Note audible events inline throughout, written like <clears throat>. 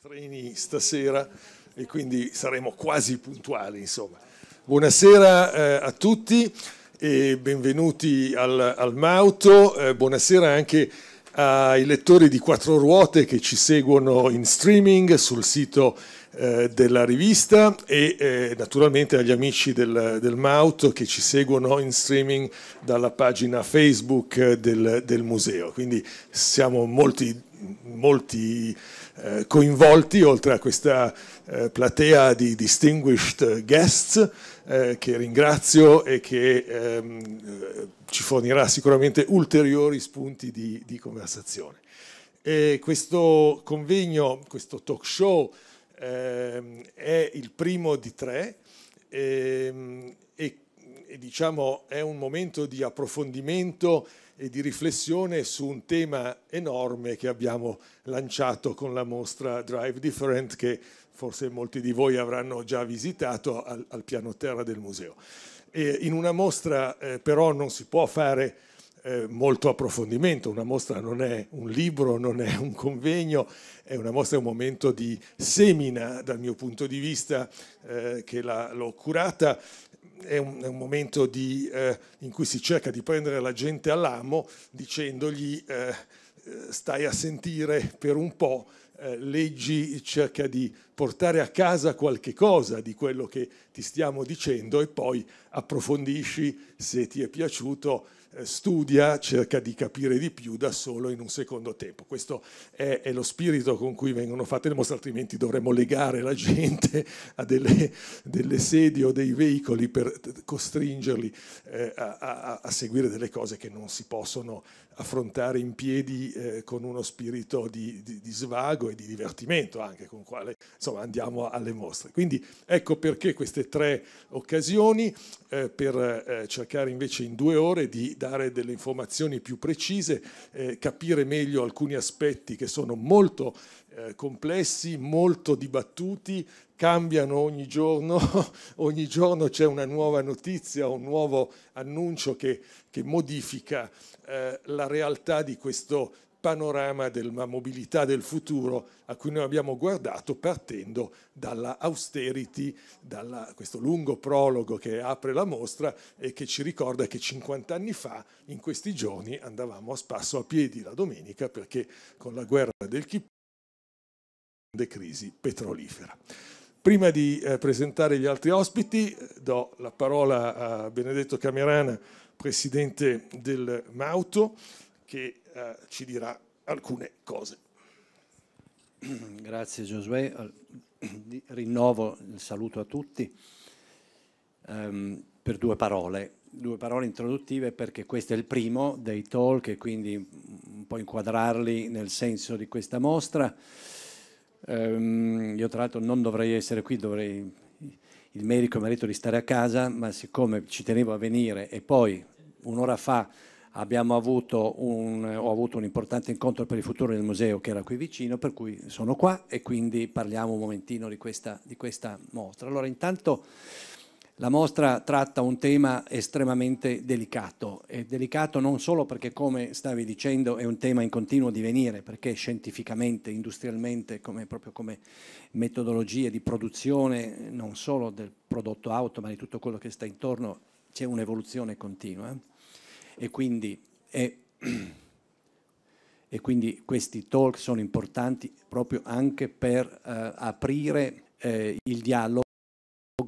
treni stasera e quindi saremo quasi puntuali insomma. Buonasera eh, a tutti e benvenuti al, al Mauto, eh, buonasera anche ai lettori di Quattro Ruote che ci seguono in streaming sul sito eh, della rivista e eh, naturalmente agli amici del, del, Maut che ci seguono in streaming dalla pagina Facebook eh, del, del museo. Quindi siamo molti molti eh, coinvolti, oltre a questa eh, platea di distinguished guests, eh, che ringrazio e che ehm, eh, ci fornirà sicuramente ulteriori spunti di, di conversazione. E questo convegno, questo talk show, ehm, è il primo di tre ehm, e, e diciamo è un momento di approfondimento e di riflessione su un tema enorme che abbiamo lanciato con la mostra Drive Different che forse molti di voi avranno già visitato al, al piano terra del museo. E in una mostra eh, però non si può fare eh, molto approfondimento, una mostra non è un libro, non è un convegno, è una mostra, è un momento di semina dal mio punto di vista eh, che l'ho curata è un, è un momento di, eh, in cui si cerca di prendere la gente all'amo dicendogli eh, eh stai a sentire per un po', eh, leggi, cerca di portare a casa qualche cosa di quello che ti stiamo dicendo e poi approfondisci se ti è piaciuto eh, studia, cerca di capire di più da solo in un secondo tempo. Questo è, è lo spirito con cui vengono fatte le mostre, altrimenti dovremmo legare la gente a delle, delle sedie o dei veicoli per costringerli eh, a, a, a, seguire delle cose che non si possono affrontare in piedi eh, con uno spirito di, di, di, svago e di divertimento anche con quale insomma, andiamo alle mostre. Quindi ecco perché queste tre occasioni eh, per eh, cercare invece in due ore di dare delle informazioni più precise, eh, capire meglio alcuni aspetti che sono molto eh, complessi, molto dibattuti, cambiano ogni giorno, <laughs> ogni giorno c'è una nuova notizia, un nuovo annuncio che, che modifica eh, la realtà di questo panorama della mobilità del futuro a cui noi abbiamo guardato partendo dalla austerity, da questo lungo prologo che apre la mostra e che ci ricorda che 50 anni fa in questi giorni andavamo a spasso a piedi la domenica perché con la guerra del Kippur grande crisi petrolifera. Prima di eh, presentare gli altri ospiti do la parola a Benedetto Camerana presidente del Mauto, che eh, ci dirà alcune cose. <clears throat> Grazie Giosuè, rinnovo il saluto a tutti um, per due parole, due parole introduttive perché questo è il primo dei talk e quindi un po' inquadrarli nel senso di questa mostra. Um, io tra l'altro non dovrei essere qui, dovrei il medico mi ha detto di stare a casa, ma siccome ci tenevo a venire e poi un'ora fa avuto un, ho avuto un importante incontro per il futuro del museo che era qui vicino, per cui sono qua e quindi parliamo un momentino di questa, di questa mostra. Allora intanto la mostra tratta un tema estremamente delicato, e delicato non solo perché, come stavi dicendo, è un tema in continuo divenire, perché scientificamente, industrialmente, come, proprio come metodologie di produzione non solo del prodotto auto, ma di tutto quello che sta intorno, c'è un'evoluzione continua. E quindi, e, e quindi, questi talk sono importanti proprio anche per eh, aprire eh, il dialogo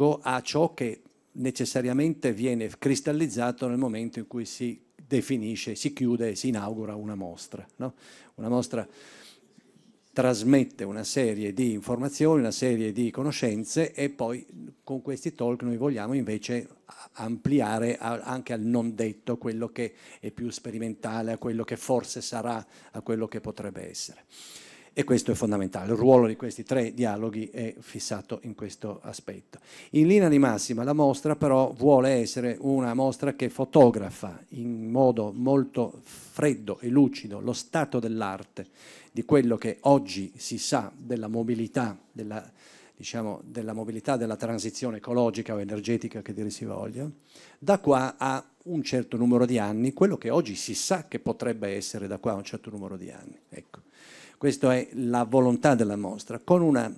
luogo a ciò che necessariamente viene cristallizzato nel momento in cui si definisce, si chiude si inaugura una mostra. No? Una mostra trasmette una serie di informazioni, una serie di conoscenze e poi con questi talk noi vogliamo invece ampliare anche al non detto quello che è più sperimentale, a quello che forse sarà, a quello che potrebbe essere e questo è fondamentale. Il ruolo di questi tre dialoghi è fissato in questo aspetto. In linea di massima la mostra però vuole essere una mostra che fotografa in modo molto freddo e lucido lo stato dell'arte, di quello che oggi si sa della mobilità, della, diciamo, della mobilità, della transizione ecologica o energetica che dire si voglia, da qua a un certo numero di anni, quello che oggi si sa che potrebbe essere da qua a un certo numero di anni. Ecco questa è la volontà della mostra, con una,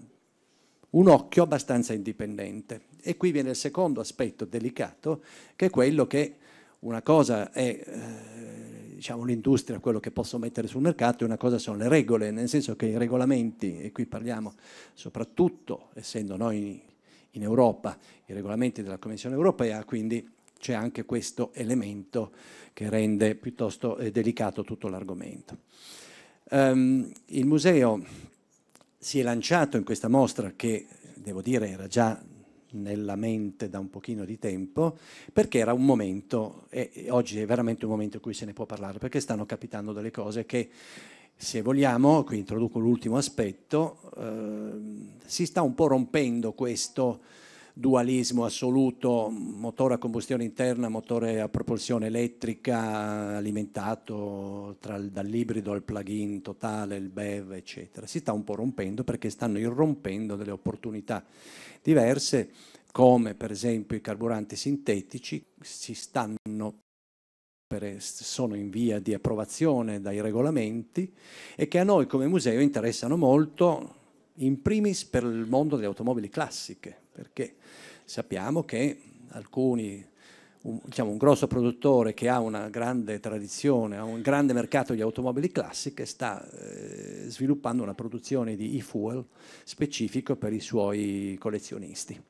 un occhio abbastanza indipendente. E qui viene il secondo aspetto delicato, che è quello che una cosa è eh, diciamo, l'industria, quello che posso mettere sul mercato, e una cosa sono le regole, nel senso che i regolamenti, e qui parliamo soprattutto, essendo noi in Europa, i regolamenti della Commissione europea, quindi c'è anche questo elemento che rende piuttosto eh, delicato tutto l'argomento. Um, il museo si è lanciato in questa mostra che, devo dire, era già nella mente da un pochino di tempo, perché era un momento, e oggi è veramente un momento in cui se ne può parlare, perché stanno capitando delle cose che, se vogliamo, qui introduco l'ultimo aspetto, eh, si sta un po' rompendo questo dualismo assoluto, motore a combustione interna, motore a propulsione elettrica alimentato tra, dall'ibrido al plug-in totale, il BEV, eccetera. Si sta un po' rompendo perché stanno irrompendo delle opportunità diverse come per esempio i carburanti sintetici, si stanno sono in via di approvazione dai regolamenti e che a noi come museo interessano molto in primis per il mondo delle automobili classiche, perché sappiamo che alcuni, un, diciamo, un grosso produttore che ha una grande tradizione, ha un grande mercato di automobili classiche, sta eh, sviluppando una produzione di e-fuel specifico per i suoi collezionisti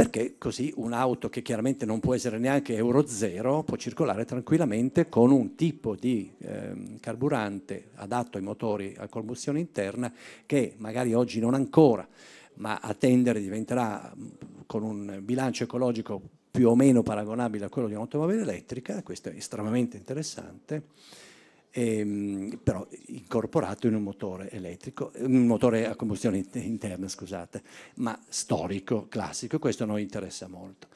perché così un'auto che chiaramente non può essere neanche Euro zero può circolare tranquillamente con un tipo di eh, carburante adatto ai motori a combustione interna che magari oggi non ancora, ma a tendere diventerà mm, con un bilancio ecologico più o meno paragonabile a quello di un'automobile elettrica, questo è estremamente interessante ehm, però incorporato in un motore elettrico, un motore a combustione interna, scusate, ma storico, classico, questo a noi interessa molto.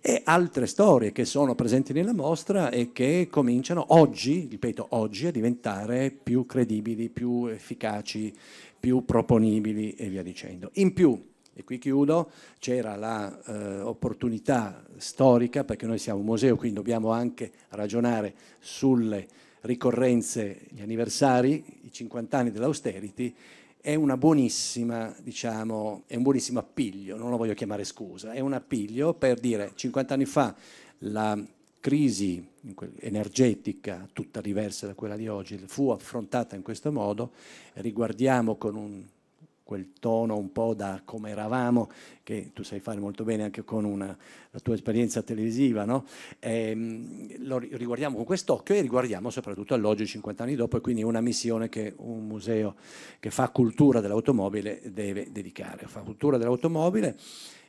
E altre storie che sono presenti nella mostra e che cominciano oggi, ripeto oggi, a diventare più credibili, più efficaci, più proponibili e via dicendo. In più, e qui chiudo, c'era l'opportunità eh, storica, perché noi siamo un museo, quindi dobbiamo anche ragionare sulle ricorrenze, gli anniversari, i 50 anni dell'austerity, è, diciamo, è un buonissimo appiglio, non lo voglio chiamare scusa, è un appiglio per dire 50 anni fa la crisi energetica, tutta diversa da quella di oggi, fu affrontata in questo modo, riguardiamo con un quel tono un po' da come eravamo, che tu sai fare molto bene anche con una, la tua esperienza televisiva, no? e, ehm, lo riguardiamo con quest'occhio e riguardiamo soprattutto all'oggi 50 anni dopo e quindi è una missione che un museo che fa cultura dell'automobile deve dedicare. Fa cultura dell'automobile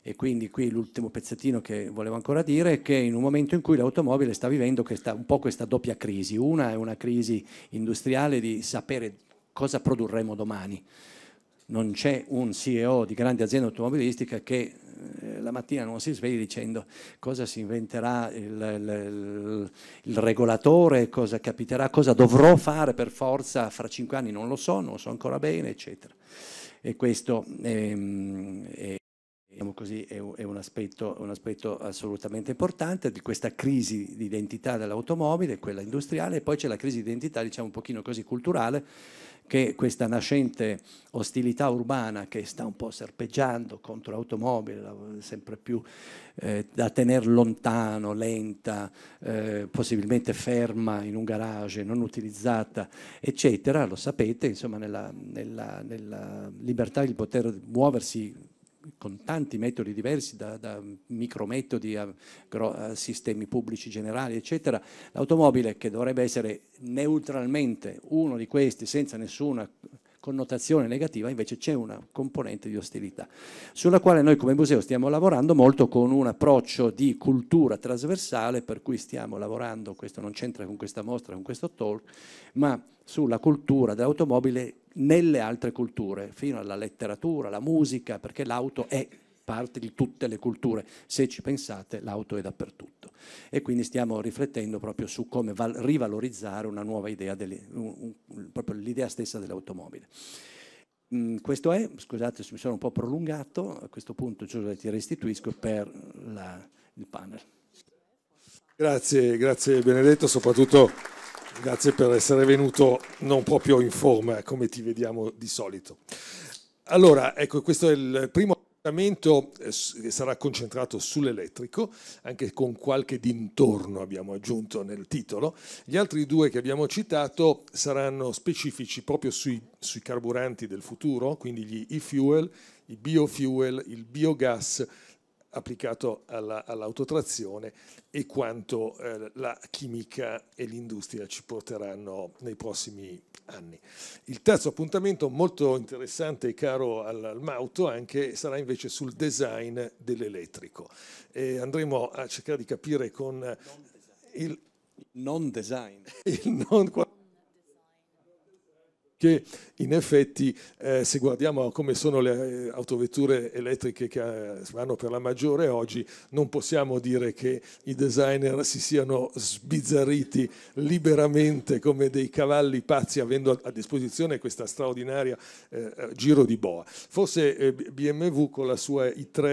e quindi qui l'ultimo pezzettino che volevo ancora dire è che in un momento in cui l'automobile sta vivendo questa, un po' questa doppia crisi, una è una crisi industriale di sapere cosa produrremo domani, non c'è un CEO di grande azienda automobilistica che eh, la mattina non si sveglia dicendo cosa si inventerà il, il, il, regolatore, cosa capiterà, cosa dovrò fare per forza fra cinque anni, non lo so, non lo so ancora bene, eccetera. E questo è, ehm, è, diciamo così, è, un, aspetto, un aspetto assolutamente importante di questa crisi di identità dell'automobile, quella industriale, e poi c'è la crisi di identità, diciamo un pochino così culturale che questa nascente ostilità urbana che sta un po' serpeggiando contro l'automobile, sempre più eh, da tenere lontano, lenta, eh, possibilmente ferma in un garage, non utilizzata, eccetera, lo sapete, insomma nella, nella, nella libertà di poter muoversi con tanti metodi diversi, da, da micrometodi a, a, sistemi pubblici generali, eccetera, l'automobile che dovrebbe essere neutralmente uno di questi senza nessuna connotazione negativa, invece c'è una componente di ostilità, sulla quale noi come museo stiamo lavorando molto con un approccio di cultura trasversale, per cui stiamo lavorando, questo non c'entra con questa mostra, con questo talk, ma sulla cultura dell'automobile nelle altre culture, fino alla letteratura, alla musica, perché l'auto è parte di tutte le culture. Se ci pensate, l'auto è dappertutto. E quindi stiamo riflettendo proprio su come val- rivalorizzare una nuova idea, delle, un, un, proprio l'idea stessa dell'automobile. Mm, questo è, scusate se mi sono un po' prolungato, a questo punto Giuseppe ti restituisco per la, il panel. Grazie, grazie Benedetto, soprattutto Grazie per essere venuto non proprio in forma come ti vediamo di solito. Allora, ecco, questo è il primo appuntamento eh, che sarà concentrato sull'elettrico, anche con qualche dintorno abbiamo aggiunto nel titolo. Gli altri due che abbiamo citato saranno specifici proprio sui, sui carburanti del futuro, quindi gli e-fuel, i biofuel, il biogas applicato alla, all'autotrazione e quanto eh, la chimica e l'industria ci porteranno nei prossimi anni. Il terzo appuntamento, molto interessante e caro al, al Mauto anche, sarà invece sul design dell'elettrico. E andremo a cercare di capire con il non design. Il non <laughs> che in effetti eh, se guardiamo come sono le eh, autovetture elettriche che eh, vanno per la maggiore oggi, non possiamo dire che i designer si siano sbizzarriti liberamente come dei cavalli pazzi avendo a disposizione questa straordinaria eh, eh, giro di boa. Forse eh, BMW con la sua i3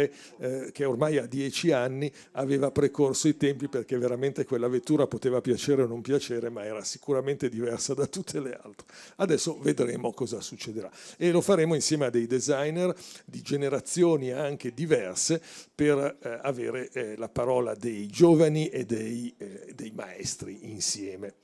che ormai ha dieci anni aveva precorso i tempi perché veramente quella vettura poteva piacere o non piacere ma era sicuramente diversa da tutte le altre. Adesso vedremo cosa succederà. E lo faremo insieme a dei designer di generazioni anche diverse per eh, avere eh, la parola dei giovani e dei, eh, dei maestri insieme.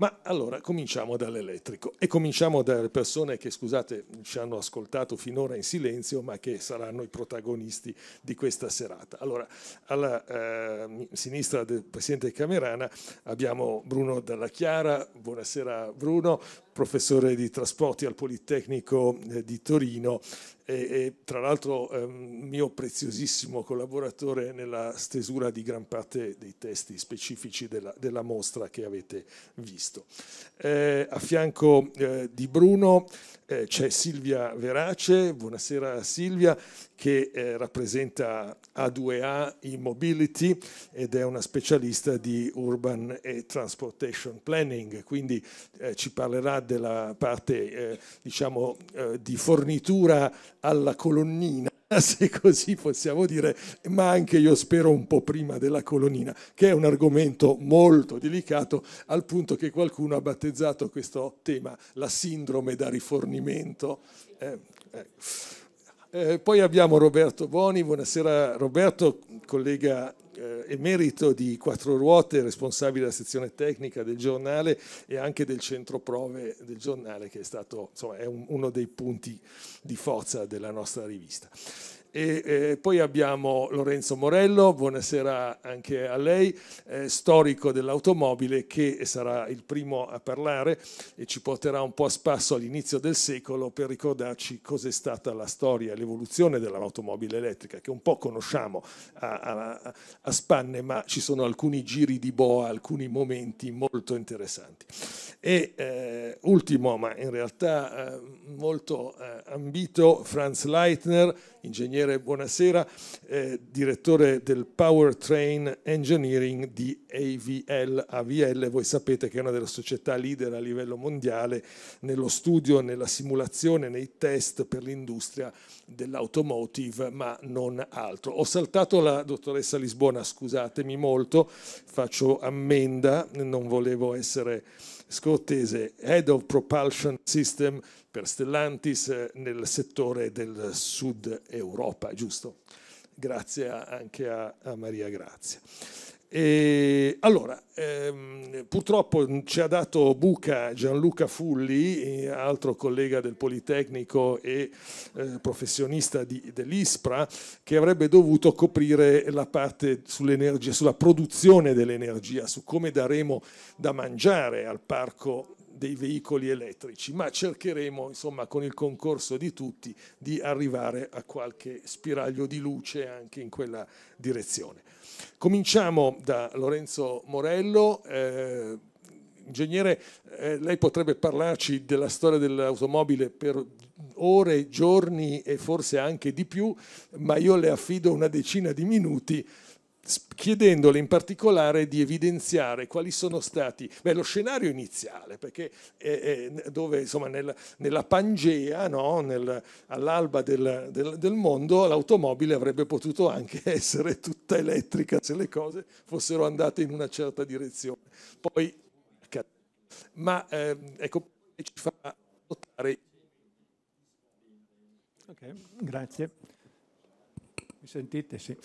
Ma allora cominciamo dall'elettrico e cominciamo dalle persone che, scusate, ci hanno ascoltato finora in silenzio, ma che saranno i protagonisti di questa serata. Allora, alla eh, sinistra del Presidente Camerana abbiamo Bruno Dalla Chiara, buonasera Bruno, professore di trasporti al Politecnico eh, di Torino e, e tra l'altro eh, mio preziosissimo collaboratore nella stesura di gran parte dei testi specifici della, della mostra che avete visto. Eh, a fianco eh, di Bruno eh, c'è Silvia Verace, buonasera Silvia, che eh, rappresenta A2A Immobility ed è una specialista di Urban e Transportation Planning, quindi eh, ci parlerà della parte eh, diciamo, eh, di fornitura alla colonnina <laughs> se così possiamo dire, ma anche io spero un po' prima della colonnina, che è un argomento molto delicato al punto che qualcuno ha battezzato questo tema la sindrome da rifornimento. Eh, eh. Eh, poi abbiamo Roberto Boni, buonasera Roberto, collega eh, emerito di Quattro Ruote, responsabile della sezione tecnica del giornale e anche del centro prove del giornale, che è stato insomma, è un, uno dei punti di forza della nostra rivista. E eh, poi abbiamo Lorenzo Morello, buonasera anche a lei, eh, storico dell'automobile che sarà il primo a parlare e ci porterà un po' a spasso all'inizio del secolo per ricordarci cos'è stata la storia, l'evoluzione dell'automobile elettrica che un po' conosciamo a, a, a, spanne ma ci sono alcuni giri di boa, alcuni momenti molto interessanti. E eh, ultimo ma in realtà eh, molto eh, ambito Franz Leitner ingegnere Buonasera, eh, direttore del Powertrain Engineering di AVL. AVL, voi sapete che è una delle società leader a livello mondiale nello studio, nella simulazione, nei test per l'industria dell'automotive, ma non altro. Ho saltato la dottoressa Lisbona, scusatemi molto, faccio ammenda, non volevo essere scottese, Head of Propulsion System per Stellantis eh, nel settore del sud Europa, giusto? Grazie anche a, a Maria Grazia. E allora, ehm, purtroppo ci ha dato buca Gianluca Fulli, eh, altro collega del Politecnico e eh, professionista dell'ISPRA, che avrebbe dovuto coprire la parte sull'energia, sulla produzione dell'energia, su come daremo da mangiare al parco dei veicoli elettrici, ma cercheremo insomma, con il concorso di tutti di arrivare a qualche spiraglio di luce anche in quella direzione. Cominciamo da Lorenzo Morello. Eh, ingegnere, eh, lei potrebbe parlarci della storia dell'automobile per ore, giorni e forse anche di più, ma io le affido una decina di minuti chiedendole in particolare di evidenziare quali sono stati beh, lo scenario iniziale, perché è, eh, è eh, dove insomma, nel, nella Pangea, no? nel, all'alba del, del, del, mondo, l'automobile avrebbe potuto anche <laughs> essere tutta elettrica se le cose fossero andate in una certa direzione. Poi, ma eh, ecco, ci fa notare. Ok, grazie. Mi sentite? Sì.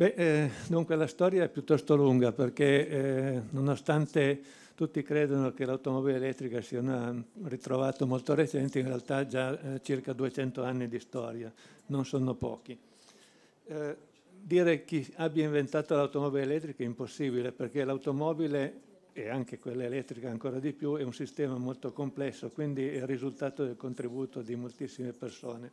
Beh, eh, dunque la storia è piuttosto lunga perché eh, nonostante tutti credano che l'automobile elettrica sia un ritrovato molto recente, in realtà già eh, circa 200 anni di storia, non sono pochi. Eh, dire chi abbia inventato l'automobile elettrica è impossibile perché l'automobile e anche quella elettrica ancora di più è un sistema molto complesso, quindi è il risultato del contributo di moltissime persone.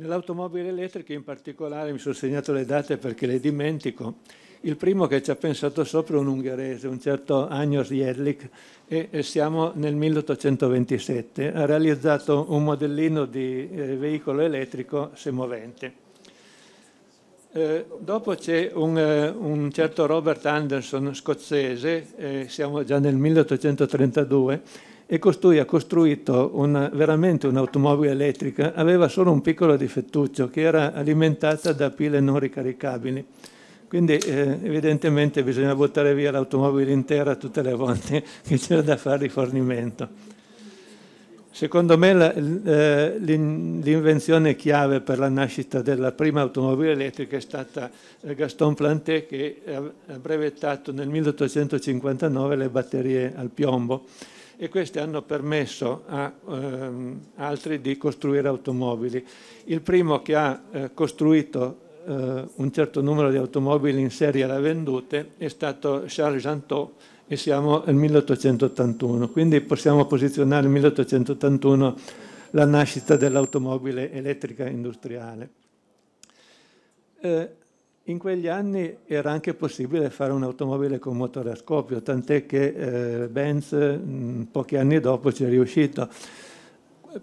Nell'automobile elettrica in particolare mi sono segnato le date perché le dimentico. Il primo che ci ha pensato sopra è un ungherese, un certo Agnos Jedlik, e siamo nel 1827. Ha realizzato un modellino di eh, veicolo elettrico semovente. Eh, dopo c'è un, eh, un, certo Robert Anderson scozzese, eh, siamo già nel 1832, e costui ha costruito una, veramente un'automobile elettrica, aveva solo un piccolo difettuccio che era alimentata da pile non ricaricabili. Quindi eh, evidentemente bisogna buttare via l'automobile intera tutte le volte <laughs> che c'era da fare rifornimento. Secondo me eh, l'invenzione chiave per la nascita della prima automobile elettrica è stata eh, Gaston Planté che ha brevettato nel 1859 le batterie al piombo e queste hanno permesso a ehm, altri di costruire automobili. Il primo che ha eh, costruito eh, un certo numero di automobili in serie alla vendute è stato Charles Jantot e siamo nel 1881, quindi possiamo posizionare il 1881 la nascita dell'automobile elettrica industriale. Eh, in quegli anni era anche possibile fare un'automobile con motore a scoppio, tant'è che eh, Benz mh, mm, pochi anni dopo ci è riuscito,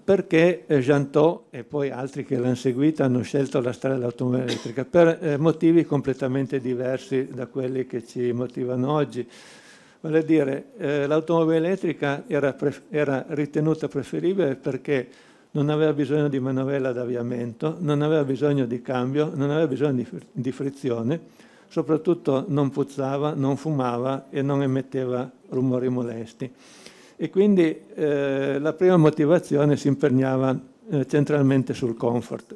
perché eh, Jantot e poi altri che l'hanno seguita hanno scelto la strada dell'automobile elettrica per eh, motivi completamente diversi da quelli che ci motivano oggi. Vale dire, eh, l'automobile elettrica era, era ritenuta preferibile perché non aveva bisogno di manovella d'avviamento, non aveva bisogno di cambio, non aveva bisogno di, frizione, soprattutto non puzzava, non fumava e non emetteva rumori molesti. E quindi eh, la prima motivazione si imperniava eh, centralmente sul comfort.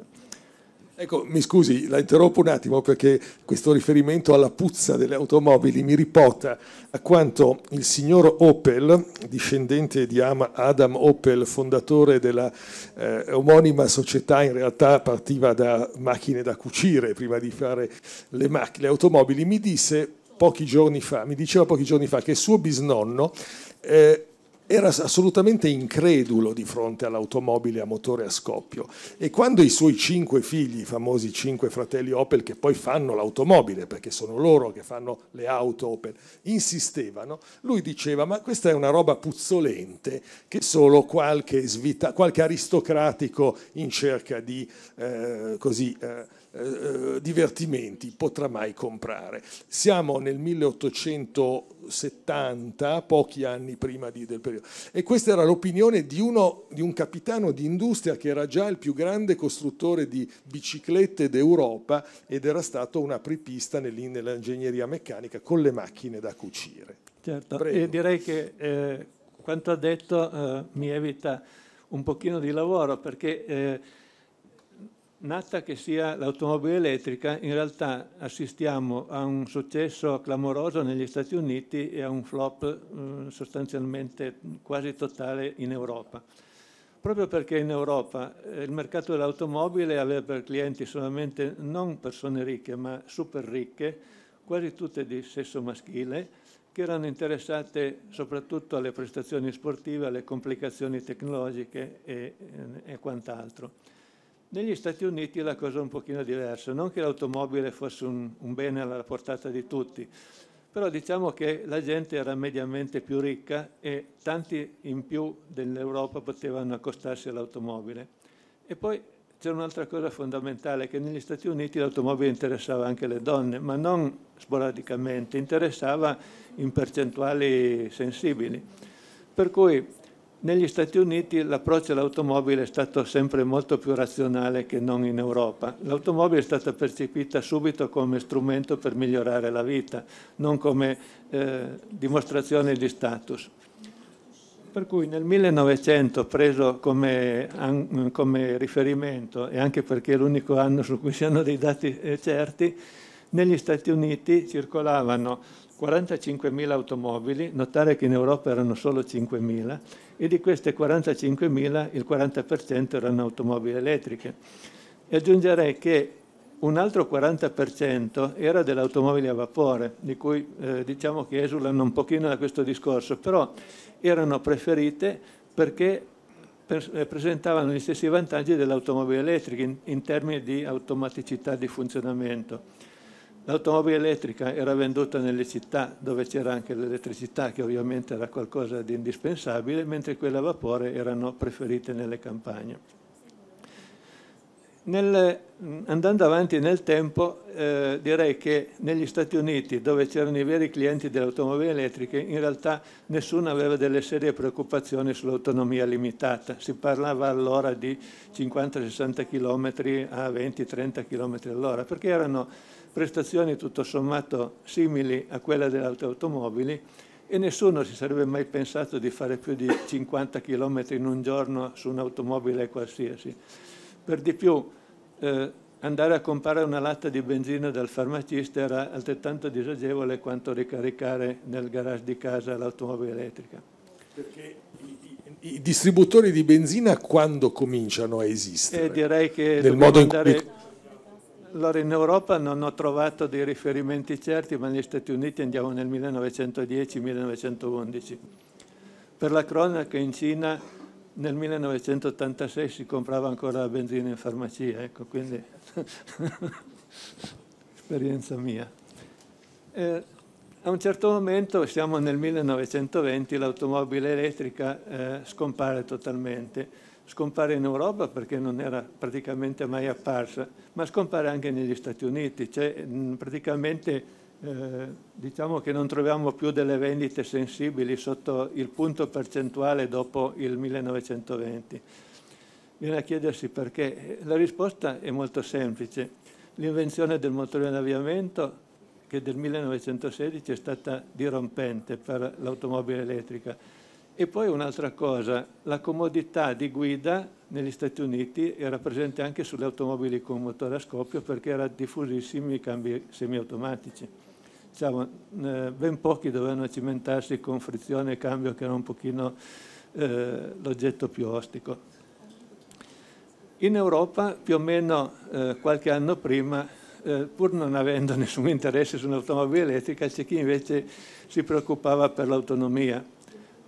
Ecco, mi scusi, la interrompo un attimo perché questo riferimento alla puzza delle automobili mi riporta a quanto il signor Opel, discendente di Adam Opel, fondatore della eh, omonima società, in realtà partiva da macchine da cucire prima di fare le, le automobili, mi disse pochi giorni fa, mi diceva pochi giorni fa che suo bisnonno eh, era assolutamente incredulo di fronte all'automobile a motore a scoppio e quando i suoi cinque figli, i famosi cinque fratelli Opel che poi fanno l'automobile perché sono loro che fanno le auto Opel, insistevano, lui diceva ma questa è una roba puzzolente che solo qualche, svita, qualche aristocratico in cerca di eh, così... Eh, eh, divertimenti potrà mai comprare. Siamo nel 1870, pochi anni prima di, del periodo, e questa era l'opinione di, uno, di un capitano di industria che era già il più grande costruttore di biciclette d'Europa ed era stato un apripista nell'ingegneria meccanica con le macchine da cucire. Certo, Prego. e direi che eh, quanto ha detto eh, mi evita un pochino di lavoro perché eh, Nata che sia l'automobile elettrica, in realtà assistiamo a un successo clamoroso negli Stati Uniti e a un flop eh, sostanzialmente quasi totale in Europa. Proprio perché in Europa eh, il mercato dell'automobile aveva per clienti solamente non persone ricche, ma super ricche, quasi tutte di sesso maschile, che erano interessate soprattutto alle prestazioni sportive, alle complicazioni tecnologiche e, e, eh, e quant'altro. Negli Stati Uniti la cosa è un pochino diversa, non che l'automobile fosse un, un bene alla portata di tutti, però diciamo che la gente era mediamente più ricca e tanti in più dell'Europa potevano accostarsi all'automobile. E poi c'è un'altra cosa fondamentale, che negli Stati Uniti l'automobile interessava anche le donne, ma non sporadicamente, interessava in percentuali sensibili. Per cui negli Stati Uniti l'approccio all'automobile è stato sempre molto più razionale che non in Europa. L'automobile è stata percepita subito come strumento per migliorare la vita, non come eh, dimostrazione di status. Per cui nel 1900, preso come, come riferimento, e anche perché è l'unico anno su cui si hanno dei dati eh, certi, negli Stati Uniti circolavano 45.000 automobili, notare che in Europa erano solo 5.000, e di queste 45.000 il 40% erano automobili elettriche. E aggiungerei che un altro 40% era delle automobili a vapore, di cui eh, diciamo che esulano un pochino da questo discorso, però erano preferite perché eh, presentavano gli stessi vantaggi delle automobili elettriche in, in termini di automaticità di funzionamento. L'automobile elettrica era venduta nelle città dove c'era anche l'elettricità, che ovviamente era qualcosa di indispensabile, mentre quelle a vapore erano preferite nelle campagne. Nel, andando avanti nel tempo, eh, direi che negli Stati Uniti, dove c'erano i veri clienti delle automobili elettriche, in realtà nessuno aveva delle serie preoccupazioni sull'autonomia limitata. Si parlava allora di 50-60 km a 20-30 km all'ora, perché erano prestazioni tutto sommato simili a quella delle altre automobili e nessuno si sarebbe mai pensato di fare più di 50 km in un giorno su un'automobile qualsiasi. Per di più eh, andare a comprare una latta di benzina dal farmacista era altrettanto disagevole quanto ricaricare nel garage di casa l'automobile elettrica. Perché i, i, distributori di benzina quando cominciano a esistere? Eh, direi che nel modo in cui allora, in Europa non ho trovato dei riferimenti certi, ma negli Stati Uniti andiamo nel 1910-1911. Per la cronaca, in Cina nel 1986 si comprava ancora la benzina in farmacia, ecco, quindi <laughs> esperienza mia. Eh, a un certo momento, siamo nel 1920, l'automobile elettrica eh, scompare totalmente scompare in Europa perché non era praticamente mai apparsa, ma scompare anche negli Stati Uniti, cioè mm, praticamente eh, diciamo che non troviamo più delle vendite sensibili sotto il punto percentuale dopo il 1920. Viene a chiedersi perché. La risposta è molto semplice. L'invenzione del motore in avviamento che del 1916 è stata dirompente per l'automobile elettrica e poi un'altra cosa, la comodità di guida negli Stati Uniti era presente anche sulle automobili con motore a scoppio perché erano diffusissimi i cambi semiautomatici. Diciamo, ben pochi dovevano cimentarsi con frizione e cambio che era un pochino eh, l'oggetto più ostico. In Europa più o meno eh, qualche anno prima eh, pur non avendo <laughs> nessun interesse su un'automobile elettrica, c'è chi invece si preoccupava per l'autonomia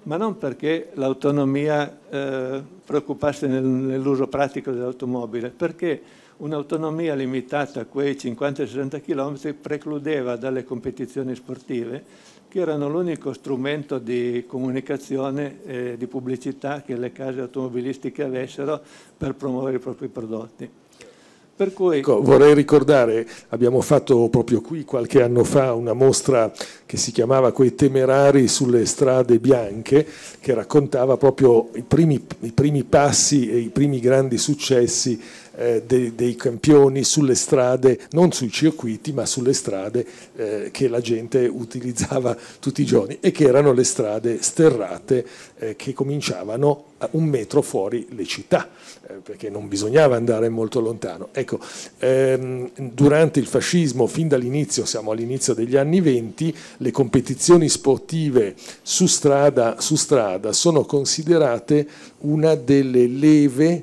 ma non perché l'autonomia eh, preoccupasse nel, nell'uso pratico dell'automobile, perché un'autonomia limitata a quei 50-60 km precludeva dalle competizioni sportive che erano l'unico strumento di comunicazione e di pubblicità che le case automobilistiche avessero per promuovere i propri prodotti. Cui... Ecco, vorrei ricordare, abbiamo fatto proprio qui qualche anno fa una mostra che si chiamava Quei temerari sulle strade bianche, che raccontava proprio i primi, i primi passi e i primi grandi successi eh, dei, dei, campioni sulle strade, non sui circuiti, ma sulle strade eh, che la gente utilizzava tutti i giorni e che erano le strade sterrate eh, che cominciavano un metro fuori le città, eh, perché non bisognava andare molto lontano. Ecco, ehm, durante il fascismo, fin dall'inizio, siamo all'inizio degli anni venti, le competizioni sportive su strada, su strada sono considerate una delle leve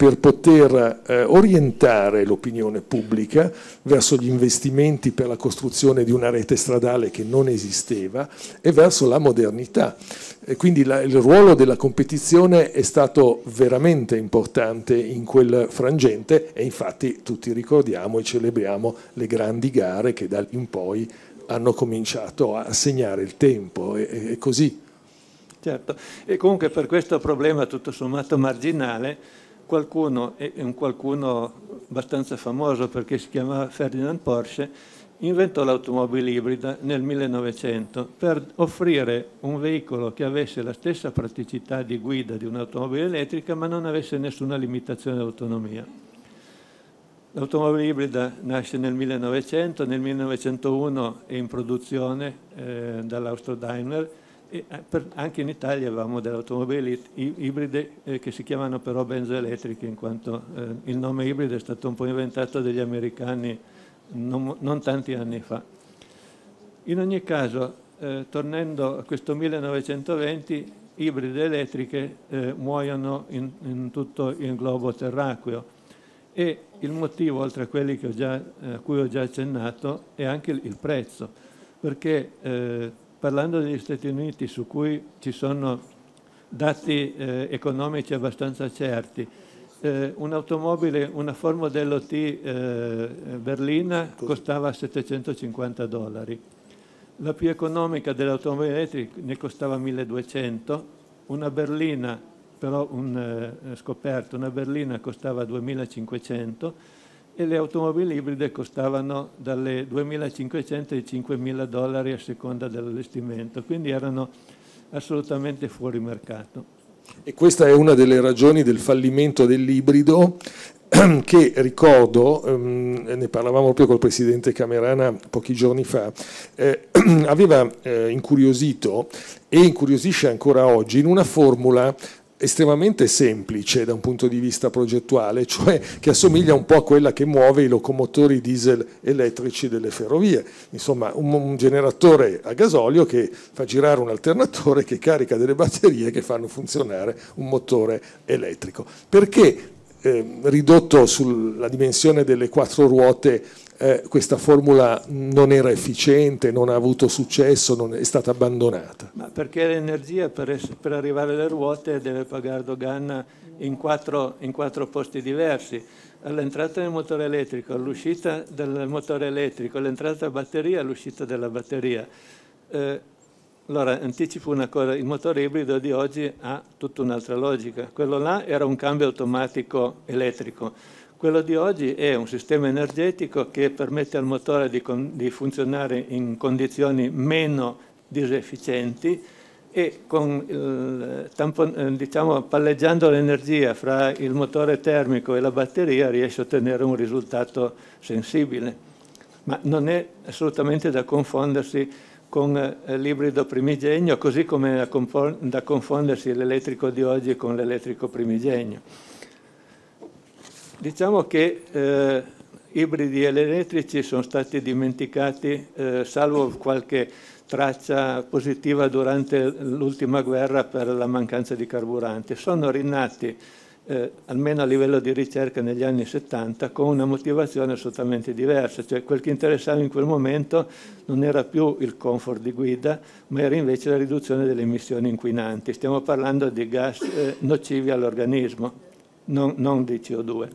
per poter eh, orientare l'opinione pubblica verso gli investimenti per la costruzione di una rete stradale che non esisteva e verso la modernità. E quindi la, il ruolo della competizione è stato veramente importante in quel frangente e infatti tutti ricordiamo e celebriamo le grandi gare che da lì in poi hanno cominciato a segnare il tempo e, e così. Certo, e comunque per questo problema tutto sommato marginale qualcuno, e un qualcuno abbastanza famoso perché si chiamava Ferdinand Porsche, inventò l'automobile ibrida nel 1900 per offrire un veicolo che avesse la stessa praticità di guida di un'automobile elettrica ma non avesse nessuna limitazione d'autonomia. L'automobile ibrida nasce nel 1900, nel 1901 è in produzione eh, dall'Austro Daimler, e eh, anche in Italia avevamo delle automobili ibride eh, che si chiamano però benzoelettriche in quanto eh, il nome ibride è stato un po' inventato dagli americani non, non tanti anni fa. In ogni caso, eh, tornando a questo 1920, ibride elettriche eh, muoiono in, in, tutto il globo terracqueo e il motivo, oltre a quelli già, a cui ho già accennato, è anche il prezzo, perché parlando degli Stati Uniti su cui ci sono dati eh, economici abbastanza certi, eh, un'automobile, una Ford Modello T eh, berlina costava 750 dollari, la più economica delle automobili elettriche ne costava 1200, una berlina, però un eh, scoperto, una berlina costava 2500, e le automobili ibride costavano dalle 2.500 ai 5.000 dollari a seconda dell'allestimento, quindi erano assolutamente fuori mercato. E questa è una delle ragioni del fallimento dell'ibrido <clears throat> che ricordo, ehm, ne parlavamo proprio col presidente Camerana pochi giorni fa, eh, <clears throat> aveva eh, incuriosito e incuriosisce ancora oggi in una formula estremamente semplice da un punto di vista progettuale, cioè che assomiglia un po' a quella che muove i locomotori diesel elettrici delle ferrovie. Insomma, un, un generatore a gasolio che fa girare un alternatore che carica delle batterie che fanno funzionare un motore elettrico. Perché eh, ridotto sulla dimensione delle quattro ruote eh, questa formula non era efficiente, non ha avuto successo, non è stata abbandonata. Ma perché l'energia per, per, arrivare alle ruote deve pagare Doganna in quattro, in quattro posti diversi? all'entrata del motore elettrico, all'uscita del motore elettrico, all'entrata della batteria, all'uscita della batteria. Eh, allora, anticipo una cosa, il motore ibrido di oggi ha tutta un'altra logica. Quello là era un cambio automatico elettrico quello di oggi è un sistema energetico che permette al motore di, di funzionare in condizioni meno disefficienti e con, eh, diciamo, palleggiando l'energia fra il motore termico e la batteria riesce a ottenere un risultato sensibile. Ma non è assolutamente da confondersi con eh, l'ibrido primigenio, così come è da confondersi l'elettrico di oggi con l'elettrico primigenio. Diciamo che eh, ibridi ed elettrici sono stati dimenticati, eh, salvo qualche traccia positiva durante l'ultima guerra per la mancanza di carburante. Sono rinati, eh, almeno a livello di ricerca negli anni 70, con una motivazione assolutamente diversa, cioè quel che interessava in quel momento non era più il comfort di guida, ma era invece la riduzione delle emissioni inquinanti. Stiamo parlando di gas eh, nocivi all'organismo non, non di CO2.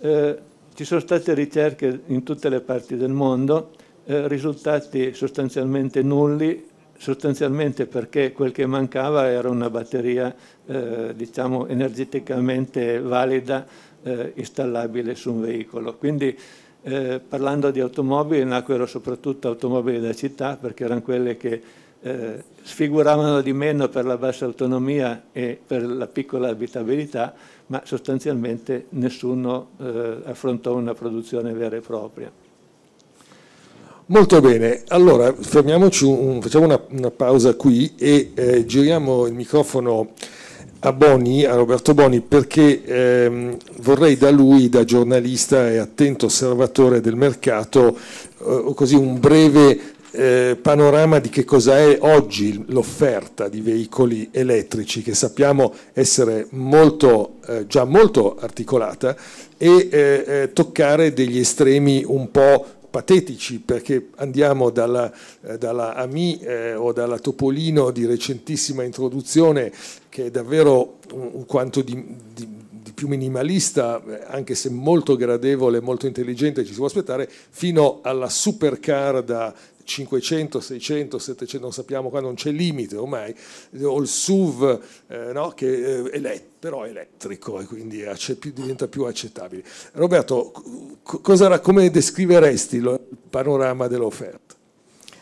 Eh, ci sono state ricerche in tutte le parti del mondo, eh, risultati sostanzialmente nulli, sostanzialmente perché quel che mancava era una batteria eh, diciamo energeticamente valida eh, installabile su un veicolo. Quindi eh, parlando di automobili nacquero soprattutto automobili da città perché erano quelle che eh, sfiguravano di meno per la bassa autonomia e per la piccola abitabilità, ma sostanzialmente nessuno eh, affrontò una produzione vera e propria. Molto bene, allora fermiamoci, un, facciamo una, una, pausa qui e eh, giriamo il microfono a Boni, a Roberto Boni, perché ehm, vorrei da lui, da giornalista e attento osservatore del mercato, eh, così un breve eh, panorama di che cosa è oggi l'offerta di veicoli elettrici che sappiamo essere molto, eh, già molto articolata e eh, eh toccare degli estremi un po' patetici perché andiamo dalla, eh, dalla AMI o dalla Topolino di recentissima introduzione che è davvero un, un quanto di, di più minimalista, anche se molto gradevole, molto intelligente, ci si può aspettare, fino alla supercar da 500, 600, 700, non sappiamo qua, non c'è limite ormai, o il SUV eh, no, che eh, è elettrico però è elettrico e quindi diventa più accettabile. Roberto, cosa, come descriveresti il panorama dell'offerta?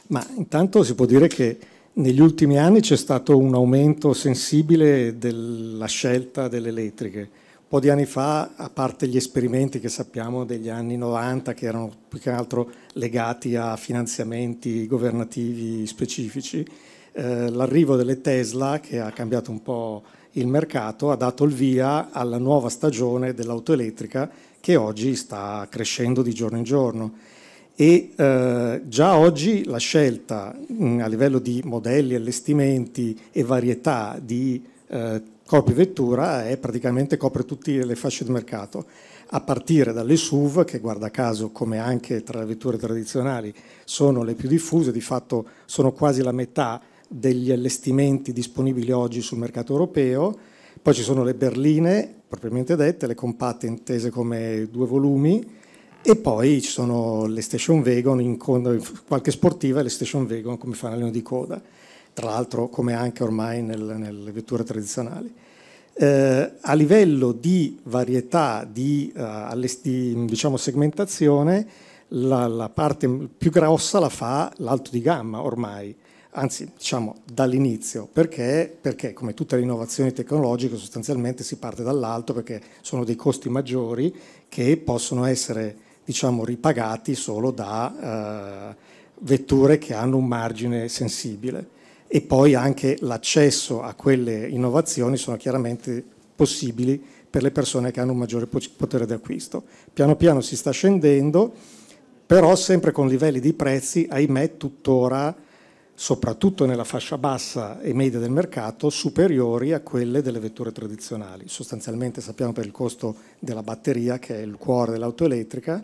Ma intanto si può dire che negli ultimi anni c'è stato un aumento sensibile della scelta delle elettriche po' di anni fa, a parte gli esperimenti che sappiamo degli anni 90, che erano più che altro legati a finanziamenti governativi specifici, eh, l'arrivo delle Tesla, che ha cambiato un po' il mercato, ha dato il via alla nuova stagione dell'auto elettrica che oggi sta crescendo di giorno in giorno. E eh, già oggi la scelta mh, mm, a livello di modelli, allestimenti e varietà di eh, Copivettura e praticamente copre tutte le fasce di mercato, a partire dalle SUV, che guarda caso come anche tra le vetture tradizionali sono le più diffuse, di fatto sono quasi la metà degli allestimenti disponibili oggi sul mercato europeo, poi ci sono le berline, propriamente dette, le compatte intese come due volumi, e poi ci sono le station wagon, in, qualche sportiva e le station wagon come fanalino di coda tra l'altro come anche ormai nel, nelle vetture tradizionali. Eh, a livello di varietà, di, uh, di diciamo, segmentazione, la, la, parte più grossa la fa l'alto di gamma ormai, anzi diciamo dall'inizio, perché? perché come tutte le innovazioni tecnologiche sostanzialmente si parte dall'alto perché sono dei costi maggiori che possono essere diciamo, ripagati solo da eh, vetture che hanno un margine sensibile e poi anche l'accesso a quelle innovazioni sono chiaramente possibili per le persone che hanno un maggiore potere d'acquisto. Piano piano si sta scendendo, però sempre con livelli di prezzi, ahimè, tuttora, soprattutto nella fascia bassa e media del mercato, superiori a quelle delle vetture tradizionali. Sostanzialmente sappiamo per il costo della batteria, che è il cuore dell'auto elettrica,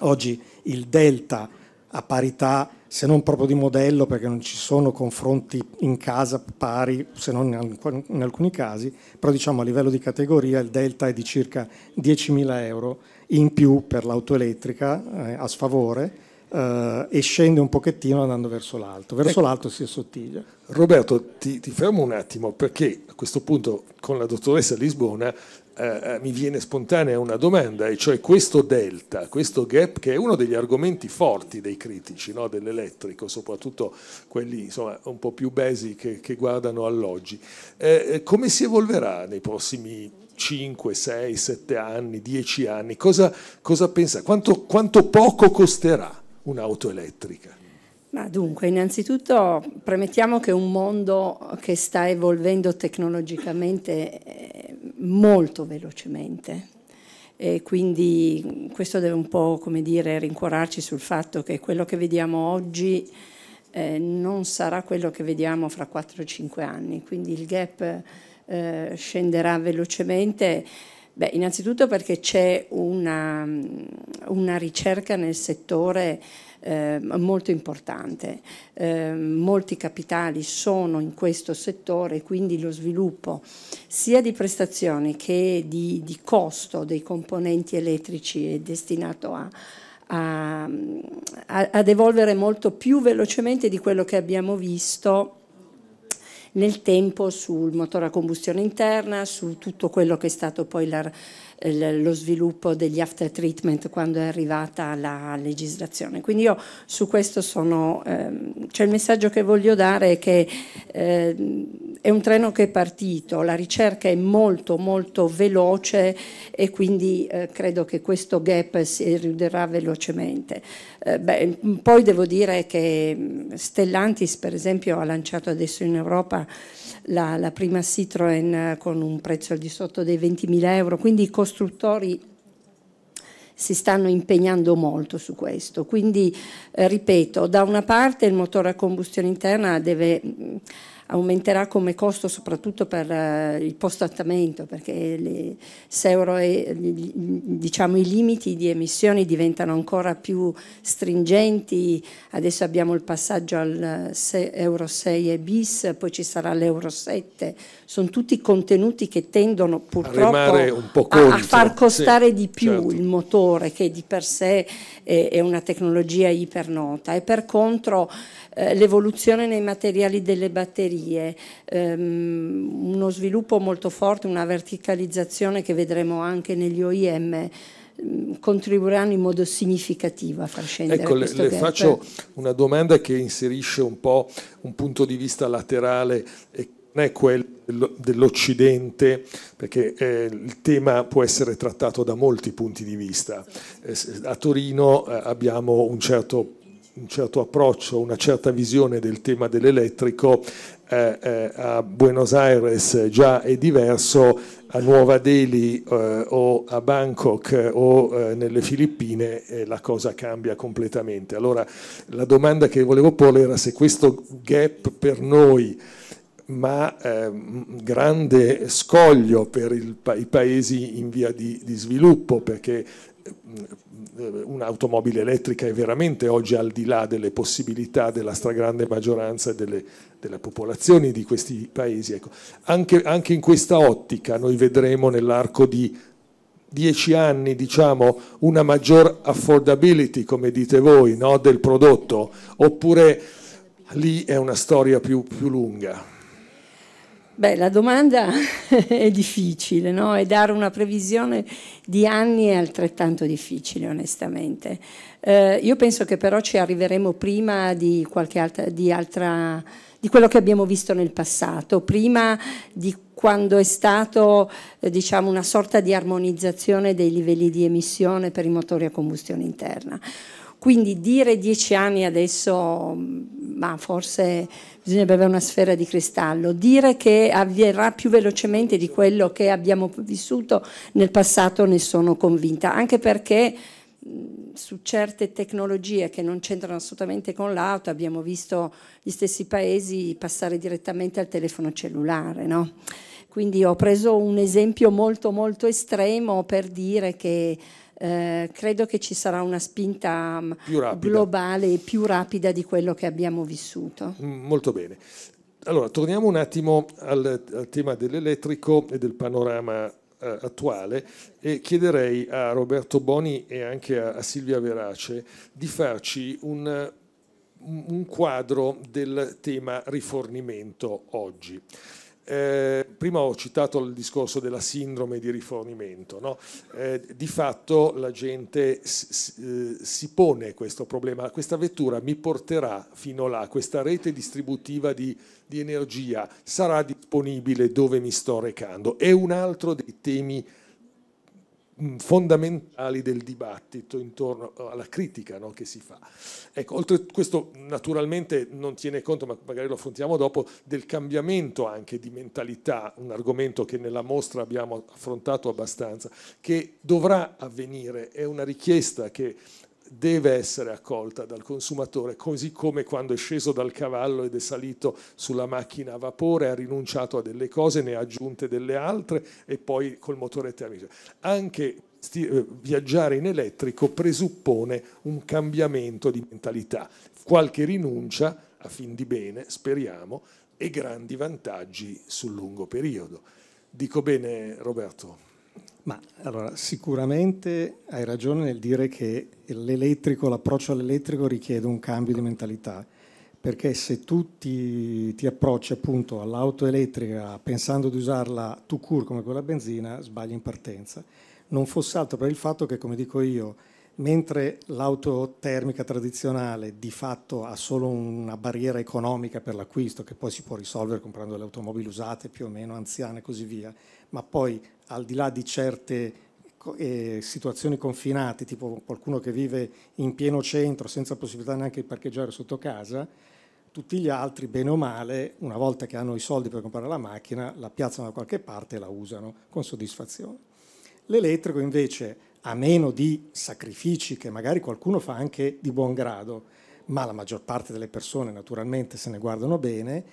oggi il delta a parità se non proprio di modello perché non ci sono confronti in casa pari, se non in alcuni casi, però diciamo a livello di categoria il delta è di circa 10.000 euro in più per l'auto elettrica eh, a sfavore eh, e scende un pochettino andando verso l'alto, verso ecco. l'alto si assottiglia. Roberto ti, ti fermo un attimo perché a questo punto con la dottoressa Lisbona eh, eh, mi viene spontanea una domanda, e cioè questo delta, questo gap che è uno degli argomenti forti dei critici no, dell'elettrico, soprattutto quelli insomma, un po' più basic che, che guardano all'oggi, eh, eh, come si evolverà nei prossimi 5, 6, 7 anni, 10 anni? Cosa, cosa pensa? Quanto, quanto poco costerà un'auto elettrica? Ma dunque, innanzitutto premettiamo che un mondo che sta evolvendo tecnologicamente eh, molto velocemente. E quindi questo deve un po' come dire, rincuorarci sul fatto che quello che vediamo oggi eh, non sarà quello che vediamo fra 4-5 anni, quindi il gap eh, scenderà velocemente. Beh, innanzitutto perché c'è una, una ricerca nel settore eh, molto importante. Eh, molti capitali sono in questo settore, quindi lo sviluppo sia di prestazioni che di, di costo dei componenti elettrici è destinato a, a, a, ad evolvere molto più velocemente di quello che abbiamo visto nel tempo sul motore a combustione interna, su tutto quello che è stato poi la lo sviluppo degli after treatment quando è arrivata la legislazione. Quindi io su questo sono, ehm, cioè il messaggio che voglio dare è che ehm, è un treno che è partito, la ricerca è molto molto veloce e quindi eh, credo che questo gap si riuderà velocemente. Eh, beh, poi devo dire che Stellantis per esempio ha lanciato adesso in Europa la, la prima Citroen con un prezzo al di sotto dei 20.000 euro, quindi i costruttori si stanno impegnando molto su questo. Quindi, eh, ripeto, da una parte il motore a combustione interna deve... Mh, aumenterà come costo soprattutto per eh, il post-trattamento perché le, e, diciamo, i limiti di emissioni diventano ancora più stringenti, adesso abbiamo il passaggio al eh, Euro 6 e bis, poi ci sarà l'Euro 7, sono tutti contenuti che tendono purtroppo a, a, far costare sì, di più certo. il motore che di per sé è, è una tecnologia ipernota e per contro eh, l'evoluzione nei materiali delle batterie, ehm, uno sviluppo molto forte, una verticalizzazione che vedremo anche negli OIM mm, contribuiranno in modo significativo a far scendere ecco, le, le faccio una domanda che inserisce un po' un punto di vista laterale e non è quello dell'Occidente, perché eh, il tema può essere trattato da molti punti di vista. Eh, a Torino eh, abbiamo un certo un certo approccio, una certa visione del tema dell'elettrico eh, eh, a Buenos Aires già è diverso, a Nuova Delhi eh, o a Bangkok eh, o eh, nelle Filippine eh, la cosa cambia completamente. Allora la domanda che volevo porre era se questo gap per noi ma ehm, grande scoglio per il, i paesi in via di, di sviluppo perché eh, un'automobile elettrica è veramente oggi al di là delle possibilità della stragrande maggioranza delle, delle popolazioni di questi paesi. Ecco, anche, anche in questa ottica noi vedremo nell'arco di dieci anni diciamo, una maggior affordability, come dite voi, no, del prodotto, oppure lì è una storia più, più lunga. Beh, la domanda <laughs> è difficile, no? E dare una previsione di anni è altrettanto difficile, onestamente. Eh, io penso che però ci arriveremo prima di, qualche altra, di, altra, di quello che abbiamo visto nel passato, prima di quando è stato eh, diciamo, una sorta di armonizzazione dei livelli di emissione per i motori a combustione interna. Quindi dire dieci anni adesso, ma forse bisognerebbe avere una sfera di cristallo, dire che avvierà più velocemente di quello che abbiamo vissuto nel passato ne sono convinta, anche perché su certe tecnologie che non c'entrano assolutamente con l'auto, abbiamo visto gli stessi paesi passare direttamente al telefono cellulare. No? Quindi ho preso un esempio molto molto estremo per dire che eh, credo che ci sarà una spinta mm, più globale e più rapida di quello che abbiamo vissuto. Mm, molto bene. Allora, torniamo un attimo al, al tema dell'elettrico e del panorama eh, attuale e chiederei a Roberto Boni e anche a, a Silvia Verace di farci un, un quadro del tema rifornimento oggi. Eh, prima ho citato il discorso della sindrome di rifornimento, no? eh, di fatto la gente si, eh, si pone questo problema, questa vettura mi porterà fino là, questa rete distributiva di, di energia sarà disponibile dove mi sto recando, è un altro dei temi Mm, fondamentali del dibattito intorno alla critica no, che si fa. Ecco, oltre questo naturalmente non tiene conto, ma magari lo affrontiamo dopo, del cambiamento anche di mentalità, un argomento che nella mostra abbiamo affrontato abbastanza, che dovrà avvenire, è una richiesta che deve essere accolta dal consumatore, così come quando è sceso dal cavallo ed è salito sulla macchina a vapore, ha rinunciato a delle cose, ne ha aggiunte delle altre e poi col motore termico. Anche eh, viaggiare in elettrico presuppone un cambiamento di mentalità, qualche rinuncia a fin di bene, speriamo, e grandi vantaggi sul lungo periodo. Dico bene Roberto? Ma allora, sicuramente hai ragione nel dire che l'elettrico, l'approccio all'elettrico richiede un cambio di mentalità, perché se tu ti, ti approcci appunto all'auto elettrica pensando di usarla tu cur come quella a benzina, sbagli in partenza. Non fosse altro per il fatto che, come dico io, mentre l'auto termica tradizionale di fatto ha solo una barriera economica per l'acquisto, che poi si può risolvere comprando le automobili usate più o meno anziane e così via, ma poi al di là di certe eh, situazioni confinate, tipo qualcuno che vive in pieno centro senza possibilità neanche di parcheggiare sotto casa, tutti gli altri, bene o male, una volta che hanno i soldi per comprare la macchina, la piazzano da qualche parte e la usano con soddisfazione. L'elettrico invece, a meno di sacrifici che magari qualcuno fa anche di buon grado, ma la maggior parte delle persone naturalmente se ne guardano bene,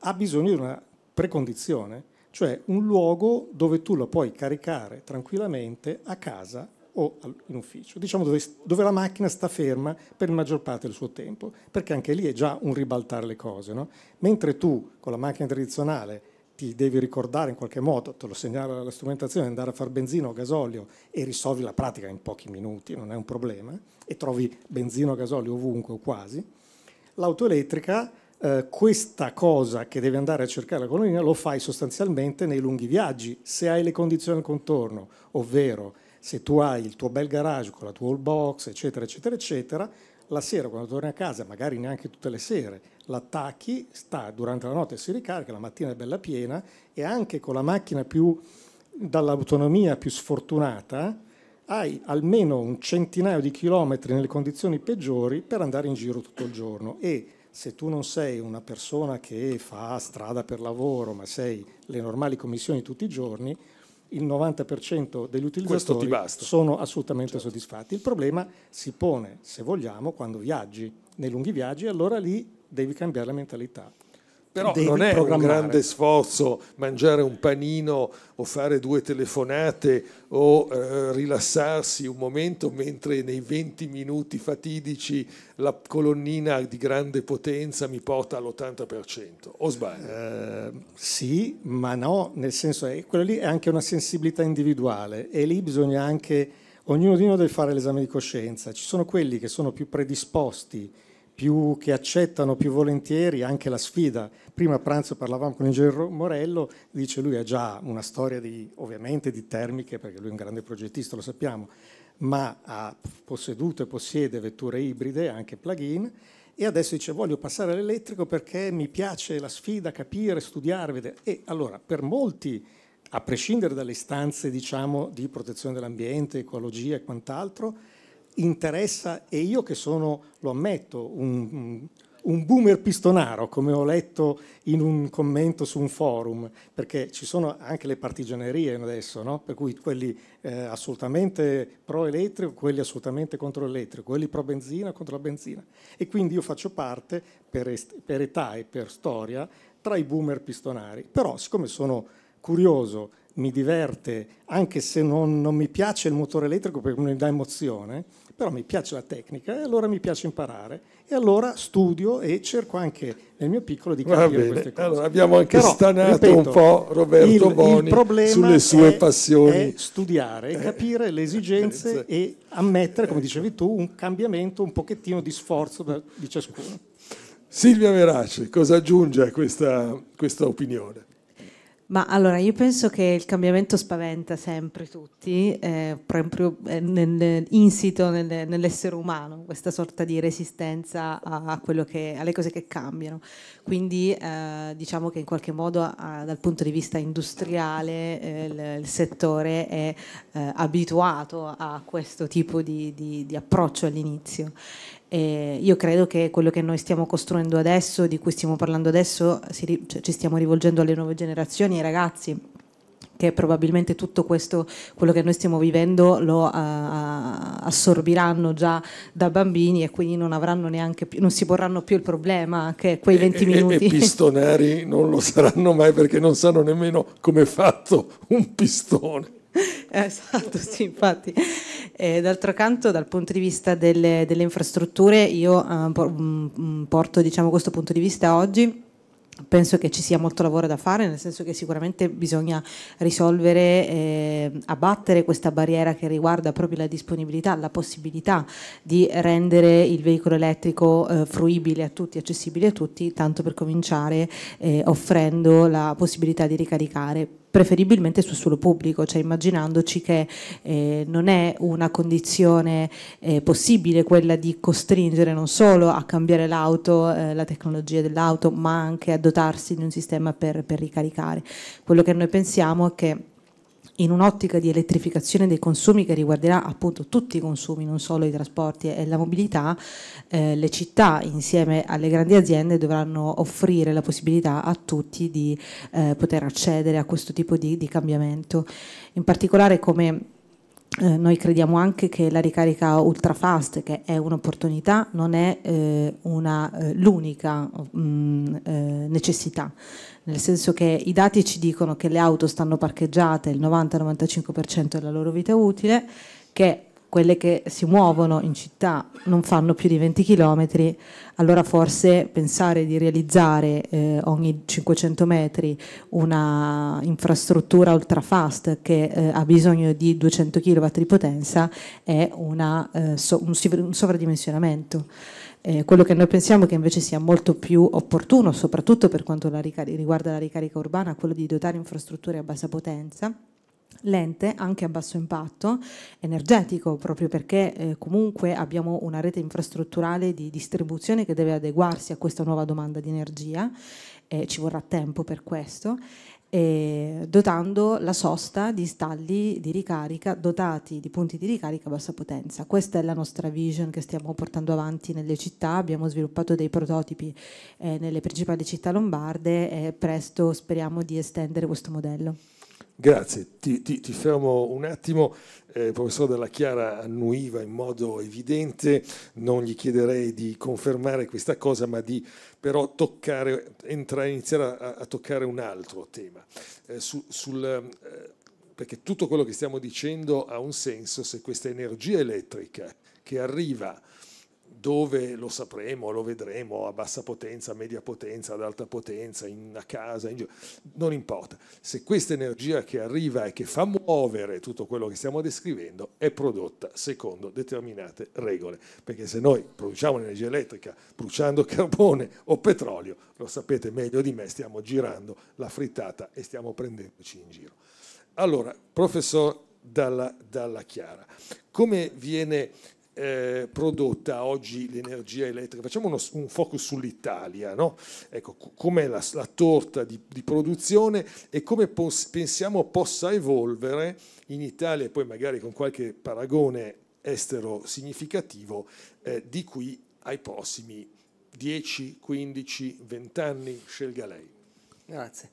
ha bisogno di una precondizione, cioè un luogo dove tu lo puoi caricare tranquillamente a casa o in ufficio, diciamo dove, dove, la macchina sta ferma per la maggior parte del suo tempo, perché anche lì è già un ribaltare le cose. No? Mentre tu con la macchina tradizionale ti devi ricordare in qualche modo, te lo segnala la strumentazione, andare a fare benzina o gasolio e risolvi la pratica in pochi minuti, non è un problema, e trovi benzina o gasolio ovunque o quasi, l'auto elettrica eh, questa cosa che deve andare a cercare la colonia lo fai sostanzialmente nei lunghi viaggi, se hai le condizioni al contorno, ovvero se tu hai il tuo bel garage con la tua all box, eccetera, eccetera, eccetera, la sera quando torni a casa, magari neanche tutte le sere, l'attacchi, sta durante la notte si ricarica, la mattina è bella piena e anche con la macchina più dall'autonomia più sfortunata hai almeno un centinaio di chilometri nelle condizioni peggiori per andare in giro tutto il giorno e se tu non sei una persona che fa strada per lavoro, ma sei le normali commissioni tutti i giorni, il 90% degli utilizzatori sono assolutamente certo. soddisfatti. Il problema si pone, se vogliamo, quando viaggi, nei lunghi viaggi, allora lì devi cambiare la mentalità. Però non è un grande sforzo mangiare un panino o fare due telefonate o eh, rilassarsi un momento mentre nei 20 minuti fatidici la colonnina di grande potenza mi porta all'80%. O sbaglio? Uh, sì, ma no, nel senso che quello lì è anche una sensibilità individuale e lì bisogna anche, ognuno di noi deve fare l'esame di coscienza. Ci sono quelli che sono più predisposti più che accettano più volentieri anche la sfida. Prima a pranzo parlavamo con Ingegner Morello, dice lui ha già una storia di, ovviamente di termiche, perché lui è un grande progettista, lo sappiamo, ma ha posseduto e possiede vetture ibride, anche plug-in, e adesso dice voglio passare all'elettrico perché mi piace la sfida, capire, studiare, vedere. E allora per molti, a prescindere dalle istanze diciamo, di protezione dell'ambiente, ecologia e quant'altro, interessa, e io che sono, lo ammetto, un, un boomer pistonaro, come ho letto in un commento su un forum, perché ci sono anche le partigianerie adesso, no? per cui quelli eh, assolutamente pro elettrico, quelli assolutamente contro elettrico, quelli pro benzina, contro la benzina. E quindi io faccio parte, per, per età e per storia, tra i boomer pistonari. Però siccome sono curioso mi diverte, anche se non, non, mi piace il motore elettrico perché mi dà emozione, però mi piace la tecnica e allora mi piace imparare e allora studio e cerco anche nel mio piccolo di capire queste cose. Allora, abbiamo anche però, stanato ripeto, un po' Roberto il, Boni il sulle sue è, passioni. È studiare, eh, capire le esigenze eh, e ammettere, come eh, ecco. dicevi tu, un cambiamento, un pochettino di sforzo di ciascuno. Silvia Verace, cosa aggiunge a questa, questa opinione? Ma allora io penso che il cambiamento spaventa sempre tutti, eh, proprio eh, nel, insito nel, nell'essere umano, questa sorta di resistenza a, a che, alle cose che cambiano. Quindi eh, diciamo che in qualche modo a, dal punto di vista industriale eh, il, il, settore è eh, abituato a questo tipo di, di, di approccio all'inizio eh, io credo che quello che noi stiamo costruendo adesso, di cui stiamo parlando adesso, si, cioè, ci stiamo rivolgendo alle nuove generazioni, ai ragazzi, che probabilmente tutto questo, quello che noi stiamo vivendo, lo uh, assorbiranno già da bambini e quindi non avranno neanche più, non si porranno più il problema che quei 20 e, minuti. E, pistoneri non lo saranno mai perché non sanno nemmeno come è fatto un pistone. <laughs> esatto, sì, infatti. E, eh, d'altro canto, dal punto di vista delle, delle infrastrutture, io eh, mm, mm, porto diciamo, questo punto di vista oggi penso che ci sia molto lavoro da fare, nel senso che sicuramente bisogna risolvere, eh, abbattere questa barriera che riguarda proprio la disponibilità, la possibilità di rendere il veicolo elettrico eh, fruibile a tutti, accessibile a tutti, tanto per cominciare eh, offrendo la possibilità di ricaricare preferibilmente sul suolo pubblico, cioè immaginandoci che eh, non è una condizione eh, possibile quella di costringere non solo a cambiare l'auto, eh, la tecnologia dell'auto, ma anche a dotarsi di un sistema per, per ricaricare. Quello che noi pensiamo è che in un'ottica di elettrificazione dei consumi che riguarderà appunto tutti i consumi, non solo i trasporti e la mobilità, eh, le città insieme alle grandi aziende dovranno offrire la possibilità a tutti di eh, poter accedere a questo tipo di, di cambiamento. In particolare come eh, noi crediamo anche che la ricarica ultrafast, che è un'opportunità, non è eh, eh l'unica mm, eh, necessità nel senso che i dati ci dicono che le auto stanno parcheggiate il 90-95% della loro vita utile, che quelle che si muovono in città non fanno più di 20 km, allora forse pensare di realizzare eh, ogni 500 metri una infrastruttura ultrafast che eh, ha bisogno di 200 kW di potenza è una, eh, so, un, un sovradimensionamento. Eh, quello che noi pensiamo che invece sia molto più opportuno, soprattutto per quanto la riguarda la ricarica urbana, quello di dotare infrastrutture a bassa potenza lente anche a basso impatto energetico proprio perché eh, comunque abbiamo una rete infrastrutturale di distribuzione che deve adeguarsi a questa nuova domanda di energia eh, ci vorrà tempo per questo eh, dotando la sosta di stalli di ricarica dotati di punti di ricarica a bassa potenza. Questa è la nostra vision che stiamo portando avanti nelle città, abbiamo sviluppato dei prototipi eh, nelle principali città lombarde e presto speriamo di estendere questo modello. Grazie, ti, ti, ti, fermo un attimo. Eh, il professor Della Chiara annuiva in modo evidente, non gli chiederei di confermare questa cosa, ma di però toccare, entrare, iniziare a, a toccare un altro tema. Eh, su, sul, eh, perché tutto quello che stiamo dicendo ha un senso se questa energia elettrica che arriva dove lo sapremo, lo vedremo a bassa potenza, a media potenza, ad alta potenza, in una casa, in giro, non importa. Se questa energia che arriva e che fa muovere tutto quello che stiamo descrivendo è prodotta secondo determinate regole, perché se noi produciamo energia elettrica bruciando carbone o petrolio, lo sapete meglio di me, stiamo girando la frittata e stiamo prendendoci in giro. Allora, professor Dalla, Dalla Chiara, come viene eh, prodotta oggi l'energia elettrica? Facciamo uno, un focus sull'Italia, no? ecco, com'è la, la torta di, di, produzione e come pos, pensiamo possa evolvere in Italia e poi magari con qualche paragone estero significativo eh, di qui ai prossimi 10, 15, 20 anni, scelga lei. Grazie.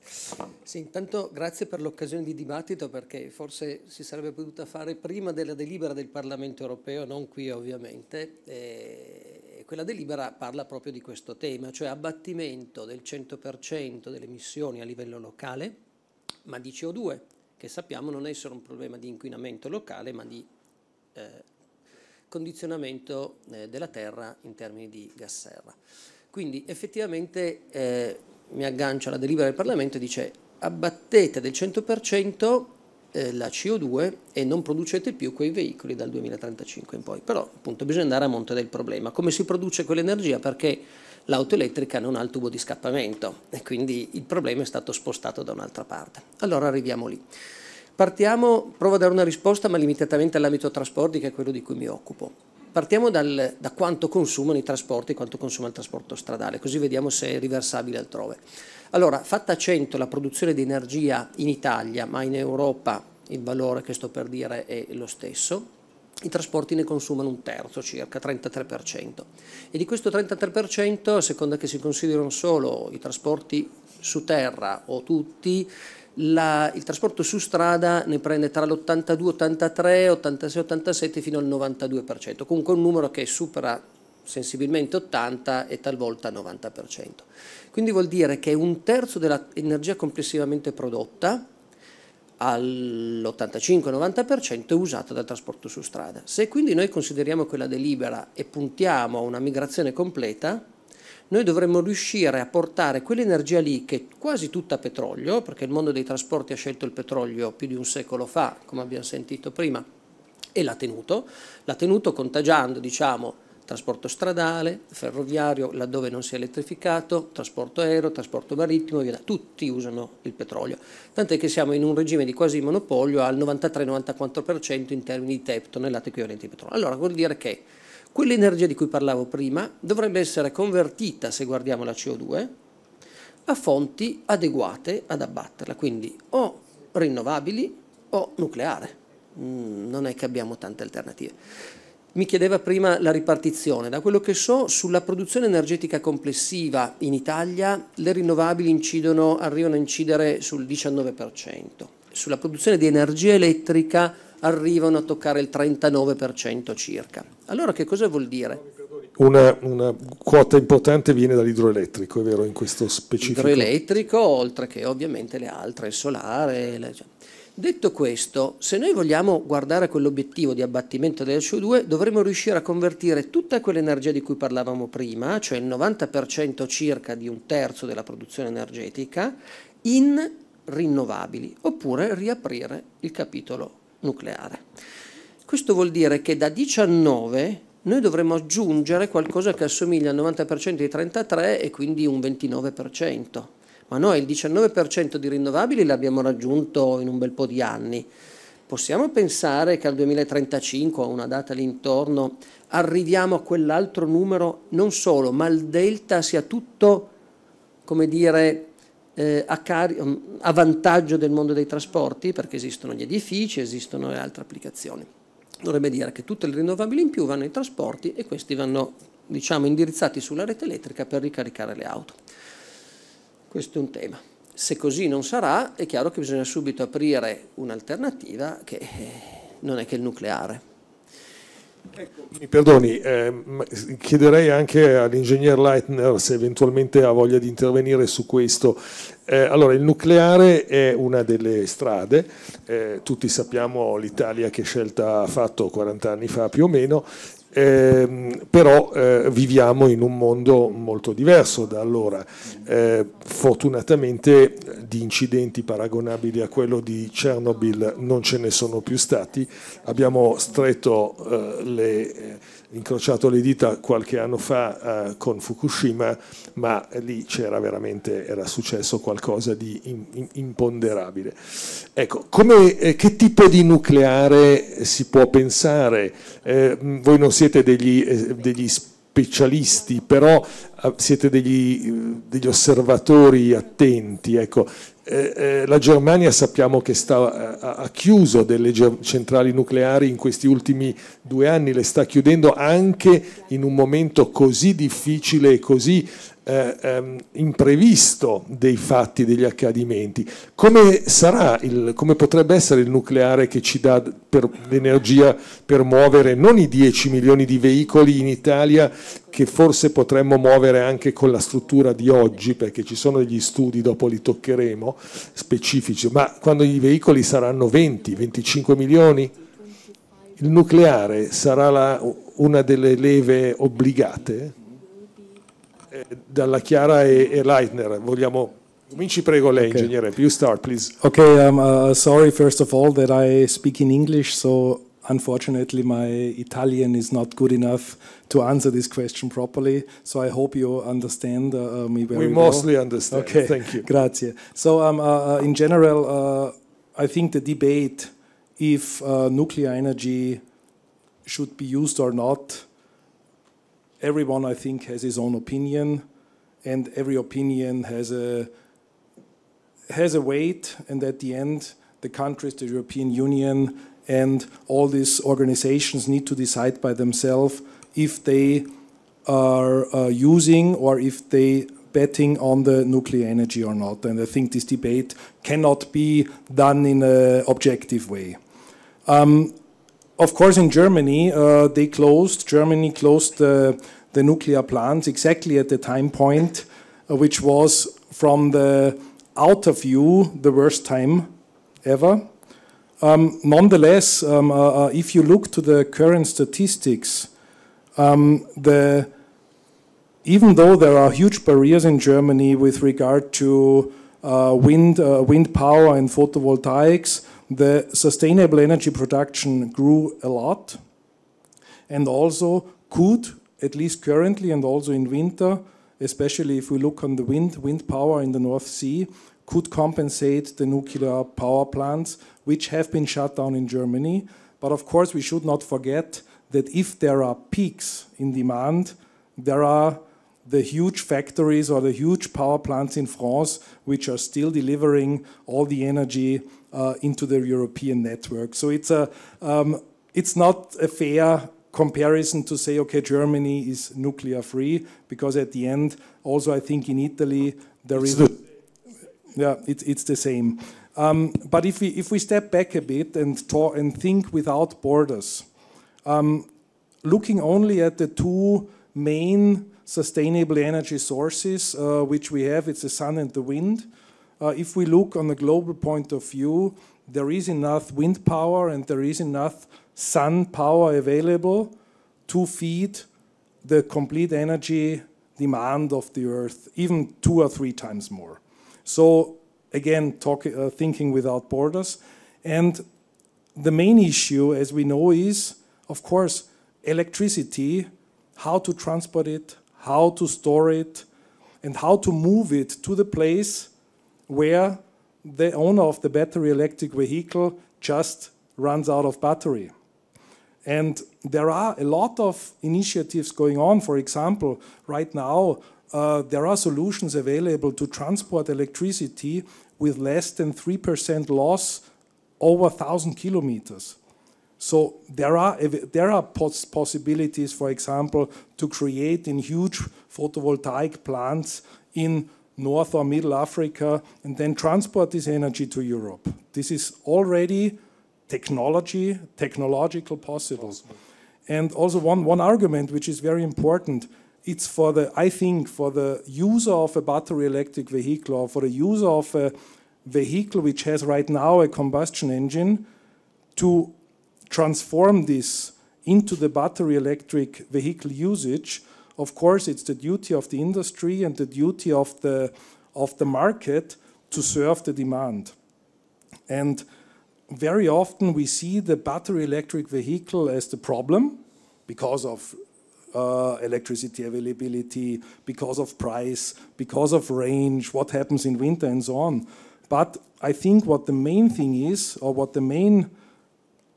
Sì, intanto grazie per l'occasione di dibattito perché forse si sarebbe potuta fare prima della delibera del Parlamento europeo, non qui ovviamente. E quella delibera parla proprio di questo tema, cioè abbattimento del 100% delle emissioni a livello locale, ma di CO2, che sappiamo non essere un problema di inquinamento locale, ma di eh, condizionamento eh, della terra in termini di gas serra. Quindi effettivamente eh, mi aggancia alla delibera del Parlamento e dice abbattete del 100% eh, la CO2 e non producete più quei veicoli dal 2035 in poi. Però appunto bisogna andare a monte del problema. Come si produce quell'energia? Perché l'auto elettrica non ha il tubo di scappamento e quindi il problema è stato spostato da un'altra parte. Allora arriviamo lì. Partiamo, provo a dare una risposta ma limitatamente all'ambito trasporti che è quello di cui mi occupo. Partiamo dal, da quanto consumano i trasporti e quanto consuma il trasporto stradale, così vediamo se è riversabile altrove. Allora, fatta a 100 la produzione di energia in Italia, ma in Europa il valore che sto per dire è lo stesso, i trasporti ne consumano un terzo, circa 33%. E di questo 33%, a seconda che si considerano solo i trasporti su terra o tutti, la, il trasporto su strada ne prende tra l'82, 83, 86, 87 fino al 92%, comunque un numero che supera sensibilmente 80 e talvolta 90%. Quindi vuol dire che un terzo dell'energia complessivamente prodotta all'85-90% è usata dal trasporto su strada. Se quindi noi consideriamo quella delibera e puntiamo a una migrazione completa, noi dovremmo riuscire a portare quell'energia lì che è quasi tutta petrolio, perché il mondo dei trasporti ha scelto il petrolio più di un secolo fa, come abbiamo sentito prima, e l'ha tenuto, l'ha tenuto contagiando, diciamo, trasporto stradale, ferroviario, laddove non si è elettrificato, trasporto aereo, trasporto marittimo, via, tutti usano il petrolio. Tant'è che siamo in un regime di quasi monopolio al 93-94% in termini di TEP, tonnellate equivalenti di petrolio. Allora vuol dire che Quell'energia di cui parlavo prima dovrebbe essere convertita, se guardiamo la CO2, a fonti adeguate ad abbatterla, quindi o rinnovabili o nucleare. Mm, non è che abbiamo tante alternative. Mi chiedeva prima la ripartizione. Da quello che so, sulla produzione energetica complessiva in Italia le rinnovabili incidono, arrivano a incidere sul 19%, sulla produzione di energia elettrica arrivano a toccare il 39% circa. Allora che cosa vuol dire? Una, una, quota importante viene dall'idroelettrico, è vero, in questo specifico? Idroelettrico, oltre che ovviamente le altre, il solare. Le... Cioè. Detto questo, se noi vogliamo guardare quell'obiettivo di abbattimento delle CO2, dovremmo riuscire a convertire tutta quell'energia di cui parlavamo prima, cioè il 90% circa di un terzo della produzione energetica, in rinnovabili, oppure riaprire il capitolo nucleare. Questo vuol dire che da 19 noi dovremmo aggiungere qualcosa che assomiglia al 90% di 33 e quindi un 29%. Ma noi il 19% di rinnovabili l'abbiamo raggiunto in un bel po' di anni. Possiamo pensare che al 2035, a una data lì intorno, arriviamo a quell'altro numero non solo, ma il delta sia tutto, come dire, eh, a, mm, a, vantaggio del mondo dei trasporti perché esistono gli edifici, esistono le altre applicazioni. Dovrebbe dire che tutte le rinnovabili in più vanno ai trasporti e questi vanno diciamo, indirizzati sulla rete elettrica per ricaricare le auto. Questo è un tema. Se così non sarà, è chiaro che bisogna subito aprire un'alternativa che eh, non è che il nucleare. Ecco, mi perdoni, eh, chiederei anche all'ingegner Leitner se eventualmente ha voglia di intervenire su questo. Eh, allora, il nucleare è una delle strade, eh, tutti sappiamo l'Italia che scelta ha fatto 40 anni fa più o meno, eh, però eh, viviamo in un mondo molto diverso da allora. Eh, fortunatamente di incidenti paragonabili a quello di Chernobyl non ce ne sono più stati, abbiamo stretto eh, le eh, incrociato le dita qualche anno fa eh, con Fukushima, ma lì c'era veramente, era successo qualcosa di in, in, imponderabile. Ecco, come, eh, che tipo di nucleare si può pensare? Eh, voi non siete degli, eh, degli specialisti, però ah, siete degli, eh, degli osservatori attenti. Ecco, eh, eh, la Germania sappiamo che sta, eh, ha chiuso delle centrali nucleari in questi ultimi due anni, le sta chiudendo anche in un momento così difficile e così eh, ehm, imprevisto dei fatti, degli accadimenti. Come, il, come, potrebbe essere il nucleare che ci dà l'energia per muovere non i 10 milioni di veicoli in Italia che forse potremmo muovere anche con la struttura di oggi, perché ci sono degli studi, dopo li toccheremo, specifici, ma quando i veicoli saranno 20, 25 milioni? Il nucleare sarà la, una delle leve obbligate? Dalla Chiara e, e Leitner. Vogliamo Cominci prego lei, okay. ingegnere. You start, please. Okay, I'm um, uh, sorry first of all that I speak in English, so unfortunately my Italian is not good enough to answer this question properly. So I hope you understand uh, uh me very we well. We mostly understand. Okay, thank you. Grazie. So um, uh, uh in general, uh, I think the debate if nuclear energy should be used or not everyone, I think, has his own opinion, and every opinion has a has a weight, and at the end, the countries, the European Union, and all these organizations need to decide by themselves if they are uh, using or if they betting on the nuclear energy or not. And I think this debate cannot be done in an objective way. Um, of course, in Germany, uh, they closed, Germany closed the, the nuclear plants exactly at the time point, uh, which was from the outer view the worst time ever. Um, nonetheless, um, uh, uh, if you look to the current statistics, um, the, even though there are huge barriers in Germany with regard to uh, wind, uh, wind power and photovoltaics, the sustainable energy production grew a lot and also could, at least currently and also in winter, especially if we look on the wind, wind power in the North Sea could compensate the nuclear power plants which have been shut down in Germany. But of course, we should not forget that if there are peaks in demand, there are the huge factories or the huge power plants in France which are still delivering all the energy uh, into the European network. So it's a um, it's not a fair comparison to say, okay, Germany is nuclear free, because at the end, also I think in Italy there it's is, yeah, it's it's the same. Um, but if we if we step back a bit and talk and think without borders, um, looking only at the two main sustainable energy sources uh, which we have, it's the sun and the wind. Uh, if we look on a global point of view, there is enough wind power and there is enough sun power available to feed the complete energy demand of the Earth, even two or three times more. So again, talk, uh, thinking without borders. And the main issue, as we know, is, of course, electricity, how to transport it, how to store it, and how to move it to the place where the owner of the battery electric vehicle just runs out of battery. And there are a lot of initiatives going on. For example, right now, uh, there are solutions available to transport electricity with less than 3% loss over 1,000 kilometers. So there are, there are poss possibilities, for example, to create in huge photovoltaic plants in North or Middle Africa, and then transport this energy to Europe. This is already technology, technological possible. possible. And also one, one argument which is very important, it's for the, I think, for the user of a battery electric vehicle or for the user of a vehicle which has right now a combustion engine to transform this into the battery electric vehicle usage of course, it's the duty of the industry and the duty of the, of the market to serve the demand. And very often we see the battery electric vehicle as the problem because of uh, electricity availability, because of price, because of range, what happens in winter, and so on. But I think what the main thing is, or what the main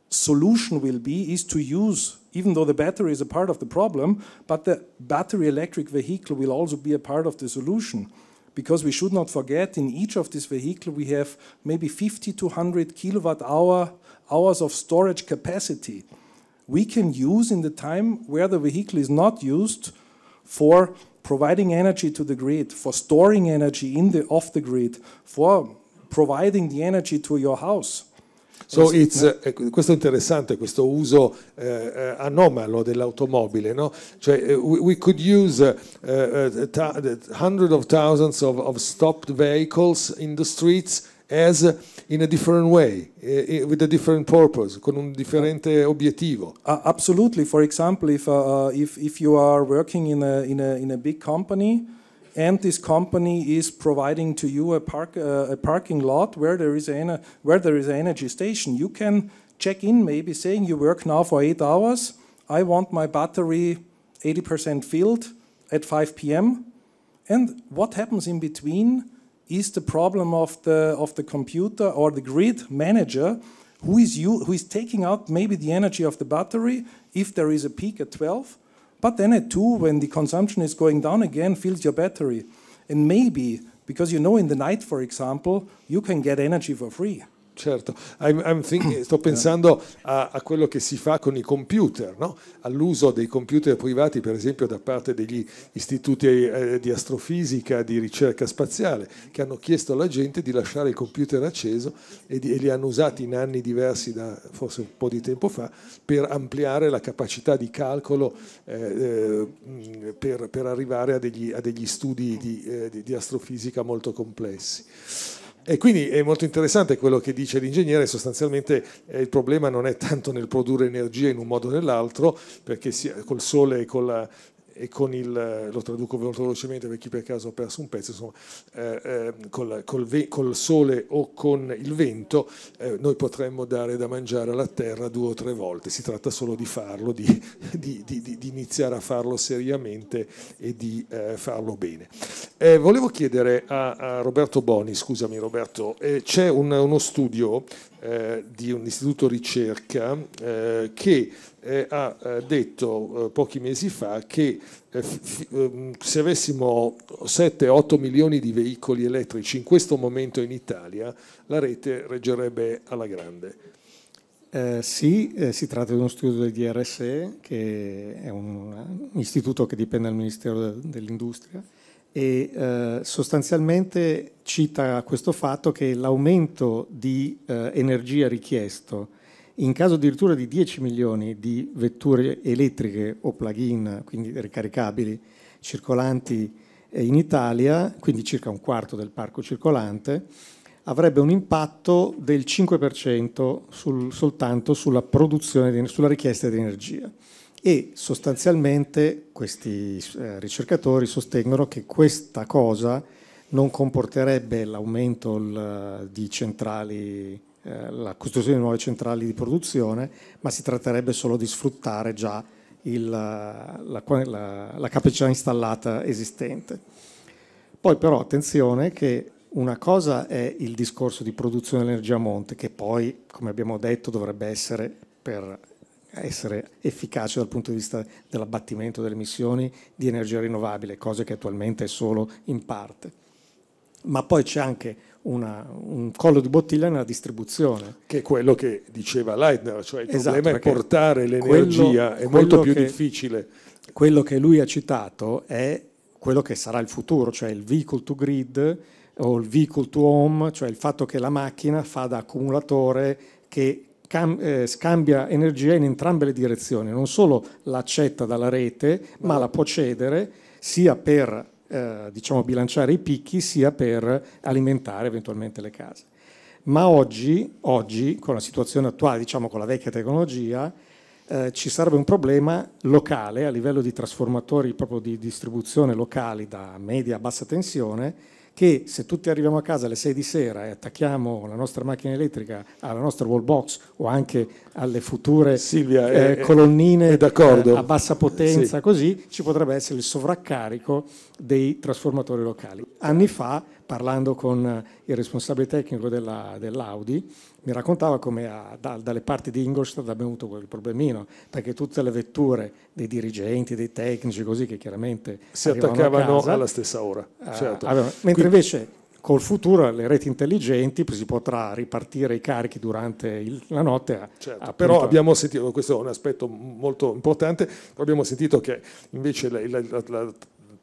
solution will be, is to use even though the battery is a part of the problem, but the battery electric vehicle will also be a part of the solution. Because we should not forget, in each of these vehicles, we have maybe 50 to 100 kilowatt hour hours of storage capacity we can use in the time where the vehicle is not used for providing energy to the grid, for storing energy in the off the grid, for providing the energy to your house. So eh, eh, questo è interessante, questo uso eh, eh anomalo dell'automobile, no? cioè eh, we, we, could use uh, hundreds of thousands of, of stopped vehicles in the streets as in a different way, with a different purpose, con un differente obiettivo. Uh, absolutely. For example, if, uh, if, if you are working in a, in a, in a big company, and this company is providing to you a, park, uh, a parking lot where there is an where there is an energy station. You can check in maybe saying you work now for eight hours. I want my battery 80% filled at 5 p.m. And what happens in between is the problem of the of the computer or the grid manager who is you who is taking out maybe the energy of the battery if there is a peak at 12 but then at two, when the consumption is going down again, fills your battery. And maybe, because you know in the night, for example, you can get energy for free. certo. I'm, I'm thinking, sto <coughs> pensando a, a, quello che si fa con i computer, no? all'uso dei computer privati, per esempio, da parte degli istituti eh, di astrofisica, di ricerca spaziale, che hanno chiesto alla gente di lasciare il computer acceso e, di, e li hanno usati in anni diversi da forse un po' di tempo fa per ampliare la capacità di calcolo eh, eh per, per, arrivare a degli, a degli studi di, eh, di, di astrofisica molto complessi. E quindi è molto interessante quello che dice l'ingegnere, sostanzialmente eh, il problema non è tanto nel produrre energia in un modo o nell'altro, perché col sole e con la, e con il, eh, lo traduco molto velocemente per chi per caso ha perso un pezzo, insomma, eh, eh, col, col, ve, col, sole o con il vento eh, noi potremmo dare da mangiare alla terra due o tre volte, si tratta solo di farlo, di, <laughs> di, di, di iniziare a farlo seriamente e di eh, farlo bene. Eh, volevo chiedere a, a, Roberto Boni, scusami Roberto, c'è un, uno studio di un istituto ricerca che eh, ha eh, detto eh, pochi mesi fa che eh, ehm, se avessimo 7-8 milioni di veicoli elettrici in questo momento in Italia, la rete reggerebbe alla grande. Eh, sì, eh, si tratta di uno studio del DRSE, che è un, un istituto che dipende dal Ministero dell'Industria, e sostanzialmente cita questo fatto che l'aumento di energia richiesto in caso addirittura di 10 milioni di vetture elettriche o plug-in, quindi ricaricabili, circolanti eh, in Italia, quindi circa un quarto del parco circolante, avrebbe un impatto del 5% sul, soltanto sulla, di, sulla richiesta di energia. E sostanzialmente questi eh, ricercatori sostengono che questa cosa non comporterebbe l'aumento di centrali eh, la costruzione di nuove centrali di produzione, ma si tratterebbe solo di sfruttare già il, eh, la, la, la capacità installata esistente. Poi però attenzione che una cosa è il discorso di produzione di energia a monte, che poi, come abbiamo detto, dovrebbe essere per essere efficace dal punto di vista dell'abbattimento delle emissioni di energia rinnovabile, cosa che attualmente è solo in parte. Ma poi c'è anche una, un collo di bottiglia nella distribuzione. Che è quello che diceva Leitner, cioè il esatto, problema è portare l'energia, quello, è molto più che, difficile. Quello che lui ha citato è quello che sarà il futuro, cioè il vehicle to grid o il vehicle to home, cioè il fatto che la macchina fa da accumulatore che cam- eh, scambia energia in entrambe le direzioni, non solo l'accetta dalla rete, ma la può cedere sia per eh, diciamo, bilanciare i picchi sia per alimentare eventualmente le case. Ma oggi, oggi con la situazione attuale, diciamo con la vecchia tecnologia, eh, ci sarebbe un problema locale a livello di trasformatori proprio di distribuzione locali da media a bassa tensione che se tutti arriviamo a casa alle 6 di sera e attacchiamo la nostra macchina elettrica alla nostra wall box o anche alle future Silvia, eh, è, eh, colonnine è eh, a bassa potenza, sì. così ci potrebbe essere il sovraccarico dei trasformatori locali. Anni fa parlando con il responsabile tecnico della, dell'Audi, mi raccontava come a, da, dalle parti di Ingolstadt abbiamo avuto quel problemino, perché tutte le vetture dei dirigenti, dei tecnici, così che chiaramente si attaccavano casa, alla stessa ora. Eh, certo. Uh, avevano, mentre Quindi... invece col futuro le reti intelligenti si potrà ripartire i carichi durante il, la notte. Certo, però abbiamo sentito, questo è un aspetto molto importante, abbiamo sentito che invece la, la, la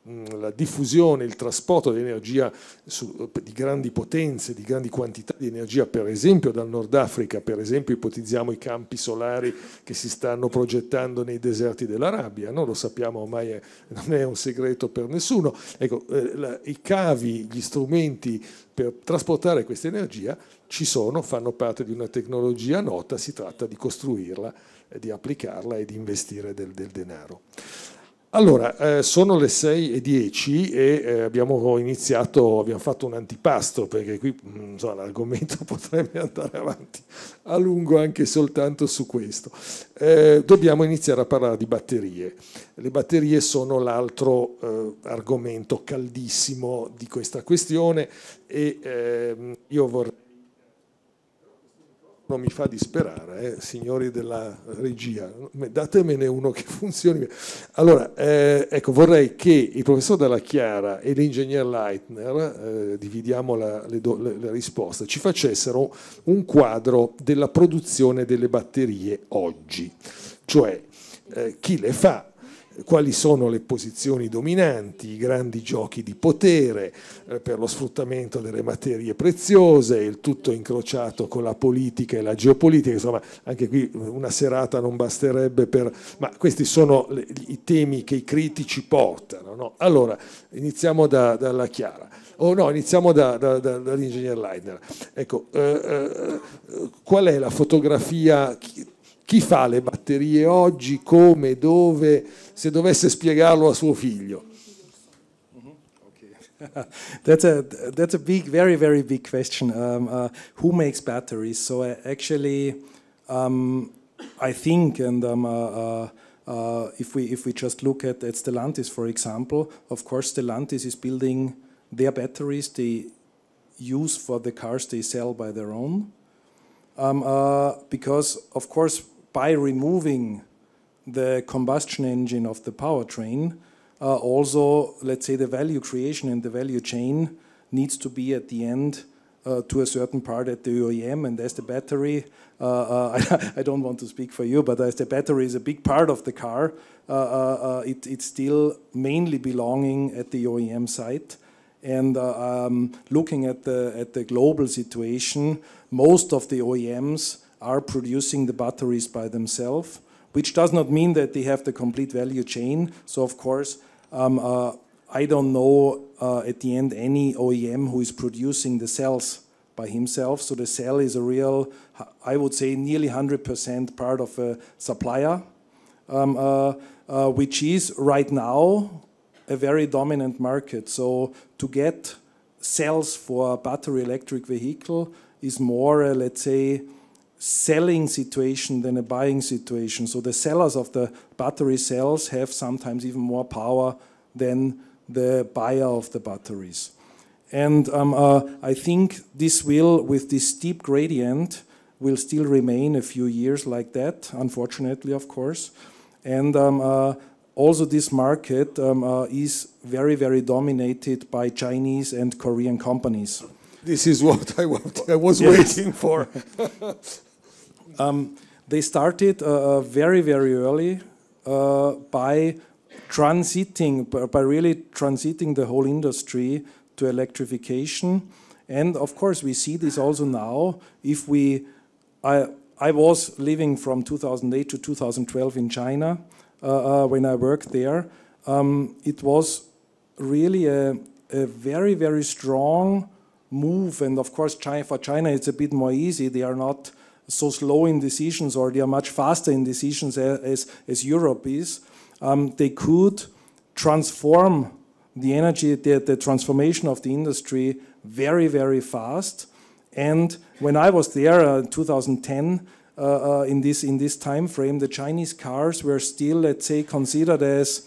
Mm, la diffusione, il trasporto di energia su, di grandi potenze, di grandi quantità di energia, per esempio dal Nord Africa, per esempio ipotizziamo i campi solari che si stanno progettando nei deserti dell'Arabia, no? lo sappiamo ormai, è, non è un segreto per nessuno. Ecco, eh, la, i cavi, gli strumenti per trasportare questa energia ci sono, fanno parte di una tecnologia nota, si tratta di costruirla, eh, di applicarla e di investire del, del denaro. Allora, eh, sono le 6.10 e eh, abbiamo iniziato, abbiamo fatto un antipasto perché qui mm, so, l'argomento <laughs> potrebbe andare avanti a lungo anche soltanto su questo. Eh, dobbiamo iniziare a parlare di batterie. Le batterie sono l'altro eh, argomento caldissimo di questa questione e ehm, io vorrei non mi fa disperare, eh, signori della regia, datemene uno che <laughs> funzioni. Allora, eh, ecco, vorrei che il professor Dalla Chiara e l'ingegner Leitner, eh, dividiamo la, le, do, le, la risposta, ci facessero un quadro della produzione delle batterie oggi, cioè eh, chi le fa, quali sono le posizioni dominanti, i grandi giochi di potere eh, per lo sfruttamento delle materie preziose, il tutto incrociato con la politica e la geopolitica, insomma anche qui eh, una serata non basterebbe per... ma questi sono le, i temi che i critici portano. No? Allora, iniziamo da, dalla Chiara, o oh, no, iniziamo da, da, dall'ingegner Leitner. Ecco, eh, eh, eh qual è la fotografia chi fa le batterie oggi, come, dove, se dovesse spiegarlo a suo figlio? <laughs> that's a that's a big, very, very big question. Um, uh, who makes batteries? So I uh, actually, um, I think, and um, uh, uh, uh, if we if we just look at, at Stellantis, for example, of course, Stellantis is building their batteries they use for the cars they sell by their own, um, uh, because of course by removing the combustion engine of the powertrain, uh, also, let's say, the value creation in the value chain needs to be at the end uh, to a certain part at the OEM, and as the battery, uh, I, uh, <laughs> I, don't want to speak for you, but as the battery is a big part of the car, uh, uh, it, it's still mainly belonging at the OEM site. And um, looking at the at the global situation, most of the OEMs are producing the batteries by themselves, which does not mean that they have the complete value chain. So, of course, um, uh, I don't know uh, at the end any OEM who is producing the cells by himself. So the cell is a real, I would say, nearly 100% part of a supplier, um, uh, uh, which is right now a very dominant market. So to get cells for a battery electric vehicle is more, uh, let's say, selling situation than a buying situation. So the sellers of the battery cells have sometimes even more power than the buyer of the batteries. And um, uh, I think this will, with this steep gradient, will still remain a few years like that, unfortunately, of course. And um, uh, also this market um, uh, is very, very dominated by Chinese and Korean companies this is what I, <laughs> I was yes. waiting for. <laughs> um, they started uh, uh, very, very early uh, by transiting, by really transiting the whole industry to electrification. And of course, we see this also now. If we, I, I was living from 2008 to 2012 in China uh, uh, when I worked there. Um, it was really a, a very, very strong move. And of course, China, for China, it's a bit more easy. They are not so slow in decisions or they are much faster in decisions as, as Europe is, um, they could transform the energy, the, the transformation of the industry very, very fast. And when I was there uh, 2010, uh, uh, in this in this time frame, the Chinese cars were still, let's say, considered as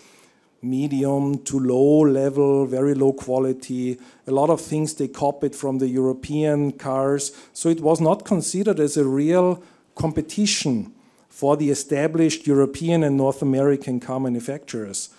medium to low level, very low quality. A lot of things they copied from the European cars. So it was not considered as a real competition for the established European and North American car manufacturers.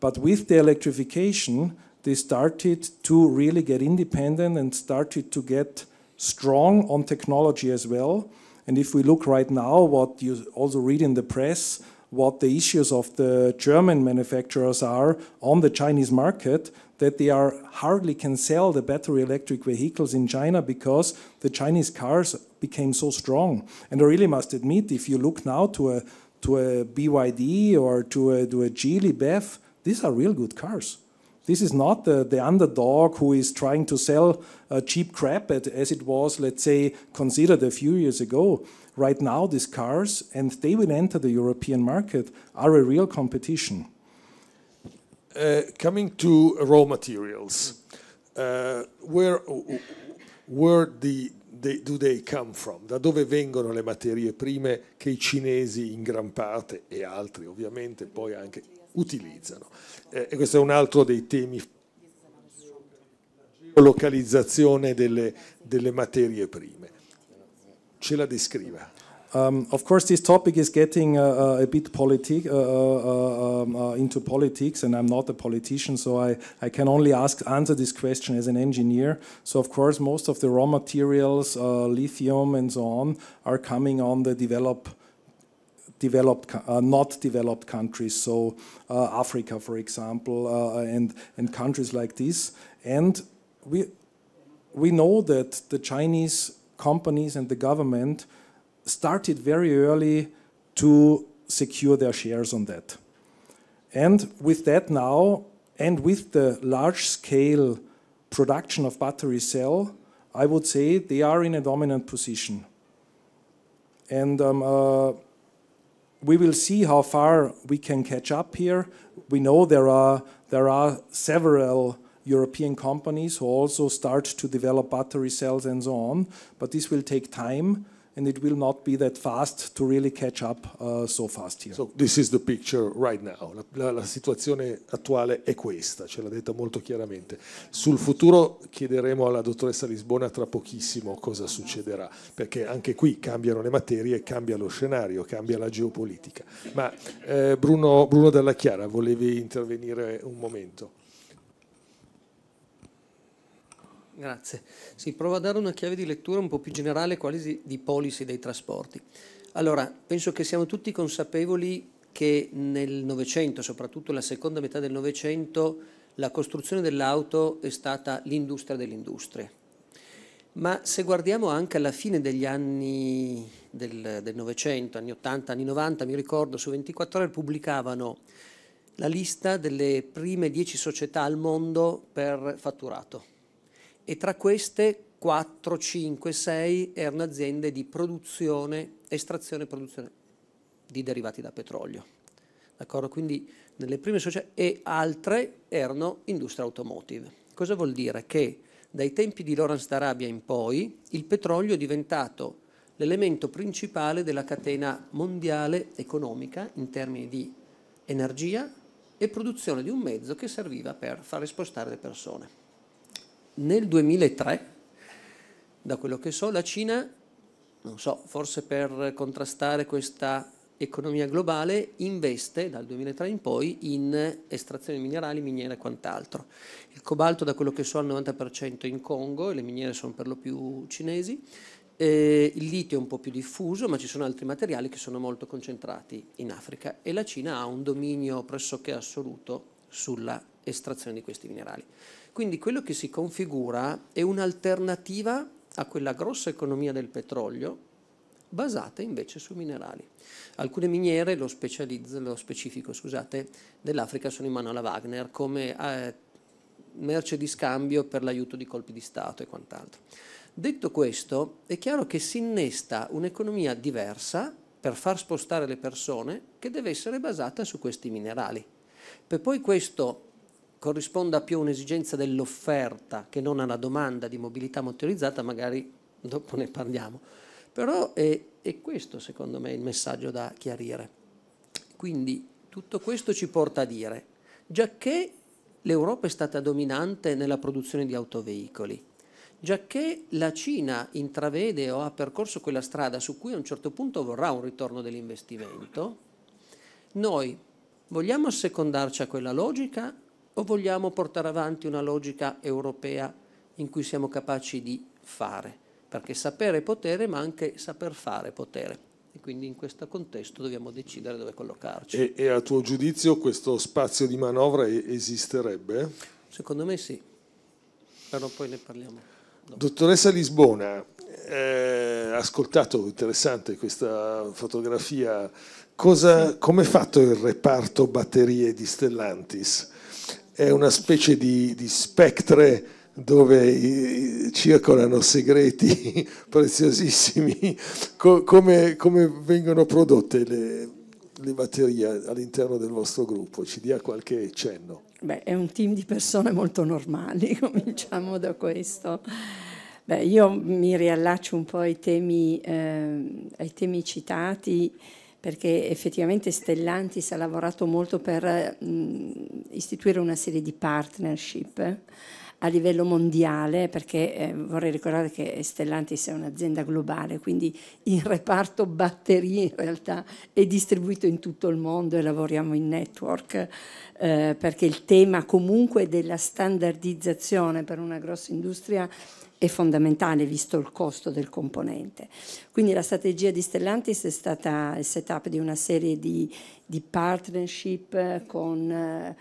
But with the electrification, they started to really get independent and started to get strong on technology as well. And if we look right now, what you also read in the press, what the issues of the German manufacturers are on the Chinese market, that they are hardly can sell the battery electric vehicles in China because the Chinese cars became so strong. And I really must admit, if you look now to a to a BYD or to a, to a Geely BEV, these are real good cars. This is not the, the underdog who is trying to sell uh, cheap crap at, as it was, let's say, considered a few years ago. right now these cars, and they will enter the European market, are a real competition. Uh, coming to raw materials, uh, where, where the, the, do they come from? Da dove vengono le materie prime che i cinesi in gran parte e altri ovviamente poi anche utilizzano? Eh, e questo è un altro dei temi localizzazione delle, delle, materie prime. Um, of course, this topic is getting uh, uh a bit uh, uh, uh, um, uh, into politics, and I'm not a politician, so I, I can only ask, answer this question as an engineer. So, of course, most of the raw materials, lithium and so on, are coming on the develop, developed, not developed countries, so Africa, for example, and, and countries like this. And we, we know that the Chinese companies and the government started very early to secure their shares on that. And with that now, and with the large scale production of battery cell, I would say they are in a dominant position. And um, uh, we will see how far we can catch up here. We know there are, there are several European companies who also start to develop battery cells and so on. But this will take time and it will not be that fast to really catch up uh, so fast here. So this is the picture right now. La, la, la situazione attuale è questa, ce l'ha detta molto chiaramente. Sul futuro chiederemo alla dottoressa Lisbona tra pochissimo cosa succederà, perché anche qui cambiano le materie, cambia lo scenario, cambia la geopolitica. Ma eh, Bruno, Bruno Dalla Chiara, volevi intervenire un momento? Grazie. Si prova a dare una chiave di lettura un po' più generale quasi di policy dei trasporti. Allora, penso che siamo tutti consapevoli che nel Novecento, soprattutto la seconda metà del Novecento, la costruzione dell'auto è stata l'industria dell'industria. Ma se guardiamo anche alla fine degli anni del Novecento, anni 80, anni 90, mi ricordo, su 24 ore pubblicavano la lista delle prime 10 società al mondo per fatturato e tra queste 4, 5, 6 erano aziende di produzione, estrazione e produzione di derivati da petrolio. D'accordo? Quindi nelle prime società e altre erano industria automotive. Cosa vuol dire? Che dai tempi di Lawrence d'Arabia in poi il petrolio è diventato l'elemento principale della catena mondiale economica in termini di energia e produzione di un mezzo che serviva per fare spostare le persone nel 2003, da quello che so, la Cina, non so, forse per contrastare questa economia globale, investe dal 2003 in poi in estrazioni minerali, miniere e quant'altro. Il cobalto, da quello che so, al 90% in Congo, e le miniere sono per lo più cinesi, eh, il litio è un po' più diffuso, ma ci sono altri materiali che sono molto concentrati in Africa e la Cina ha un dominio pressoché assoluto sulla estrazione di questi minerali. Quindi quello che si configura è un'alternativa a quella grossa economia del petrolio basata invece su minerali. Alcune miniere, lo, lo specifico dell'Africa, sono in mano alla Wagner come eh, merce di scambio per l'aiuto di colpi di Stato e quant'altro. Detto questo, è chiaro che si innesta un'economia diversa per far spostare le persone che deve essere basata su questi minerali. Per poi questo corrisponda più a un'esigenza dell'offerta che non alla domanda di mobilità motorizzata, magari dopo ne parliamo. Però è, è questo secondo me il messaggio da chiarire. Quindi tutto questo ci porta a dire, giacché l'Europa è stata dominante nella produzione di autoveicoli, giacché la Cina intravede o ha percorso quella strada su cui a un certo punto vorrà un ritorno dell'investimento, noi vogliamo assecondarci a quella logica o vogliamo portare avanti una logica europea in cui siamo capaci di fare? Perché sapere è potere, ma anche saper fare è potere. E quindi in questo contesto dobbiamo decidere dove collocarci. E, e a tuo giudizio questo spazio di manovra esisterebbe? Secondo me sì, però poi ne parliamo. Dopo. Dottoressa Lisbona, eh, ascoltato interessante questa fotografia. come è fatto il reparto batterie di Stellantis? è una specie di, di spectre dove circolano segreti <laughs> preziosissimi, Co come, come, vengono prodotte le, le batterie all'interno del vostro gruppo? Ci dia qualche cenno. Beh, è un team di persone molto normali, <laughs> cominciamo da questo. Beh, io mi riallaccio un po' ai temi, eh, ai temi citati perché effettivamente Stellantis ha lavorato molto per eh, mh, istituire una serie di partnership a livello mondiale, perché eh, vorrei ricordare che Stellantis è un'azienda globale, quindi il reparto batterie in realtà è distribuito in tutto il mondo e lavoriamo in network, eh, perché il tema comunque della standardizzazione per una grossa industria è fondamentale visto il costo del componente. Quindi la strategia di Stellantis è stata il setup di una serie di, di partnership eh, con... Eh,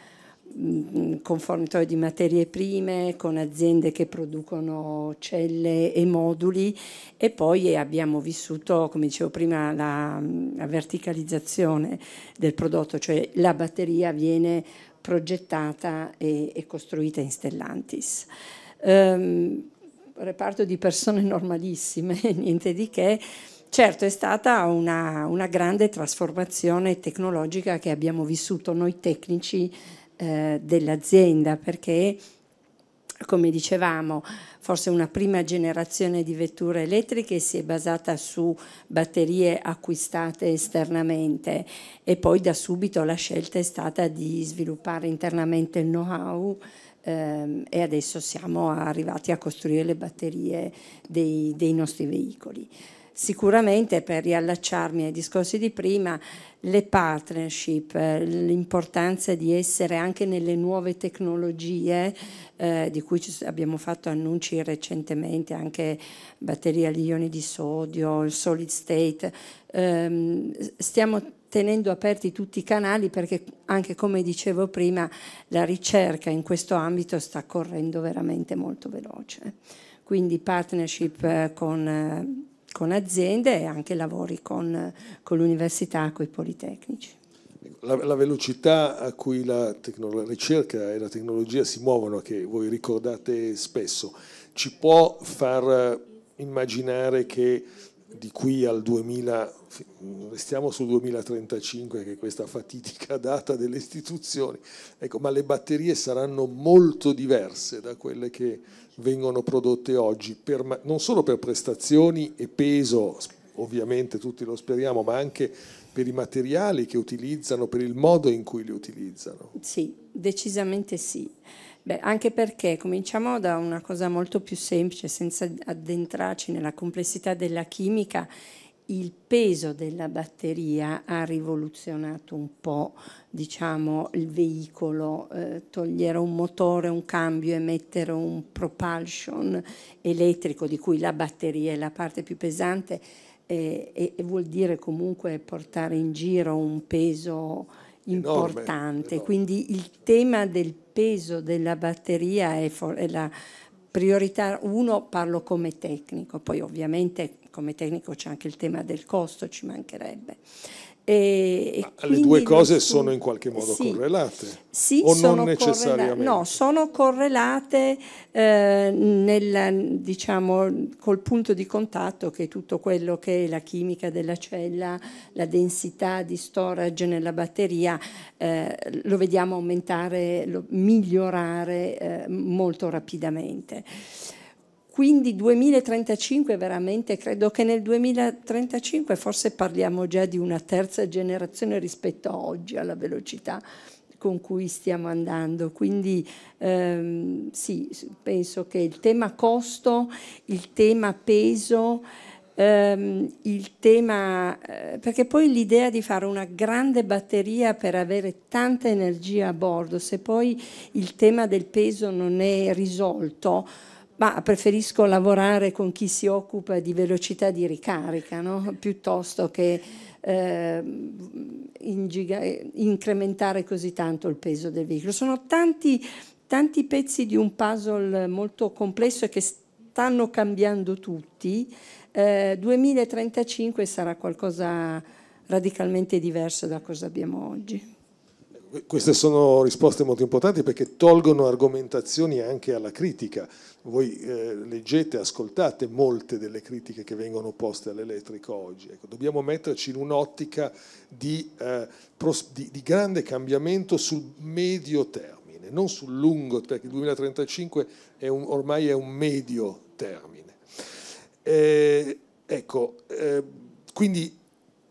Mm, mm, con fornitori di materie prime, con aziende che producono celle e moduli e poi abbiamo vissuto, come dicevo prima, la, mm, la verticalizzazione del prodotto, cioè la batteria viene progettata e, e costruita in Stellantis. Um, reparto di persone normalissime, <laughs> niente di che, Certo, è stata una, una, grande trasformazione tecnologica che abbiamo vissuto noi tecnici eh, dell'azienda perché come dicevamo, forse una prima generazione di vetture elettriche si è basata su batterie acquistate esternamente e poi da subito la scelta è stata di sviluppare internamente il know-how ehm, e adesso siamo arrivati a costruire le batterie dei, dei nostri veicoli sicuramente per riallacciarmi ai discorsi di prima, le partnership, eh, l'importanza di essere anche nelle nuove tecnologie eh, di cui abbiamo fatto annunci recentemente, anche batterie agli ioni di sodio, il solid state, ehm, stiamo tenendo aperti tutti i canali perché anche come dicevo prima la ricerca in questo ambito sta correndo veramente molto veloce. Quindi partnership eh, con eh, con aziende e anche lavori con, con l'università, con i politecnici. La, la, velocità a cui la, la, ricerca e la tecnologia si muovono, che voi ricordate spesso, ci può far immaginare che di qui al 2000, restiamo sul 2035 che è questa fatidica data delle istituzioni, ecco, ma le batterie saranno molto diverse da quelle che vengono prodotte oggi, per, non solo per prestazioni e peso, ovviamente tutti lo speriamo, ma anche per i materiali che utilizzano, per il modo in cui li utilizzano. Sì, decisamente sì. Beh, anche perché cominciamo da una cosa molto più semplice, senza addentrarci nella complessità della chimica, il peso della batteria ha rivoluzionato un po' diciamo, il veicolo, eh, togliere un motore, un cambio e mettere un propulsion elettrico di cui la batteria è la parte più pesante eh, e, e, vuol dire comunque portare in giro un peso importante. Enorme. Quindi il tema del peso della batteria è, è la priorità uno parlo come tecnico, poi ovviamente come tecnico c'è anche il tema del costo, ci mancherebbe. E, e le due cose nessun... sono in qualche modo sì, correlate? Sì, o non necessariamente? Correlate, no, sono correlate eh, nel, diciamo, col punto di contatto che è tutto quello che è la chimica della cella, la densità di storage nella batteria, eh, lo vediamo aumentare, lo, migliorare eh, molto rapidamente. Quindi 2035 veramente, credo che nel 2035 forse parliamo già di una terza generazione rispetto a oggi, alla velocità con cui stiamo andando. Quindi ehm, sì, penso che il tema costo, il tema peso, ehm, il tema... Eh, perché poi l'idea di fare una grande batteria per avere tanta energia a bordo, se poi il tema del peso non è risolto, ma preferisco lavorare con chi si occupa di velocità di ricarica, no? piuttosto che eh, incrementare così tanto il peso del veicolo. Sono tanti, tanti pezzi di un puzzle molto complesso e che stanno cambiando tutti. Eh, 2035 sarà qualcosa radicalmente diverso da cosa abbiamo oggi. Queste sono risposte molto importanti perché tolgono argomentazioni anche alla critica. Voi eh, leggete, ascoltate molte delle critiche che vengono poste all'elettrico oggi. Ecco, dobbiamo metterci in un'ottica di, eh, pros- di, di grande cambiamento sul medio termine, non sul lungo, perché il 2035 è un, ormai è un medio termine. Eh, ecco, eh, quindi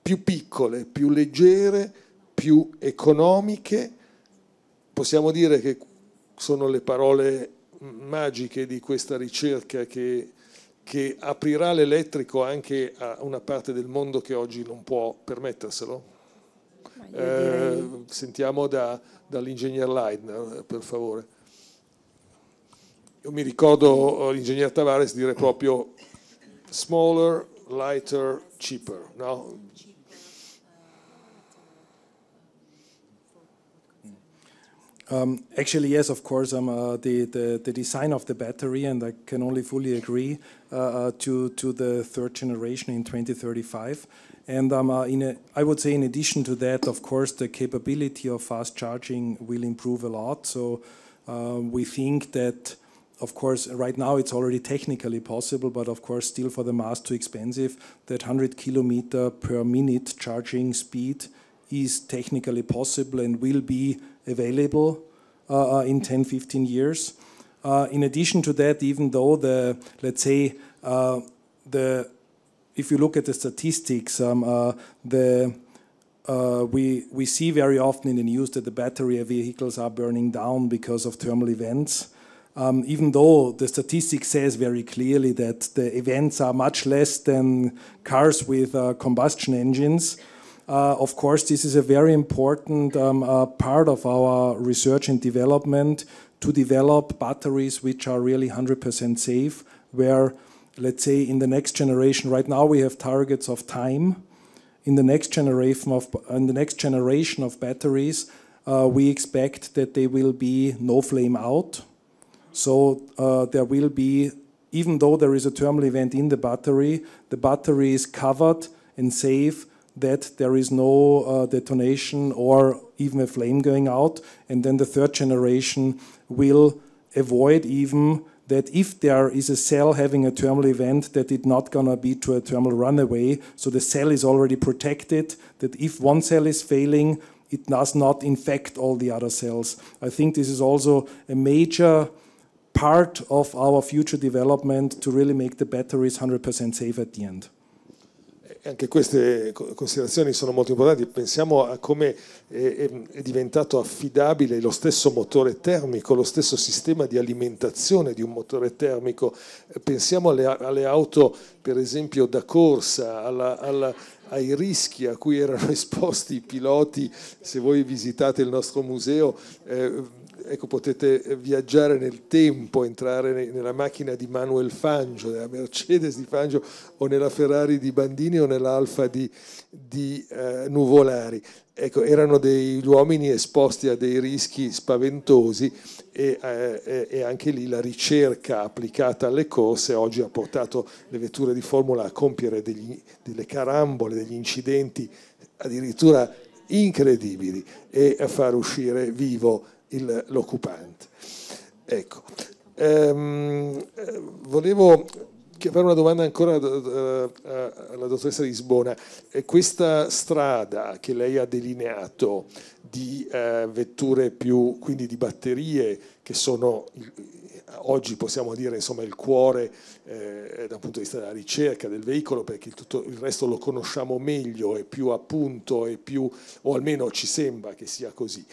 più piccole, più leggere più economiche, possiamo dire che sono le parole magiche di questa ricerca che, che aprirà l'elettrico anche a una parte del mondo che oggi non può permetterselo? Eh, sentiamo da, dall'ingegner Leitner, per favore. Io mi ricordo eh, l'ingegner Tavares dire proprio smaller, lighter, cheaper. No? Um, actually, yes, of course, uh, the, the, the, design of the battery, and I can only fully agree uh, uh to, to the third generation in 2035. And um, uh, in a, I would say, in addition to that, of course, the capability of fast charging will improve a lot. So uh, we think that, of course, right now it's already technically possible, but of course, still for the mass too expensive, that 100 kilometer per minute charging speed is technically possible and will be available uh, uh, in 10, 15 years. Uh, in addition to that, even though the, let's say, the, if you look at the statistics, um, the, uh, we, we see very often in the news that the battery vehicles are burning down because of thermal events. Um, even though the statistic says very clearly that the events are much less than cars with uh, combustion engines, uh, of course, this is a very important um, uh, part of our research and development to develop batteries which are really 100% safe, where, let's say, in the next generation, right now we have targets of time. In the next generation of, in the next generation of batteries, uh, we expect that they will be no flame out. So uh, there will be, even though there is a thermal event in the battery, the battery is covered and safe that there is no uh, detonation or even a flame going out. And then the third generation will avoid even that if there is a cell having a thermal event that it's not going to be to a thermal runaway so the cell is already protected that if one cell is failing it does not infect all the other cells i think this is also a major part of our future development to really make the batteries 100% safe at the end anche queste considerazioni sono molto importanti. Pensiamo a come è diventato affidabile lo stesso motore termico, lo stesso sistema di alimentazione di un motore termico. Pensiamo alle, auto, per esempio, da corsa, alla, alla, ai rischi a cui erano <laughs> esposti i piloti. Se voi visitate il nostro museo, eh, ecco, potete viaggiare nel tempo, entrare nella macchina di Manuel Fangio, nella Mercedes di Fangio o nella Ferrari di Bandini o nell'Alfa di, di eh, Nuvolari. Ecco, erano degli uomini esposti a dei rischi spaventosi e, eh, e, anche lì la ricerca applicata alle corse oggi ha portato le vetture di Formula a compiere degli, delle carambole, degli incidenti addirittura incredibili e a far uscire vivo il, l'occupante. Ecco. Ehm, eh, volevo fare una domanda ancora eh, eh, alla dottoressa Lisbona. Questa strada che lei ha delineato di vetture più, quindi di batterie, che sono oggi possiamo dire insomma, il cuore eh, dal punto di vista della ricerca del veicolo perché tutto il resto lo conosciamo meglio e più appunto e più o almeno ci sembra che sia così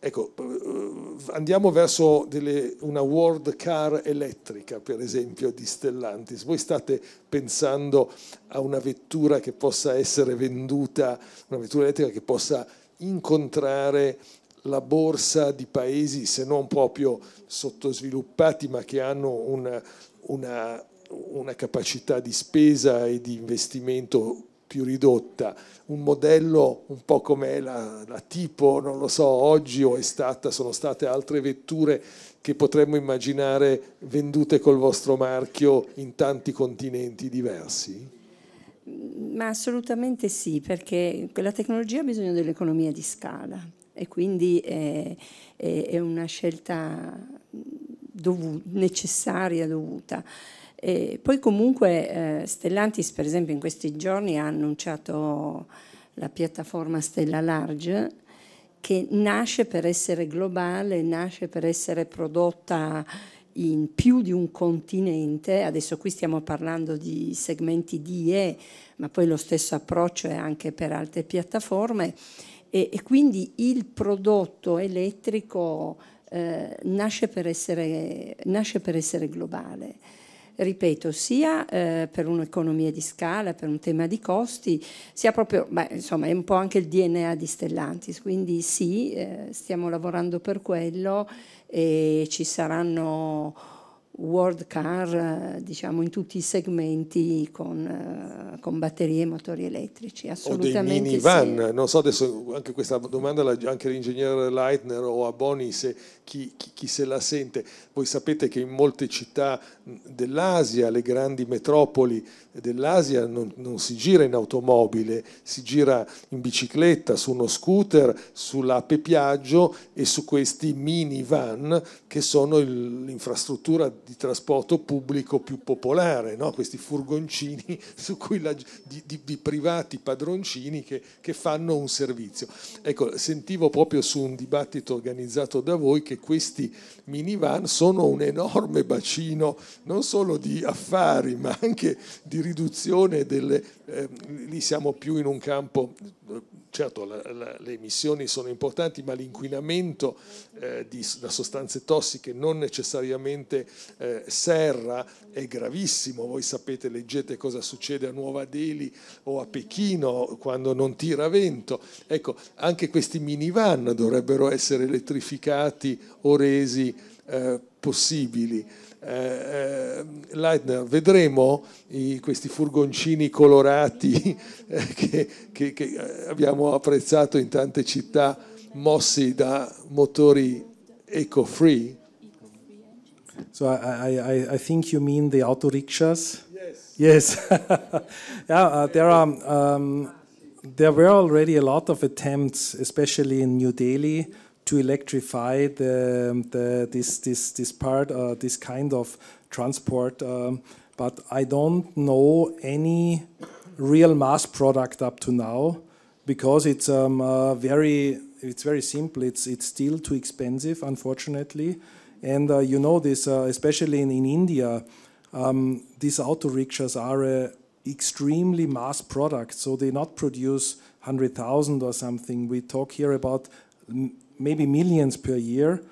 Ecco, eh, andiamo verso delle, una world car elettrica, per esempio, di Stellantis. Voi state pensando a una vettura che possa essere venduta, una vettura elettrica che possa incontrare la borsa di paesi, se non proprio sottosviluppati, ma che hanno una, una, una capacità di spesa e di investimento più ridotta, un modello un po' come la, la tipo, non lo so, oggi o è stata, sono state altre vetture che potremmo immaginare vendute col vostro marchio in tanti continenti diversi? Ma assolutamente sì, perché la tecnologia ha bisogno dell'economia di scala e quindi è, è, è una scelta dov necessaria, dovuta. E poi comunque eh, Stellantis per esempio in questi giorni ha annunciato la piattaforma Stella Large che nasce per essere globale, nasce per essere prodotta in più di un continente, adesso qui stiamo parlando di segmenti di DE, ma poi lo stesso approccio è anche per altre piattaforme e, e quindi il prodotto elettrico eh, nasce, per essere, nasce per essere globale ripeto, sia eh, per un'economia di scala, per un tema di costi, sia proprio, beh, insomma, è un po' anche il DNA di Stellantis, quindi sì, eh, stiamo lavorando per quello e ci saranno world car eh, diciamo in tutti i segmenti con, eh, con batterie e motori elettrici assolutamente o dei minivan sì. non so adesso anche questa domanda anche l'ingegnere Leitner o a Boni se chi, chi, chi, se la sente. Voi sapete che in molte città dell'Asia, le grandi metropoli dell'Asia, non, non, si gira in automobile, si gira in bicicletta, su uno scooter, sull'ape Piaggio e su questi minivan che sono il, l'infrastruttura di trasporto pubblico più popolare, no? questi furgoncini <laughs> la, di, di, di, privati padroncini che, che fanno un servizio. Ecco, sentivo proprio su un dibattito organizzato da voi che questi minivan sono un enorme bacino non solo di affari ma anche di riduzione delle eh, lì siamo più in un campo, certo la, la, le emissioni sono importanti, ma l'inquinamento eh, di, da sostanze tossiche non necessariamente eh, serra è gravissimo, voi sapete, leggete cosa succede a Nuova Delhi o a Pechino quando non tira vento, ecco anche questi minivan dovrebbero essere elettrificati o resi eh, possibili. Eh, eh, Leitner, vedremo i, questi furgoncini colorati <laughs> eh, che, che, che, eh, abbiamo apprezzato in tante città mossi da motori eco-free? So I, I, I think you mean the auto rickshaws? Yes. Yes. <laughs> yeah, uh, there are... Um, there were already a lot of attempts, especially in New Delhi, to electrify the, um, the, this, this, this part, uh, this kind of transport. Um, but I don't know any real mass product up to now because it's um, uh, very it's very simple. It's it's still too expensive, unfortunately. And uh, you know this, uh, especially in, in India, um, these auto rickshaws are an extremely mass product. So they not produce hundred thousand or something. We talk here about maybe millions per year.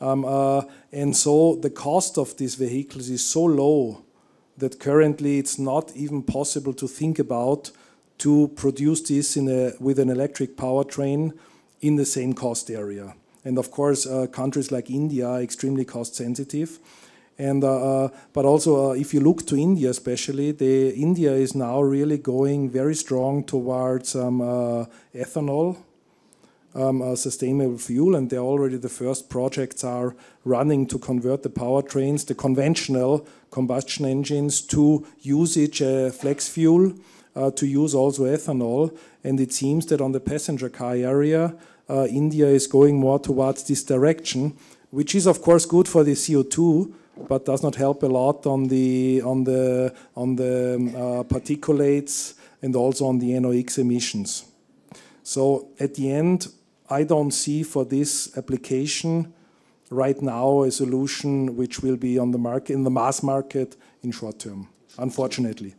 Um, uh, and so the cost of these vehicles is so low that currently it's not even possible to think about to produce this a, with an electric powertrain in the same cost area. And of course, uh, countries like India are extremely cost sensitive. And uh, uh but also, uh, if you look to India, especially, the India is now really going very strong towards um, uh, ethanol um, sustainable fuel, and they're already the first projects are running to convert the powertrains, the conventional combustion engines, to usage uh, flex fuel, uh, to use also ethanol. And it seems that on the passenger car area, uh, India is going more towards this direction, which is of course good for the CO2, but does not help a lot on the on the on the um, uh, particulates and also on the NOx emissions. So at the end, I don't see for this application right now a solution which will be on the market, in the mass market in short term, unfortunately.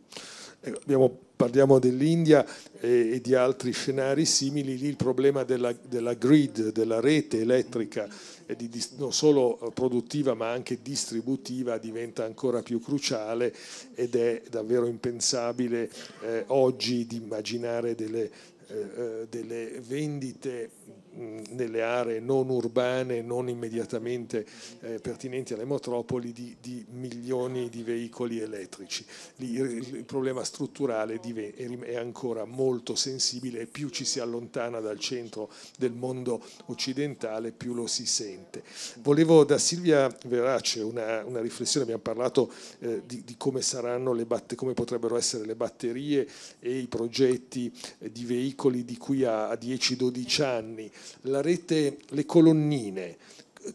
parliamo dell'India e, di altri scenari simili, lì il problema della, della grid, della rete elettrica, di, di, non solo produttiva ma anche distributiva, diventa ancora più cruciale ed è davvero impensabile eh, oggi di immaginare delle eh, eh, delle vendite nelle aree non urbane, non immediatamente eh, pertinenti alle metropoli, di, di, milioni di veicoli elettrici. Lì il, il problema strutturale è ancora molto sensibile e più ci si allontana dal centro del mondo occidentale, più lo si sente. Volevo da Silvia Verace una, una riflessione, abbiamo parlato eh, di, di, come, saranno le batte, come potrebbero essere le batterie e i progetti eh, di veicoli di qui a, a 10-12 anni la rete, le colonnine,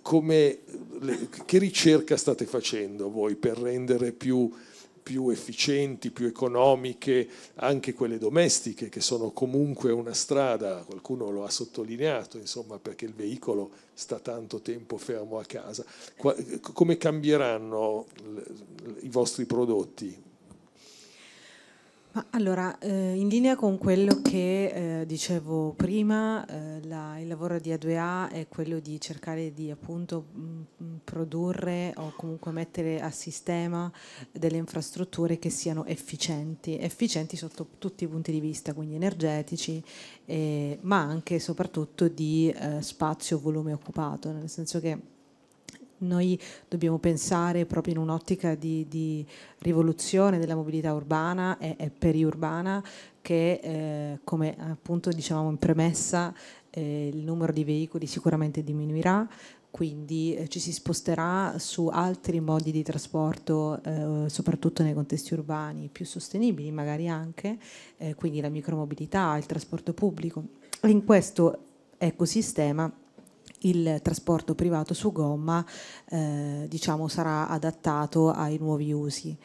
come, le, che ricerca state facendo voi per rendere più, più efficienti, più economiche anche quelle domestiche che sono comunque una strada, qualcuno lo ha sottolineato, insomma, perché il veicolo sta tanto tempo fermo a casa. Come cambieranno i vostri prodotti ma allora, eh, in linea con quello che eh, dicevo prima, eh, la, il lavoro di A2A è quello di cercare di appunto mh, mm, mm, produrre o comunque mettere a sistema delle infrastrutture che siano efficienti, efficienti sotto tutti i punti di vista, quindi energetici, eh, ma anche e soprattutto di eh, spazio e volume occupato, nel senso che noi dobbiamo pensare proprio in un'ottica di, di, rivoluzione della mobilità urbana e, e periurbana che, eh, come appunto diciamo in premessa, eh, il numero di veicoli sicuramente diminuirà, quindi eh, ci si sposterà su altri modi di trasporto, eh, soprattutto nei contesti urbani più sostenibili, magari anche, eh, quindi la micromobilità, il trasporto pubblico. In questo ecosistema il trasporto privato su gomma eh, diciamo, sarà adattato ai nuovi usi.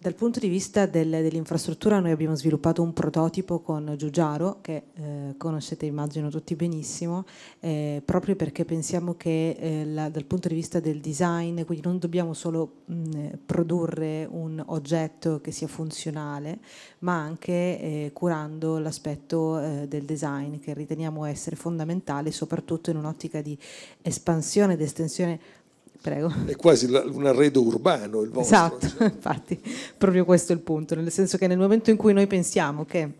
Dal punto di vista del, dell'infrastruttura noi abbiamo sviluppato un prototipo con Giugiaro che eh, conoscete immagino tutti benissimo, eh, proprio perché pensiamo che eh, la, dal punto di vista del design, quindi non dobbiamo solo mh, mm, produrre un oggetto che sia funzionale, ma anche eh, curando l'aspetto eh, del design che riteniamo essere fondamentale soprattutto in un'ottica di espansione ed estensione Prego. È quasi un arredo urbano il vostro. Esatto, cioè. <laughs> infatti, proprio questo è il punto, nel senso che nel momento in cui noi pensiamo che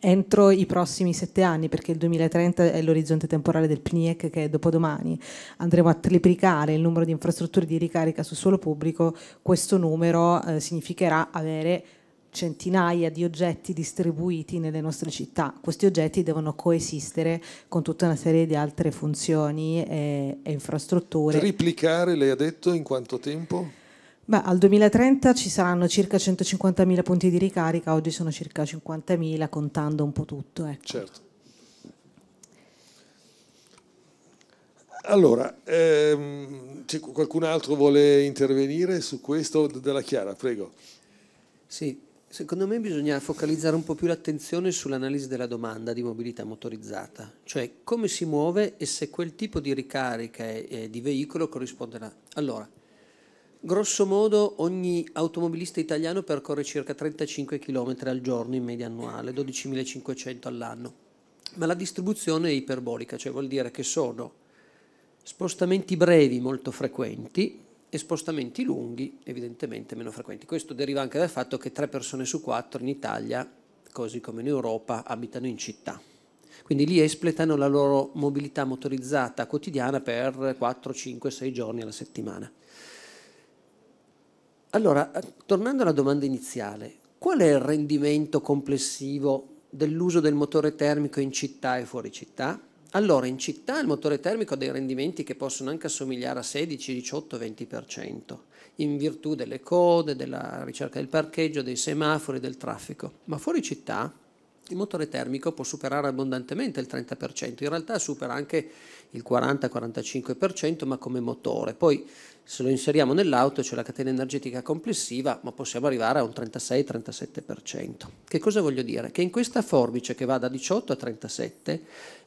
entro i prossimi sette anni, perché il 2030 è l'orizzonte temporale del PNIEC che è dopodomani, andremo a triplicare il numero di infrastrutture di ricarica su suolo pubblico, questo numero eh, significherà avere centinaia di oggetti distribuiti nelle nostre città. Questi oggetti devono coesistere con tutta una serie di altre funzioni e, e infrastrutture. Triplicare, lei ha detto, in quanto tempo? Beh, al 2030 ci saranno circa 150.000 punti di ricarica, oggi sono circa 50.000 contando un po' tutto. Ecco. Certo. Allora, ehm, qualcun altro vuole intervenire su questo? Della Chiara, prego. Sì, Secondo me bisogna focalizzare un po' più l'attenzione sull'analisi della domanda di mobilità motorizzata, cioè come si muove e se quel tipo di ricarica e di veicolo corrisponderà. Allora, grosso modo ogni automobilista italiano percorre circa 35 km al giorno in media annuale, 12.500 all'anno, ma la distribuzione è iperbolica, cioè vuol dire che sono spostamenti brevi molto frequenti, e spostamenti lunghi evidentemente meno frequenti. Questo deriva anche dal fatto che tre persone su quattro in Italia, così come in Europa, abitano in città. Quindi lì espletano la loro mobilità motorizzata quotidiana per 4, 5, 6 giorni alla settimana. Allora, tornando alla domanda iniziale, qual è il rendimento complessivo dell'uso del motore termico in città e fuori città? Allora, in città il motore termico ha dei rendimenti che possono anche assomigliare a 16, 18, 20%, in virtù delle code, della ricerca del parcheggio, dei semafori, del traffico. Ma fuori città il motore termico può superare abbondantemente il 30%, in realtà supera anche il 40-45%, ma come motore. Poi se lo inseriamo nell'auto c'è la catena energetica complessiva, ma possiamo arrivare a un 36-37%. Che cosa voglio dire? Che in questa forbice che va da 18 a 37,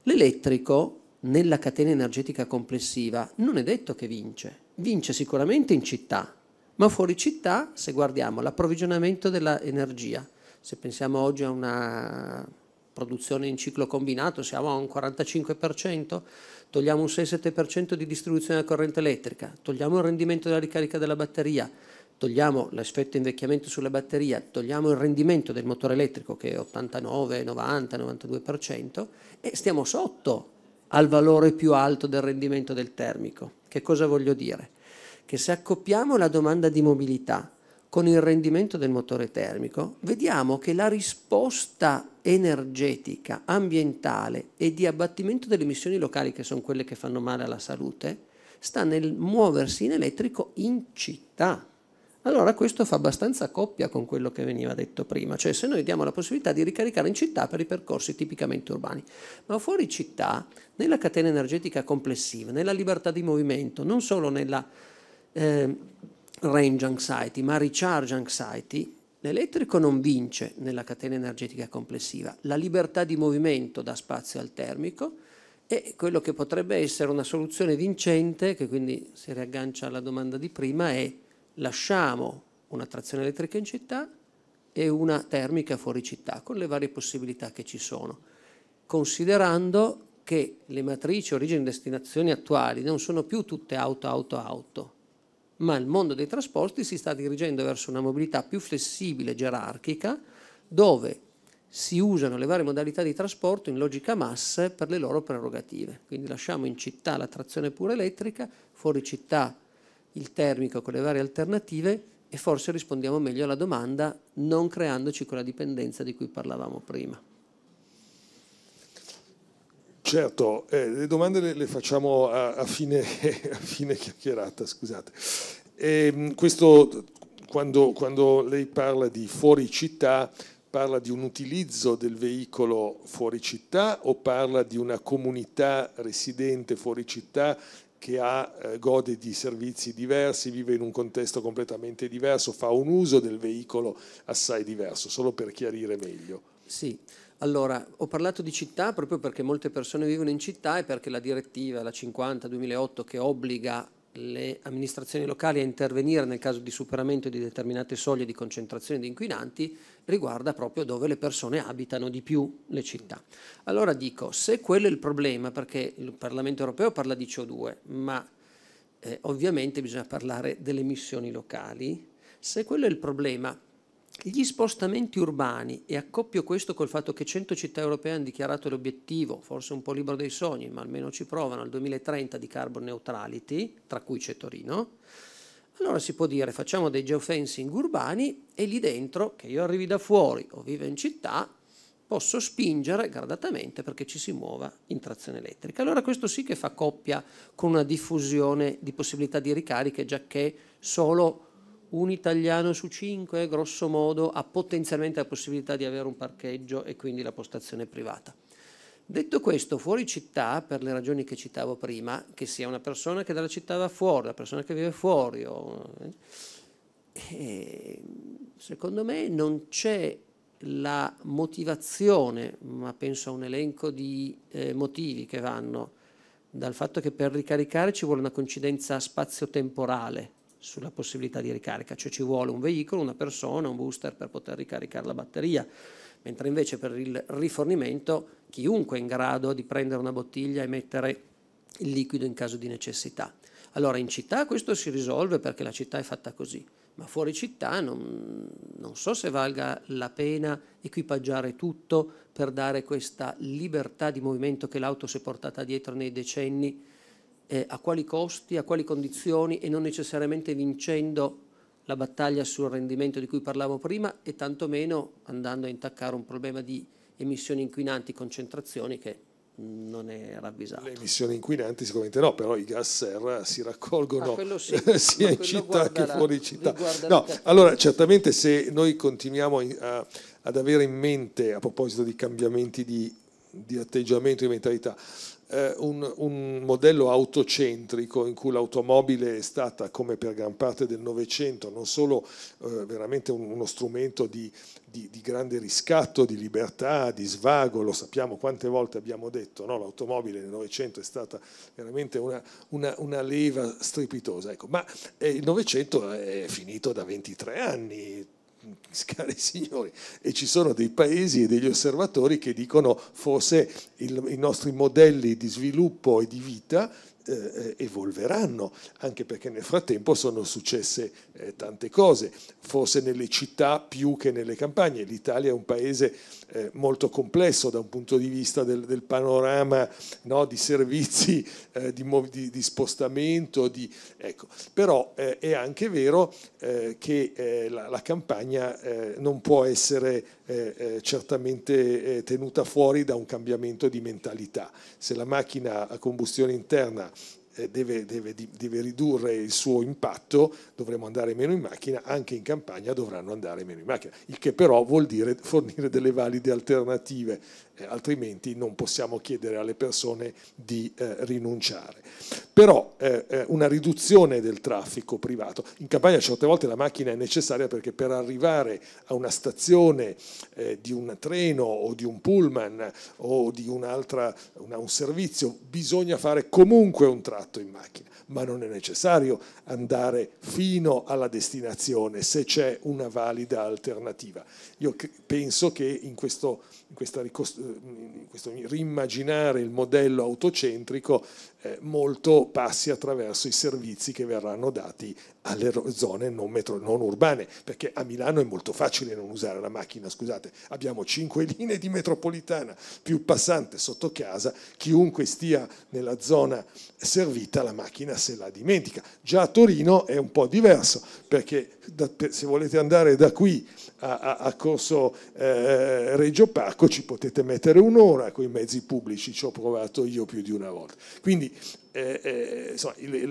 l'elettrico nella catena energetica complessiva non è detto che vince, vince sicuramente in città, ma fuori città se guardiamo l'approvvigionamento dell'energia, se pensiamo oggi a una produzione in ciclo combinato siamo a un 45%, togliamo un 6-7% di distribuzione della corrente elettrica, togliamo il rendimento della ricarica della batteria, togliamo l'effetto invecchiamento sulla batteria, togliamo il rendimento del motore elettrico che è 89, 90, 92% e stiamo sotto al valore più alto del rendimento del termico. Che cosa voglio dire? Che se accoppiamo la domanda di mobilità con il rendimento del motore termico, vediamo che la risposta energetica, ambientale e di abbattimento delle emissioni locali, che sono quelle che fanno male alla salute, sta nel muoversi in elettrico in città. Allora questo fa abbastanza coppia con quello che veniva detto prima, cioè se noi diamo la possibilità di ricaricare in città per i percorsi tipicamente urbani, ma fuori città, nella catena energetica complessiva, nella libertà di movimento, non solo nella eh, range anxiety, ma recharge anxiety, L'elettrico non vince nella catena energetica complessiva, la libertà di movimento dà spazio al termico e quello che potrebbe essere una soluzione vincente, che quindi si riaggancia alla domanda di prima, è lasciamo una trazione elettrica in città e una termica fuori città, con le varie possibilità che ci sono, considerando che le matrici origine-destinazioni attuali non sono più tutte auto-auto-auto, ma il mondo dei trasporti si sta dirigendo verso una mobilità più flessibile, gerarchica, dove si usano le varie modalità di trasporto in logica massa per le loro prerogative. Quindi lasciamo in città la trazione pura elettrica, fuori città il termico con le varie alternative e forse rispondiamo meglio alla domanda non creandoci quella dipendenza di cui parlavamo prima. Certo, eh, le domande le, le facciamo a, a, fine, <laughs> a, fine, chiacchierata, scusate. E, ehm, questo, quando, quando lei parla di fuori città, parla di un utilizzo del veicolo fuori città o parla di una comunità residente fuori città che ha, eh, gode di servizi diversi, vive in un contesto completamente diverso, fa un uso del veicolo assai diverso, solo per chiarire meglio. Sì, allora, ho parlato di città proprio perché molte persone vivono in città e perché la direttiva, la 50-2008, che obbliga le amministrazioni locali a intervenire nel caso di superamento di determinate soglie di concentrazione di inquinanti riguarda proprio dove le persone abitano di più le città. Allora dico, se quello è il problema, perché il Parlamento europeo parla di CO2, ma eh, ovviamente bisogna parlare delle emissioni locali, se quello è il problema, gli spostamenti urbani, e accoppio questo col fatto che 100 città europee hanno dichiarato l'obiettivo, forse un po' libero dei sogni, ma almeno ci provano, al 2030 di carbon neutrality, tra cui c'è Torino, allora si può dire facciamo dei geofencing urbani e lì dentro, che io arrivi da fuori o vivo in città, posso spingere gradatamente perché ci si muova in trazione elettrica. Allora questo sì che fa coppia con una diffusione di possibilità di ricariche, già che solo un italiano su cinque, grosso modo, ha potenzialmente la possibilità di avere un parcheggio e quindi la postazione privata. Detto questo, fuori città, per le ragioni che citavo prima, che sia una persona che dalla città va fuori, una persona che vive fuori, o, eh, secondo me non c'è la motivazione, ma penso a un elenco di eh, motivi che vanno dal fatto che per ricaricare ci vuole una coincidenza spazio-temporale sulla possibilità di ricarica, cioè ci vuole un veicolo, una persona, un booster per poter ricaricare la batteria, mentre invece per il rifornimento chiunque è in grado di prendere una bottiglia e mettere il liquido in caso di necessità. Allora in città questo si risolve perché la città è fatta così, ma fuori città non, non, so se valga la pena equipaggiare tutto per dare questa libertà di movimento che l'auto si è portata dietro nei decenni eh, a quali costi, a quali condizioni e non necessariamente vincendo la battaglia sul rendimento di cui parlavo prima e tantomeno andando a intaccare un problema di emissioni inquinanti, concentrazioni che non è ravvisato. Le emissioni inquinanti sicuramente no, però i gas serra si raccolgono ah, sì, <laughs> sia in città che la, fuori città. No, allora certamente se noi continuiamo a, ad avere in mente, a proposito di cambiamenti di, di atteggiamento e di mentalità, eh, un, un, modello autocentrico in cui l'automobile è stata, come per gran parte del Novecento, non solo eh, veramente un, uno strumento di, di, di, grande riscatto, di libertà, di svago, lo sappiamo quante volte abbiamo detto, no? l'automobile nel Novecento è stata veramente una, una, una leva strepitosa, ecco. ma eh, il Novecento è finito da 23 anni, <laughs> cari signori, e ci sono dei paesi e degli osservatori che dicono forse il, i nostri modelli di sviluppo e di vita eh, evolveranno, anche perché nel frattempo sono successe eh, tante cose, forse nelle città più che nelle campagne. L'Italia è un paese eh, molto complesso da un punto di vista del, del panorama no, di servizi, eh, di, di, di, spostamento, di, ecco. però eh, è anche vero eh, che eh, la, la, campagna eh, non può essere certamente tenuta fuori da un cambiamento di mentalità. Se la macchina a combustione interna eh, deve, deve, deve, ridurre il suo impatto, dovremo andare meno in macchina, anche in campagna dovranno andare meno in macchina, il che però vuol dire fornire delle valide alternative eh, altrimenti non possiamo chiedere alle persone di eh, rinunciare. Però eh, eh, una riduzione del traffico privato, in campagna certe volte la macchina è necessaria perché per arrivare a una stazione eh, di un treno o di un pullman o di un'altra, altra, una, un servizio bisogna fare comunque un tratto in macchina, ma non è necessario andare fino alla destinazione se c'è una valida alternativa. Io penso che in questo in, questa, in questo rimmaginare il modello autocentrico eh, molto passi attraverso i servizi che verranno dati alle zone non, metro, non, urbane, perché a Milano è molto facile non usare la macchina, scusate, abbiamo cinque <laughs> linee di metropolitana più passante sotto casa, chiunque stia nella zona servita la macchina se la dimentica. Già a Torino è un po' diverso, perché da, se volete andare da qui a, a, a Corso eh, Reggio Parco ci potete mettere un'ora con i mezzi pubblici, ci ho provato io più di una volta. Quindi quindi eh, eh, insomma, il, il,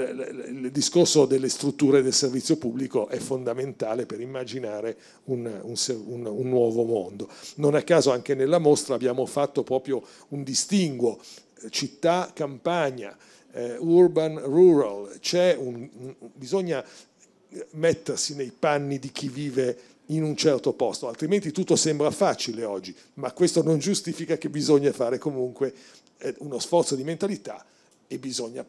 il, il, discorso delle strutture del servizio pubblico è fondamentale per immaginare un, un, un, un, nuovo mondo. Non a caso anche nella mostra abbiamo fatto proprio un distinguo città, campagna, eh, urban, rural, c'è un, bisogna mettersi nei panni di chi vive in un certo posto, altrimenti tutto sembra facile oggi, ma questo non giustifica che bisogna fare comunque eh, uno sforzo di mentalità e bisogna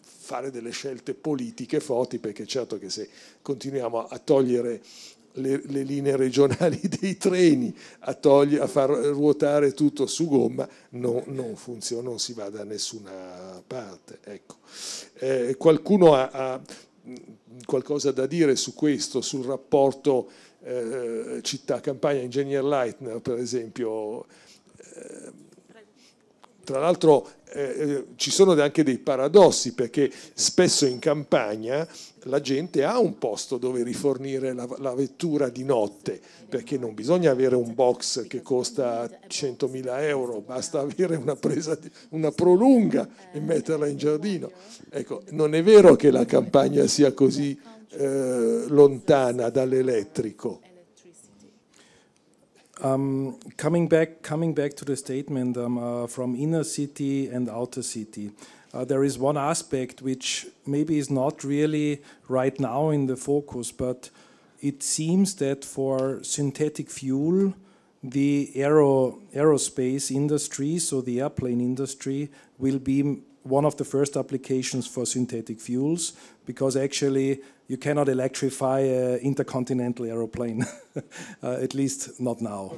fare delle scelte politiche forti perché certo che se continuiamo a togliere le, le linee regionali <laughs> dei treni, a, togli, a, far ruotare tutto su gomma, no, non funziona, non si va da nessuna parte. Ecco. Eh, qualcuno ha, ha, qualcosa da dire su questo, sul rapporto eh, città-campagna, Ingegner Leitner per esempio? Eh, tra l'altro eh, eh, ci sono anche dei paradossi perché spesso in campagna la gente ha un posto dove rifornire la, la vettura di notte perché non bisogna avere un box che costa 100.000 euro basta avere una presa una prolunga e metterla in giardino ecco non è vero che la campagna sia così eh, lontana dall'elettrico Um, coming back, coming back to the statement um, uh, from inner city and outer city, uh, there is one aspect which maybe is not really right now in the focus, but it seems that for synthetic fuel, the aero, aerospace industry, so the airplane industry, will be one of the first applications for synthetic fuels because actually you cannot electrify an intercontinental aeroplane, <laughs> uh, at least not now.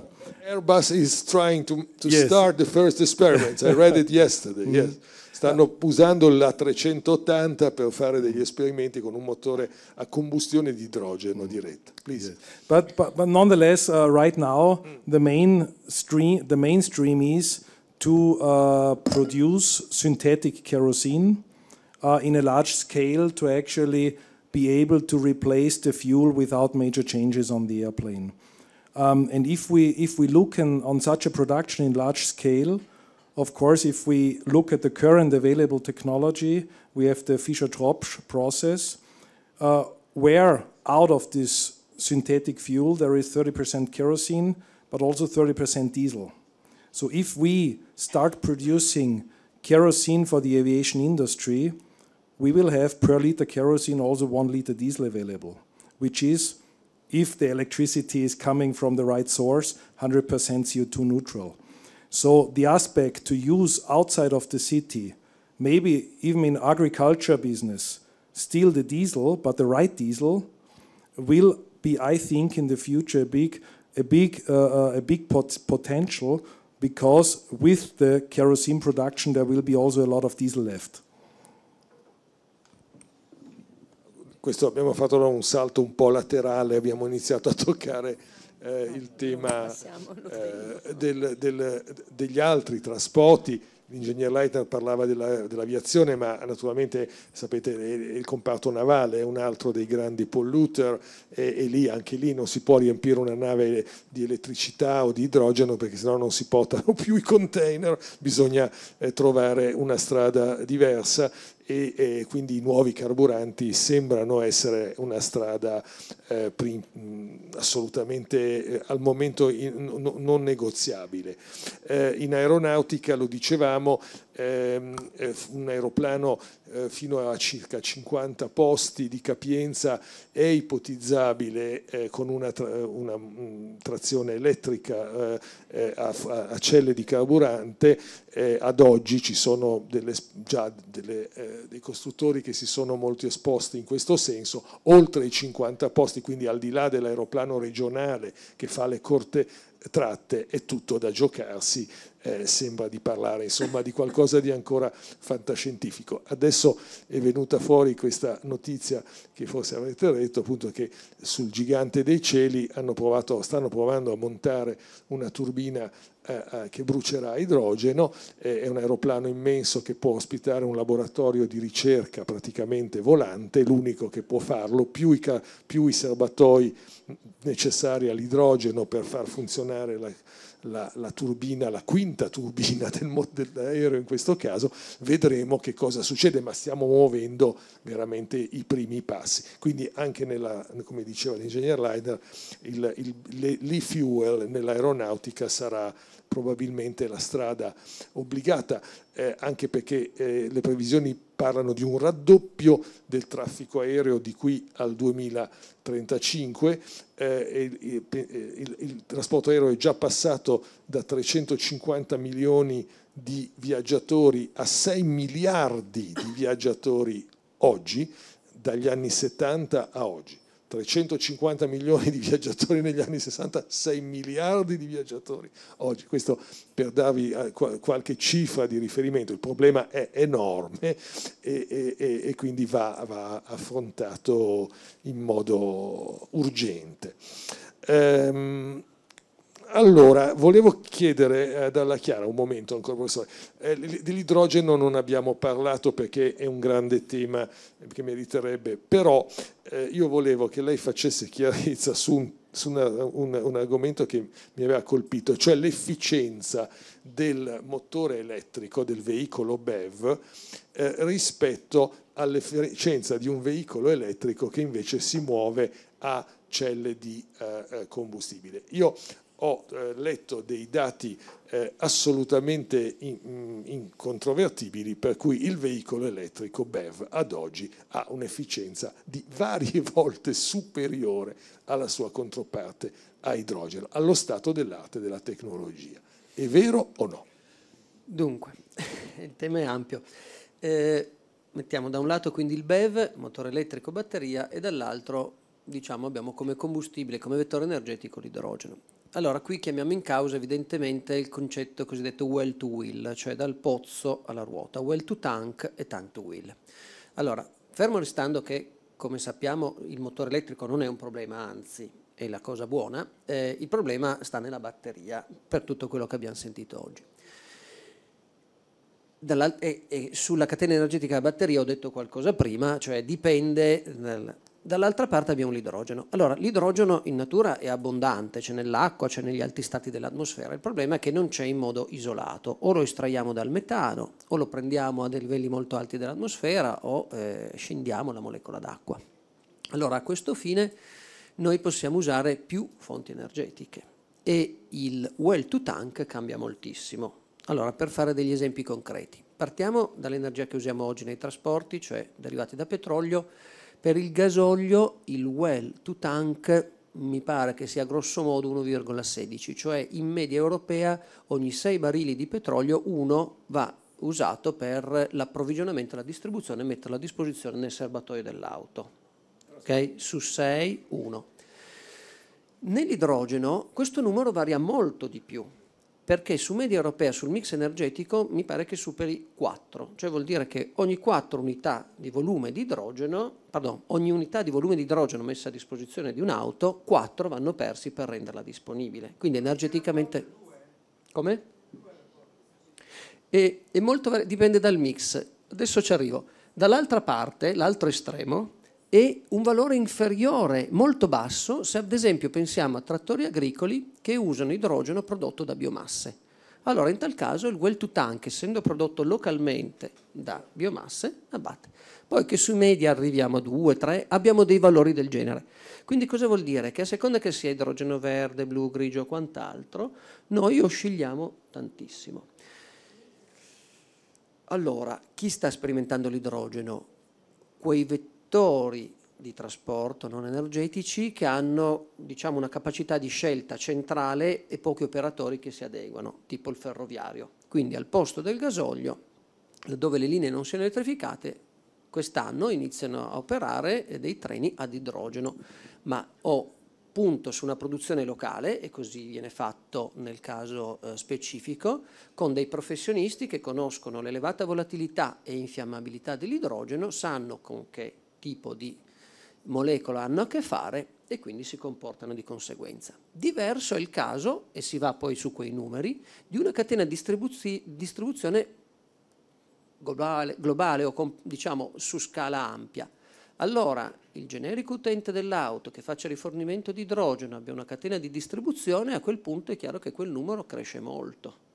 Airbus is trying to, to yes. start the first experiments. I read it <laughs> yesterday. Mm -hmm. yes. Stanno usando la 380 per fare degli esperimenti con un motore a combustione di idrogeno mm -hmm. diretta. Yes. But, but, but, nonetheless, uh, right now, mm. the, main stream, the mainstream is to uh, produce synthetic kerosene uh, in a large scale to actually be able to replace the fuel without major changes on the airplane. Um, and if we, if we look in, on such a production in large scale, of course, if we look at the current available technology, we have the Fischer-Tropsch process, uh, where out of this synthetic fuel there is 30% kerosene, but also 30% diesel. So if we start producing kerosene for the aviation industry, we will have per liter kerosene also one liter diesel available, which is, if the electricity is coming from the right source, 100% CO2 neutral. So the aspect to use outside of the city, maybe even in agriculture business, still the diesel, but the right diesel, will be, I think, in the future a big, a big, uh, uh a big pot potential because with the kerosene production, there will be also a lot of diesel left. Questo abbiamo fatto un salto un po' laterale, abbiamo iniziato a toccare eh, il ah, tema eh, del, del, degli altri trasporti l'ingegner Leitner parlava dell'aviazione, ma naturalmente sapete il comparto navale è un altro dei grandi polluter e, e lì, anche lì non si può riempire una nave di elettricità o di idrogeno perché sennò non si portano <laughs> più i container, bisogna eh, trovare una strada diversa e, e quindi i nuovi carburanti sembrano essere una strada eh, prim, mm, assolutamente eh, al momento in, no, non negoziabile. Eh, in aeronautica, lo dicevamo, Ehm, eh, un aeroplano eh, fino a circa 50 posti di capienza è ipotizzabile eh, con una, una mm, trazione elettrica a, a, celle di carburante. ad oggi ci sono delle, già delle, dei costruttori che si sono molto esposti in questo senso, oltre i 50 posti, quindi al di là dell'aeroplano regionale che fa le corte tratte è tutto da giocarsi, eh, sembra di parlare insomma di qualcosa di ancora fantascientifico. Adesso è venuta fuori questa notizia che forse avete letto appunto che sul gigante dei cieli provato, stanno provando a montare una turbina eh, eh, che brucerà idrogeno, eh, è un aeroplano immenso che può ospitare un laboratorio di ricerca praticamente volante, l'unico che può farlo, più i, più i serbatoi necessaria l'idrogeno per far funzionare la, la, la, turbina, la quinta turbina del, dell'aereo in questo caso, vedremo che cosa succede, ma stiamo muovendo veramente i primi passi. Quindi anche nella, come diceva l'ingegner Leiner, l'e-fuel nell'aeronautica sarà probabilmente la strada obbligata, eh, anche perché eh, le previsioni parlano di un raddoppio del traffico aereo di qui al 2035, eh, il, il, eh, il, il trasporto aereo è già passato da 350 milioni di viaggiatori a 6 miliardi di viaggiatori oggi, dagli anni 70 a oggi. 350 milioni di viaggiatori negli anni 60, 6 miliardi di viaggiatori oggi. Questo per darvi eh, qualche cifra di riferimento. Il problema è enorme e, e, e quindi va, va, affrontato in modo urgente. Ehm, allora, volevo chiedere eh, dalla Chiara un momento ancora, professore. Eh, dell'idrogeno non abbiamo parlato perché è un grande tema che meriterebbe, però eh, io volevo che lei facesse chiarezza su, un, su una, un, un argomento che mi aveva colpito, cioè l'efficienza del motore elettrico, del veicolo BEV, eh, rispetto all'efficienza di un veicolo elettrico che invece si muove a celle di eh, eh combustibile. Io ho eh, letto dei dati eh, assolutamente mm, incontrovertibili per cui il veicolo elettrico BEV ad oggi ha un'efficienza di varie <laughs> volte superiore alla sua controparte a idrogeno, allo stato dell'arte della tecnologia. È vero o no? Dunque, <laughs> il tema è ampio. Eh, mettiamo da un lato quindi il BEV, motore elettrico, batteria, e dall'altro diciamo, abbiamo come combustibile, come vettore energetico l'idrogeno. Allora, qui chiamiamo in causa evidentemente il concetto cosiddetto well to wheel, cioè dal pozzo alla ruota, well to tank e tank to wheel. Allora, fermo restando che, come sappiamo, il motore elettrico non è un problema, anzi, è la cosa buona, eh, il problema sta nella batteria, per tutto quello che abbiamo sentito oggi. E, e sulla catena energetica della batteria ho detto qualcosa prima, cioè dipende dal dall'altra parte abbiamo l'idrogeno. Allora, l'idrogeno in natura è abbondante, c'è nell'acqua, c'è negli alti stati dell'atmosfera, il problema è che non c'è in modo isolato, o lo estraiamo dal metano, o lo prendiamo a dei livelli molto alti dell'atmosfera, o eh, scendiamo la molecola d'acqua. Allora, a questo fine noi possiamo usare più fonti energetiche e il well to tank cambia moltissimo. Allora, per fare degli esempi concreti, partiamo dall'energia che usiamo oggi nei trasporti, cioè derivati da petrolio, per il gasolio il well to tank mi pare che sia grossomodo 1,16, cioè in media europea ogni 6 barili di petrolio uno va usato per l'approvvigionamento, e la distribuzione e metterlo a disposizione nel serbatoio dell'auto. ok Su 6, 1. Nell'idrogeno questo numero varia molto di più, perché su media europea sul mix energetico mi pare che superi 4, cioè vuol dire che ogni 4 unità di volume di idrogeno, pardon, ogni unità di volume di idrogeno messa a disposizione di un'auto, 4 vanno persi per renderla disponibile. Quindi energeticamente... Come? E, molto dipende dal mix. Adesso ci arrivo. Dall'altra parte, l'altro estremo, e un valore inferiore, molto basso, se ad esempio pensiamo a trattori agricoli che usano idrogeno prodotto da biomasse. Allora in tal caso il well to tank, essendo prodotto localmente da biomasse, abbatte. Poi che sui media arriviamo a 2, 3, abbiamo dei valori del genere. Quindi cosa vuol dire? Che a seconda che sia idrogeno verde, blu, grigio o quant'altro, noi oscilliamo tantissimo. Allora, chi sta sperimentando l'idrogeno? Quei vettori settori di trasporto non energetici che hanno diciamo, una capacità di scelta centrale e pochi operatori che si adeguano, tipo il ferroviario. Quindi al posto del gasolio, dove le linee non siano elettrificate, quest'anno iniziano a operare dei treni ad idrogeno, ma ho punto su una produzione locale, e così viene fatto nel caso eh, specifico, con dei professionisti che conoscono l'elevata volatilità e infiammabilità dell'idrogeno, sanno con che tipo di molecola hanno a che fare e quindi si comportano di conseguenza. Diverso è il caso, e si va poi su quei numeri, di una catena di distribuzi distribuzione globale, globale o diciamo su scala ampia. Allora il generico utente dell'auto che faccia rifornimento di idrogeno abbia una catena di distribuzione, a quel punto è chiaro che quel numero cresce molto.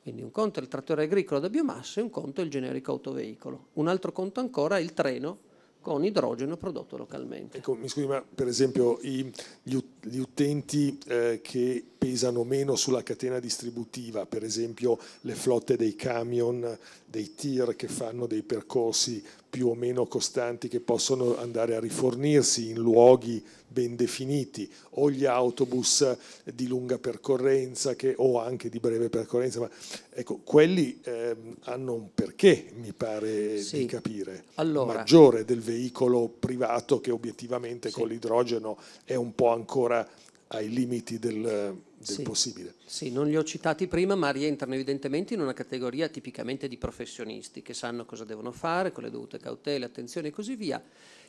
Quindi un conto è il trattore agricolo da biomassa e un conto è il generico autoveicolo. Un altro conto ancora è il treno con idrogeno prodotto localmente. Ecco, mi scusi, ma per esempio i, gli utenti gli utenti eh, che pesano meno sulla catena distributiva, per esempio le flotte dei camion, dei tir che fanno dei percorsi più o meno costanti che possono andare a rifornirsi in luoghi ben definiti, o gli autobus di lunga percorrenza che, o anche di breve percorrenza, ma ecco, quelli eh, hanno un perché, mi pare sì. di capire, allora. maggiore del veicolo privato che obiettivamente sì. con l'idrogeno è un po' ancora ancora ai limiti del, del sì, possibile. Sì, non li ho citati prima, ma rientrano evidentemente in una categoria tipicamente di professionisti che sanno cosa devono fare, con le dovute cautele, attenzione e così via.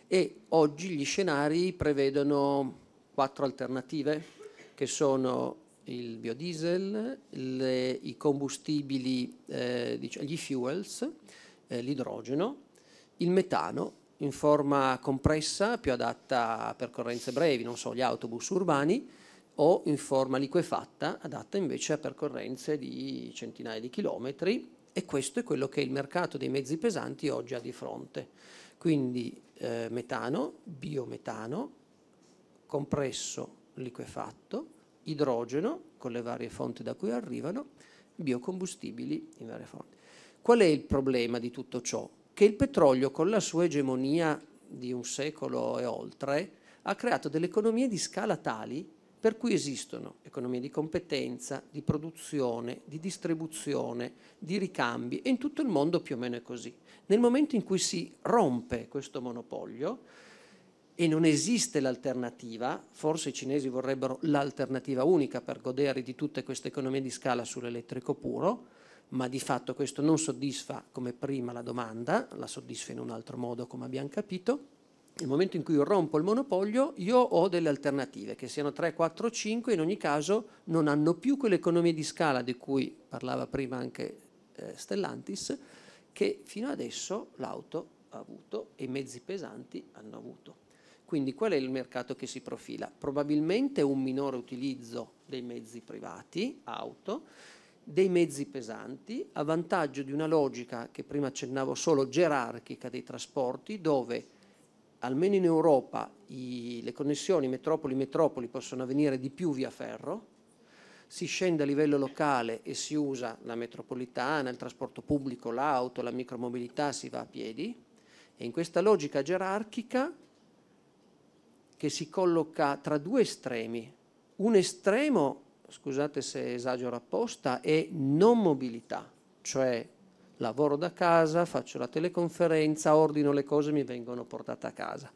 E oggi gli scenari prevedono quattro alternative che sono il biodiesel, le, i combustibili, eh, gli fuels, eh, l'idrogeno, il metano in forma compressa, più adatta a percorrenze brevi, non so, gli autobus urbani, o in forma liquefatta, adatta invece a percorrenze di centinaia di chilometri e questo è quello che il mercato dei mezzi pesanti oggi ha di fronte. Quindi eh, metano, biometano, compresso, liquefatto, idrogeno con le varie fonti da cui arrivano, biocombustibili in varie fonti. Qual è il problema di tutto ciò? che il petrolio con la sua egemonia di un secolo e oltre ha creato delle economie di scala tali per cui esistono economie di competenza, di produzione, di distribuzione, di ricambi e in tutto il mondo più o meno è così. Nel momento in cui si rompe questo monopolio e non esiste l'alternativa, forse i cinesi vorrebbero l'alternativa unica per godere di tutte queste economie di scala sull'elettrico puro, ma di fatto questo non soddisfa come prima la domanda, la soddisfa in un altro modo come abbiamo capito. Nel momento in cui rompo il monopolio io ho delle alternative, che siano 3, 4, 5, in ogni caso non hanno più quell'economia di scala di cui parlava prima anche eh, Stellantis, che fino adesso l'auto ha avuto e i mezzi pesanti hanno avuto. Quindi qual è il mercato che si profila? Probabilmente un minore utilizzo dei mezzi privati, auto, dei mezzi pesanti a vantaggio di una logica che prima accennavo solo gerarchica dei trasporti dove almeno in Europa i, le connessioni metropoli-metropoli possono avvenire di più via ferro, si scende a livello locale e si usa la metropolitana, il trasporto pubblico, l'auto, la micromobilità, si va a piedi e in questa logica gerarchica che si colloca tra due estremi, un estremo scusate se esagero apposta, è non mobilità, cioè lavoro da casa, faccio la teleconferenza, ordino le cose e mi vengono portate a casa.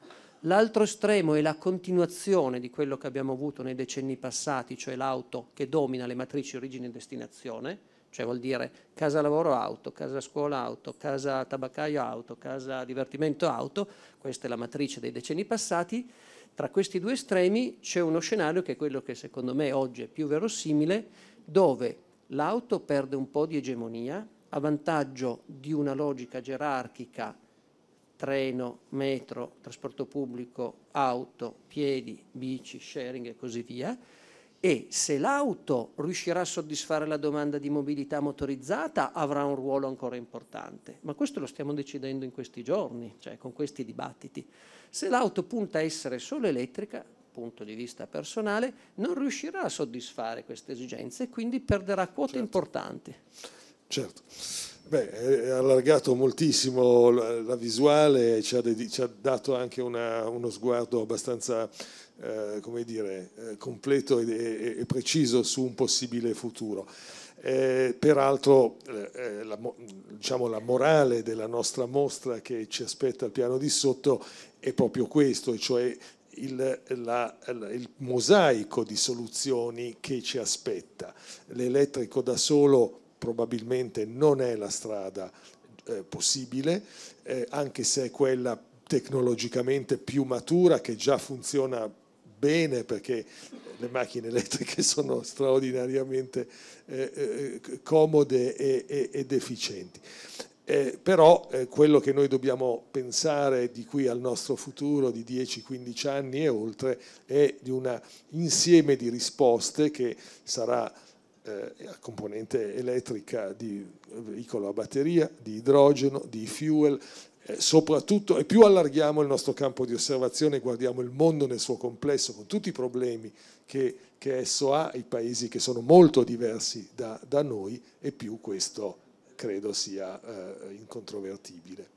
L'altro estremo è la continuazione di quello che abbiamo avuto nei decenni passati, cioè l'auto che domina le matrici origine e destinazione, cioè vuol dire casa lavoro auto, casa scuola auto, casa tabaccaio auto, casa divertimento auto, questa è la matrice dei decenni passati, tra questi due estremi c'è uno scenario che è quello che secondo me oggi è più verosimile, dove l'auto perde un po' di egemonia a vantaggio di una logica gerarchica treno, metro, trasporto pubblico, auto, piedi, bici, sharing e così via. E se l'auto riuscirà a soddisfare la domanda di mobilità motorizzata avrà un ruolo ancora importante. Ma questo lo stiamo decidendo in questi giorni, cioè con questi dibattiti. Se l'auto punta a essere solo elettrica, punto di vista personale, non riuscirà a soddisfare queste esigenze e quindi perderà quote certo. importanti. Certo. Beh, ha allargato moltissimo la visuale, ci ci ha dato anche una, uno sguardo abbastanza eh, come dire, eh, completo e, e, e, preciso su un possibile futuro. Eh, peraltro eh, eh, la, diciamo, la morale della nostra mostra che ci aspetta al piano di sotto è proprio questo, cioè il, la, il, mosaico di soluzioni che ci aspetta. L'elettrico da solo probabilmente non è la strada eh, possibile, eh, anche se è quella tecnologicamente più matura che già funziona bene perché le macchine elettriche <laughs> sono straordinariamente eh, eh, comode e, e, ed efficienti. Eh, però eh, quello che noi dobbiamo pensare di qui al nostro futuro di 10-15 anni e oltre è di un insieme di risposte che sarà eh, a componente elettrica di veicolo a batteria, di idrogeno, di fuel, eh, soprattutto e più allarghiamo il nostro campo di osservazione, guardiamo il mondo nel suo complesso con tutti i problemi che, che esso ha, i paesi che sono molto diversi da, da noi e più questo credo sia eh, incontrovertibile.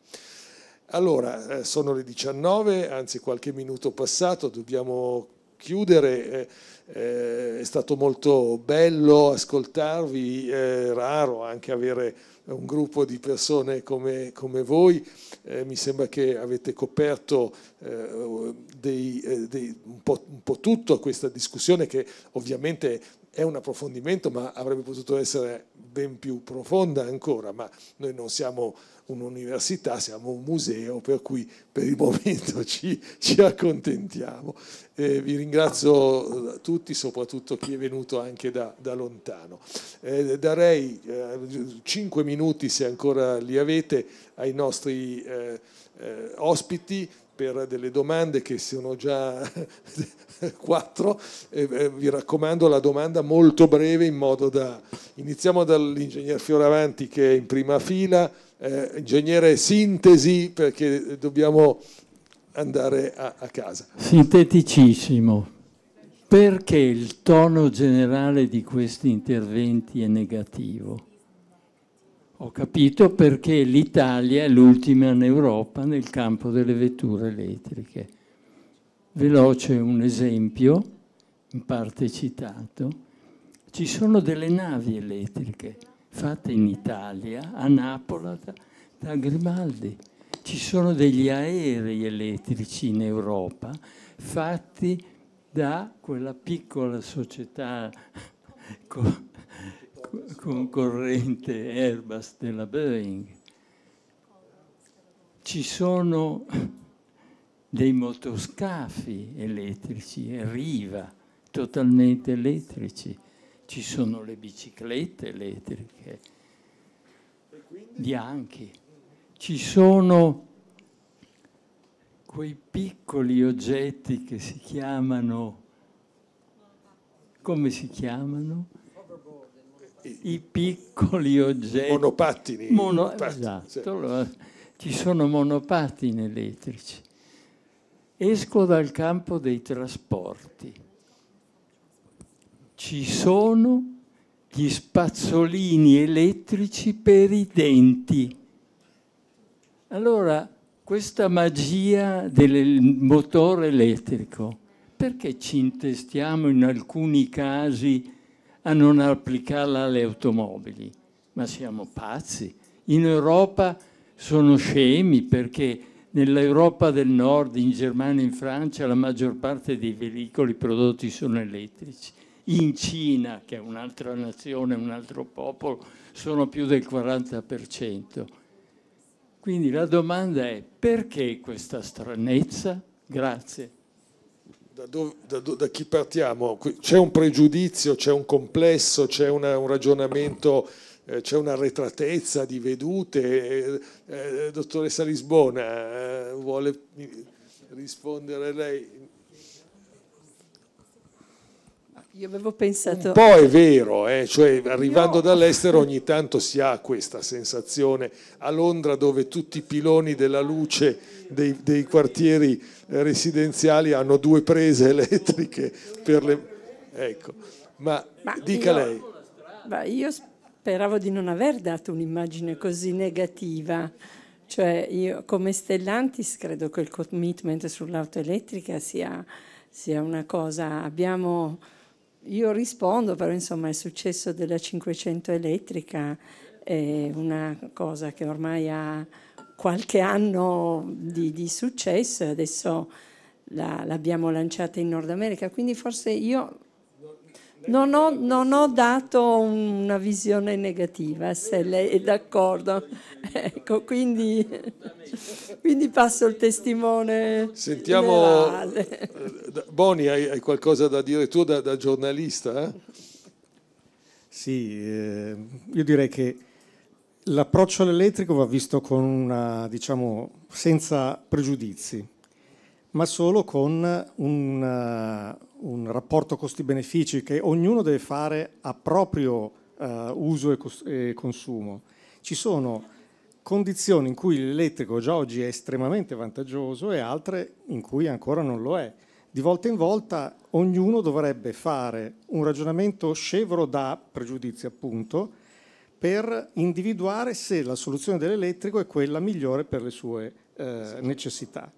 Allora, eh, sono le 19, anzi qualche minuto passato, dobbiamo chiudere. Eh, eh è stato molto bello ascoltarvi, eh, raro anche avere un gruppo di persone come, come voi. Eh, mi sembra che avete coperto eh, dei, dei, un, po', un, po', tutto questa discussione che ovviamente è un approfondimento, ma avrebbe potuto essere ben più profonda ancora, ma noi non siamo un'università, siamo un museo, per cui per il momento <laughs> ci, ci accontentiamo. Eh, vi ringrazio eh, tutti, soprattutto chi è venuto anche da, da lontano. Eh, darei eh, minuti, se ancora li avete, ai nostri eh, eh, ospiti per delle domande che sono già <laughs> quattro, eh, vi raccomando la domanda molto breve in modo da... Iniziamo dall'ingegner Fioravanti che è in prima fila, eh, ingegnere sintesi perché dobbiamo andare a, a casa. Sinteticissimo, perché il tono generale di questi interventi è negativo? Ho capito perché l'Italia è l'ultima in Europa nel campo delle vetture elettriche. Veloce un esempio, in parte citato. Ci sono delle navi elettriche fatte in Italia, a Napoli, da Grimaldi. Ci sono degli aerei elettrici in Europa fatti da quella piccola società <laughs> concorrente Airbus della Boeing. Ci sono dei motoscafi elettrici, Riva, totalmente elettrici. Ci sono le biciclette elettriche, bianchi. Ci sono quei piccoli oggetti che si chiamano, come si chiamano? i piccoli oggetti. Monopattini. Mono, esatto, sì. ci sono monopattini elettrici. Esco dal campo dei trasporti. Ci sono gli spazzolini elettrici per i denti. Allora, questa magia del motore elettrico, perché ci intestiamo in alcuni casi a non applicarla alle automobili. Ma siamo pazzi. In Europa sono scemi perché nell'Europa del Nord, in Germania e in Francia, la maggior parte dei veicoli prodotti sono elettrici. In Cina, che è un'altra nazione, un altro popolo, sono più del 40%. Quindi la domanda è perché questa stranezza? Grazie da, dove, da, da chi partiamo? C'è un pregiudizio, c'è un complesso, c'è un ragionamento eh, c'è un'arretratezza di vedute. Eh, eh, dottoressa Lisbona, eh, vuole eh, rispondere lei? Io avevo pensato... Un po' è vero, eh? cioè arrivando dall'estero ogni tanto si ha questa sensazione. A Londra dove tutti i piloni della luce dei, dei quartieri residenziali hanno due prese <laughs> elettriche per le... Ecco, ma, ma dica io, lei. Ma io speravo di non aver dato un'immagine così negativa. Cioè io come Stellantis credo che il commitment sull'auto elettrica sia, sia una cosa... Abbiamo io rispondo, però insomma il successo della 500 elettrica è una cosa che ormai ha qualche anno di, di successo, adesso l'abbiamo lanciata in Nord America, quindi forse io non ho, non ho, dato una visione negativa, se lei è d'accordo. Ecco, quindi, quindi, passo il testimone. Sentiamo, generale. Boni, hai, hai, qualcosa da dire tu da, da giornalista? Eh? Sì, eh, io direi che l'approccio all'elettrico va visto una, diciamo, senza pregiudizi, ma solo con una, un rapporto costi-benefici che ognuno deve fare a proprio eh, uso e, cos e, consumo. Ci sono condizioni in cui l'elettrico già oggi è estremamente vantaggioso e altre in cui ancora non lo è. Di volta in volta ognuno dovrebbe fare un ragionamento scevro da pregiudizi, appunto, per individuare se la soluzione dell'elettrico è quella migliore per le sue eh, necessità.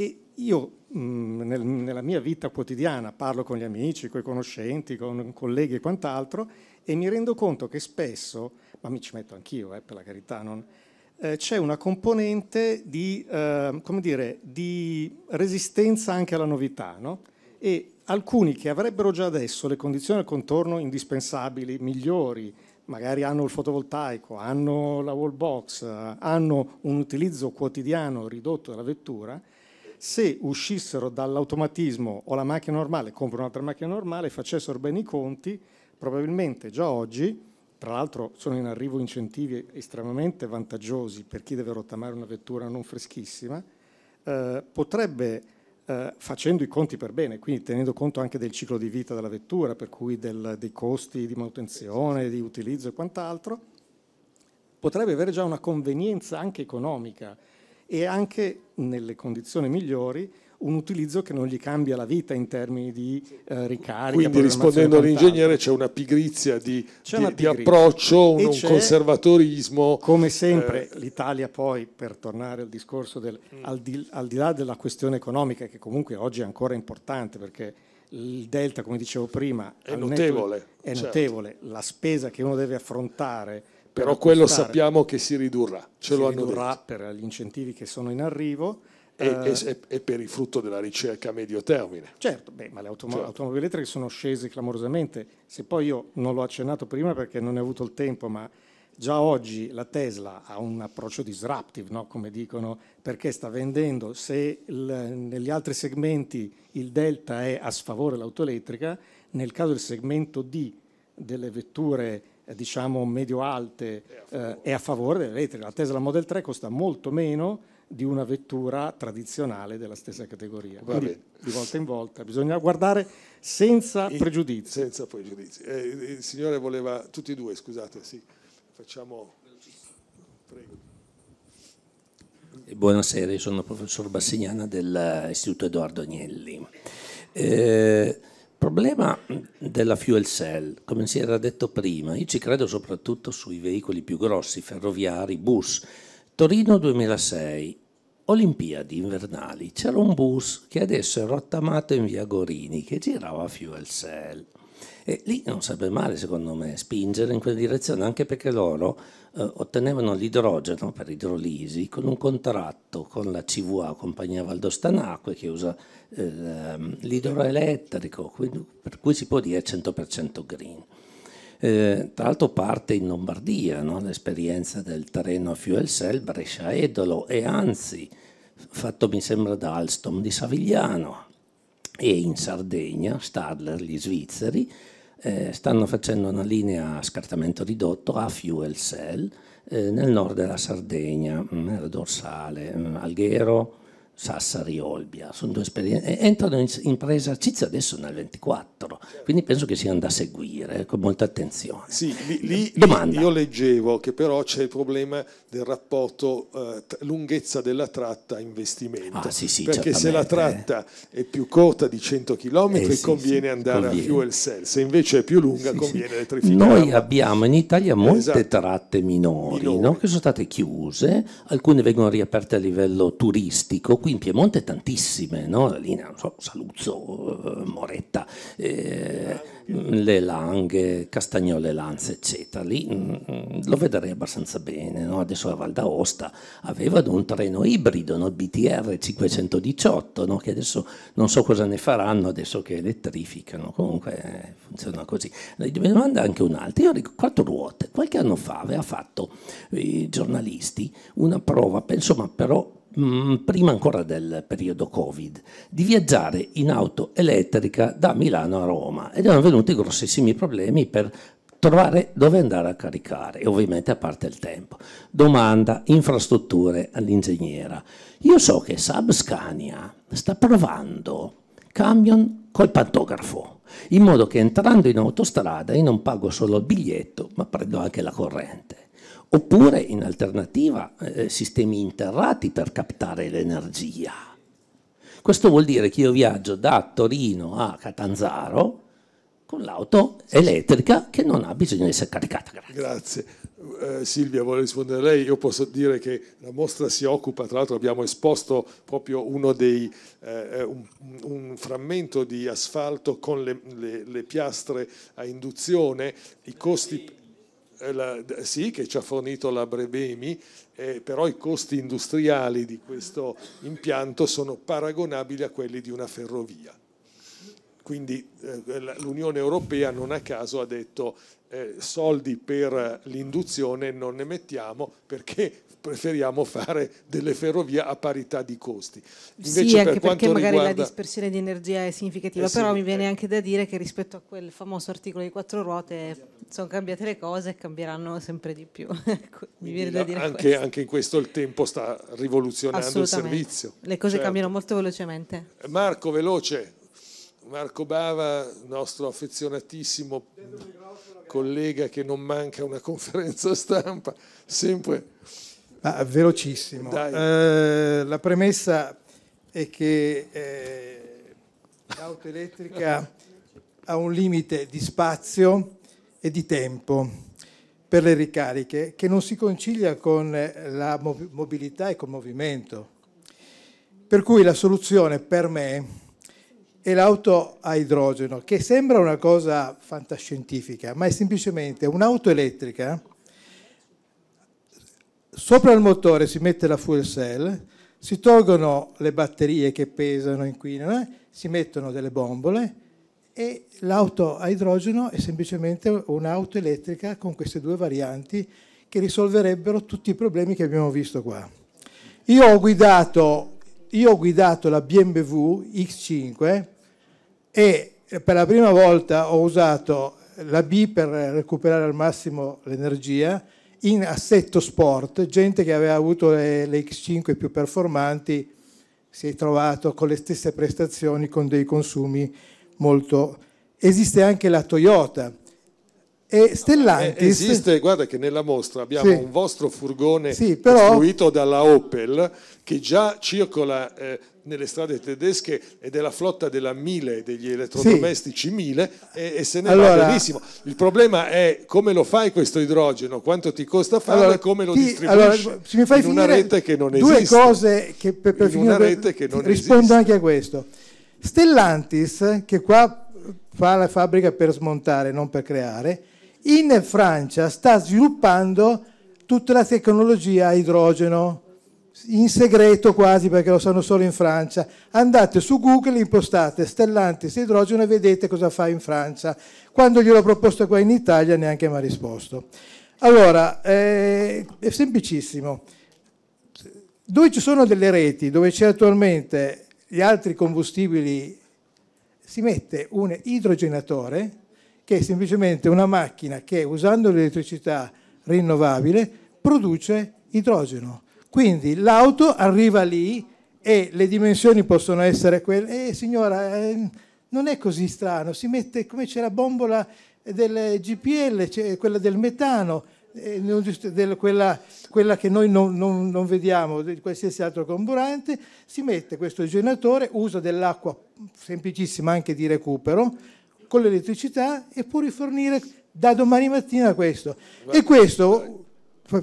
E io mh, nel, nella mia vita quotidiana parlo con gli amici, con i conoscenti, con colleghi e quant'altro e mi rendo conto che spesso, ma mi ci metto anch'io eh, per la carità, non, eh, c'è una componente di, eh, dire, di, resistenza anche alla novità no? e alcuni che avrebbero già adesso le condizioni al contorno indispensabili, migliori, magari hanno il fotovoltaico, hanno la wall box, hanno un utilizzo quotidiano ridotto della vettura, se uscissero dall'automatismo o la macchina normale, comprano un'altra macchina normale, facessero bene i conti, probabilmente già oggi, tra l'altro sono in arrivo incentivi estremamente vantaggiosi per chi deve rottamare una vettura non freschissima, eh, potrebbe, eh, facendo i conti per bene, quindi tenendo conto anche del ciclo di vita della vettura, per cui del, dei costi di manutenzione, di utilizzo e quant'altro, potrebbe avere già una convenienza anche economica e anche nelle condizioni migliori un utilizzo che non gli cambia la vita in termini di eh, ricarica. Quindi rispondendo all'ingegnere c'è una pigrizia di, di, una pigrizia. di approccio, un, un, conservatorismo. Come sempre eh, l'Italia poi, per tornare al discorso del, al, di, al di là della questione economica che comunque oggi è ancora importante perché il delta, come dicevo prima, è notevole, netto, è certo. notevole. Certo. la spesa che uno deve affrontare però quello sappiamo che si ridurrà, ce si lo hanno ridurrà detto. per gli incentivi che sono in arrivo. E, e, eh, e, per il frutto della ricerca a medio termine. Certo, beh, ma le automo certo. automobili elettriche sono scese clamorosamente. Se poi io non l'ho accennato prima perché non ne ho avuto il tempo, ma già oggi la Tesla ha un approccio disruptive, no? come dicono, perché sta vendendo, se il, negli altri segmenti il delta è a sfavore dell'auto elettrica, nel caso del segmento D delle vetture eh, diciamo medio-alte eh, è a favore dell'elettrica. La Tesla Model 3 costa molto meno di una vettura tradizionale della stessa categoria. Quindi, di volta in volta bisogna guardare senza in, pregiudizi. Senza pregiudizi. Eh, eh il signore voleva tutti e due, scusate, sì. Facciamo Prego. Buonasera, sono il professor Bassignana dell'Istituto Edoardo Agnelli. Eh, problema della fuel cell, come si era detto prima, io ci credo soprattutto sui veicoli più grossi, ferroviari, bus. Torino 2006, Olimpiadi invernali, c'era un bus che adesso è rottamato in via Gorini che girava fuel cell. E lì non sarebbe male, secondo me, spingere in quella direzione, anche perché loro eh, ottenevano l'idrogeno per idrolisi con un contratto con la CVA, compagnia Valdostanacque, che usa eh, l'idroelettrico, per cui si può dire 100% green. Eh, tra l'altro parte in Lombardia no? l'esperienza del terreno a fuel cell Brescia-Edolo e anzi fatto mi sembra da Alstom di Savigliano e in Sardegna, Stadler, gli svizzeri, eh, stanno facendo una linea a scartamento ridotto a fuel cell eh, nel nord della Sardegna, mm, nella dorsale, mm, Alghero, Sassari Olbia, sono due esperienze, entrano in, in presa adesso nel 24, quindi penso che siano da seguire eh, con molta attenzione. Sì, lì, lì io leggevo che però c'è il problema del rapporto eh, lunghezza della tratta investimento, ah, sì, sì, perché certamente. se la tratta è più corta di 100 km eh, sì, conviene andare conviene. a fuel cell, se invece è più lunga conviene elettrificare. Noi abbiamo in Italia molte esatto. tratte minori, minori. No? che sono state chiuse, alcune vengono riaperte a livello turistico, qui in Piemonte tantissime, no? lì non so, Saluzzo, eh, Moretta, eh, Le Langhe, Castagnole Lanze, eccetera. Lì mh, mm, mm, lo vedrei abbastanza bene. No? Adesso la Val d'Aosta avevano un treno ibrido, no? BTR 518, no? che adesso non so cosa ne faranno adesso che elettrificano. Comunque eh, funziona così. Mi domanda anche un'altra. Io dico quattro ruote. Qualche anno fa aveva fatto i giornalisti una prova, insomma, però Mm, prima ancora del periodo Covid, di viaggiare in auto elettrica da Milano a Roma ed erano venuti grossissimi problemi per trovare dove andare a caricare ovviamente a parte il tempo. Domanda infrastrutture all'ingegnera. Io so che Subscania sta provando camion col pantografo, in modo che entrando in autostrada io non pago solo il biglietto, ma prendo anche la corrente oppure in alternativa eh, eh, sistemi interrati per captare l'energia. Questo vuol dire che io viaggio da Torino a Catanzaro con l'auto elettrica che non ha bisogno di essere caricata. Grazie. Grazie. Eh, Silvia, vuole rispondere a lei? Io posso dire che la mostra si occupa, tra l'altro abbiamo esposto proprio dei, eh, eh, un, un, frammento di asfalto con le, le, le piastre a induzione, i costi eh, la, sì, che ci ha fornito la Brebemi, eh, però i costi industriali di questo impianto sono paragonabili a quelli di una ferrovia. Quindi eh, l'Unione Europea non a caso ha detto eh, soldi per l'induzione non ne mettiamo perché preferiamo fare delle ferrovie a parità di costi. Invece, sì, anche per perché magari riguarda... la dispersione di energia è significativa, eh, però sì, mi eh. viene eh. anche da dire che rispetto a quel famoso articolo di quattro ruote sono cambiate le cose e cambieranno sempre di più. <laughs> Ecco, mi viene da dire anche, anche in questo il tempo sta rivoluzionando il servizio. Le cose certo. cambiano molto velocemente. Marco, veloce. Marco Bava, nostro affezionatissimo collega che non manca una <laughs> conferenza stampa, sempre ma velocissimo. Eh, la premessa è che eh, l'auto elettrica ha un limite di spazio e di tempo per le ricariche che non si concilia con la mobilità e col movimento. Per cui la soluzione per me è l'auto a idrogeno, che sembra una cosa fantascientifica, ma è semplicemente un'auto elettrica Sopra il motore si mette la fuel cell, si tolgono le batterie che pesano, inquinano, eh, si mettono delle bombole e l'auto a idrogeno è semplicemente un'auto elettrica con queste due varianti che risolverebbero tutti i problemi che abbiamo visto qua. Io ho guidato, io ho guidato la BMW X5 e per la prima volta ho usato la B per recuperare al massimo l'energia in assetto sport, gente che aveva avuto le, le X5 più performanti si è trovato con le stesse prestazioni, con dei consumi molto... Esiste anche la Toyota, e Stellantis eh, esiste, guarda che nella mostra abbiamo sì. un vostro furgone sì, però... costruito dalla Opel che già circola eh, nelle strade tedesche e della flotta della Mille, degli elettrodomestici sì. Mille e, e, se ne allora, va benissimo. Il problema è come lo fai questo idrogeno, quanto ti costa farlo allora, e come lo ti, distribuisci allora, se mi fai in una rete che non due esiste. cose che per, per finire, rete che non rispondo esiste. anche a questo. Stellantis, che qua fa la fabbrica per smontare, non per creare, in Francia sta sviluppando tutta la tecnologia a idrogeno in segreto quasi perché lo sanno solo in Francia. Andate su Google, impostate Stellantis idrogeno e vedete cosa fa in Francia. Quando gliel'ho proposto qua in Italia neanche mi ha risposto. Allora, eh, è semplicissimo. Dove ci sono delle reti dove c'è attualmente gli altri combustibili, si mette un idrogenatore che è semplicemente una macchina che usando l'elettricità rinnovabile produce idrogeno quindi l'auto arriva lì e le dimensioni possono essere quelle. Eh, signora, eh, non è così strano, si mette come c'è la bombola del GPL, quella del metano, eh, del, quella, quella, che noi non, non, non vediamo di qualsiasi altro comburante, si mette questo generatore, usa dell'acqua semplicissima anche di recupero, con l'elettricità e può rifornire da domani mattina questo. Guarda, e questo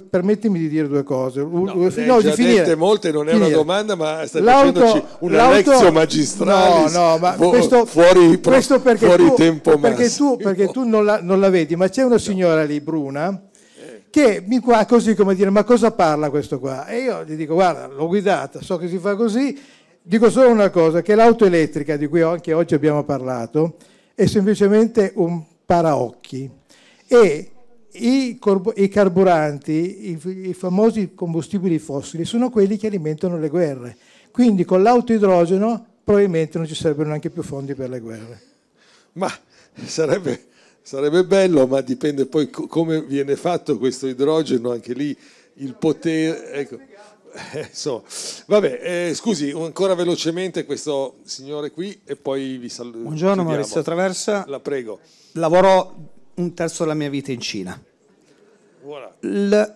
permettimi di dire due cose. No, no di finire. molte, non è finire. una domanda, ma stai l'auto, facendoci una lezione magistrale. No, no, ma fu- questo, fuori, questo perché fuori tu, tempo perché tu, perché tu non, la, non, la, vedi, ma c'è una signora no. lì, Bruna, che mi qua così come dire, ma cosa parla questo qua? E io gli dico, guarda, l'ho guidata, so che si fa così, dico solo una cosa, che l'auto elettrica, di cui anche oggi abbiamo parlato, è semplicemente un paraocchi. E i, i carburanti, i, i famosi combustibili fossili, sono quelli che alimentano le guerre. Quindi con l'autoidrogeno probabilmente non ci sarebbero neanche più fondi per le guerre. Ma sarebbe, sarebbe bello, ma dipende poi co come viene fatto questo idrogeno, anche lì il potere... Ecco. Eh, so. Vabbè, eh, scusi, ancora velocemente questo signore qui e poi vi saluto. Buongiorno Maurizio Traversa. La prego. Lavoro un terzo della mia vita in Cina. Il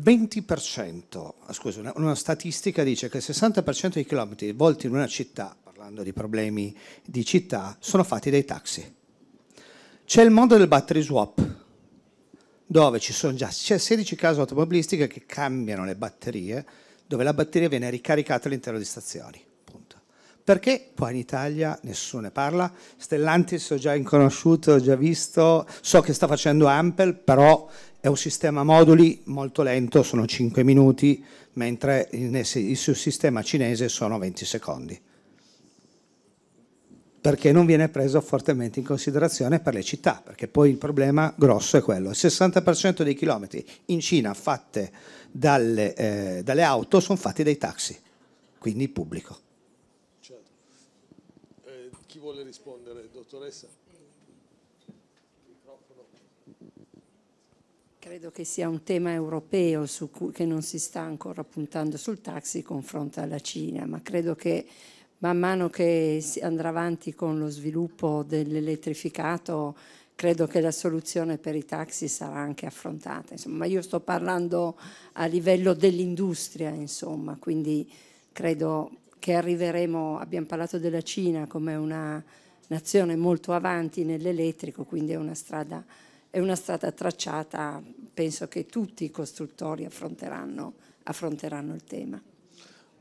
20%, ah, scusa, una, una statistica dice che il 60% dei chilometri volti in una città, parlando di problemi di città, sono fatti dai taxi. C'è il mondo del battery swap, dove ci sono già 16 case automobilistiche che cambiano le batterie, dove la batteria viene ricaricata all'interno di stazioni perché qua in Italia nessuno ne parla. Stellantis ho già inconosciuto, ho già visto, so che sta facendo Ampel, però è un sistema moduli molto lento, sono 5 minuti, mentre sul sistema cinese sono 20 secondi. Perché non viene preso fortemente in considerazione per le città, perché poi il problema grosso è quello. Il 60% dei chilometri in Cina fatte dalle, eh, dalle auto sono fatti dai taxi, quindi il pubblico. dottoressa. Credo che sia un tema europeo su cui, che non si sta ancora puntando sul taxi confronto alla Cina, ma credo che man mano che si andrà avanti con lo sviluppo dell'elettrificato, credo che la soluzione per i taxi sarà anche affrontata. Insomma, io sto parlando a livello dell'industria, insomma, quindi credo che arriveremo, abbiamo parlato della Cina come una nazione molto avanti nell'elettrico, quindi è una, strada, è una strada, tracciata, penso che tutti i costruttori affronteranno, affronteranno il tema.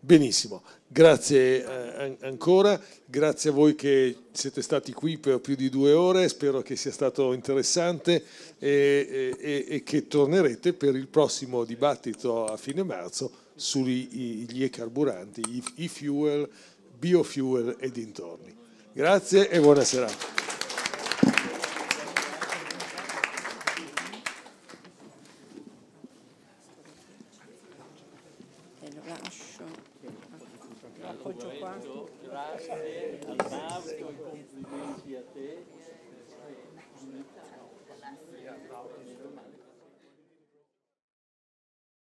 Benissimo, grazie eh, ancora, grazie a voi che siete stati qui per più di due ore, spero che sia stato interessante e, e, e che tornerete per il prossimo dibattito a fine marzo sugli e-carburanti, i, i fuel, biofuel e dintorni. Grazie e buona serata.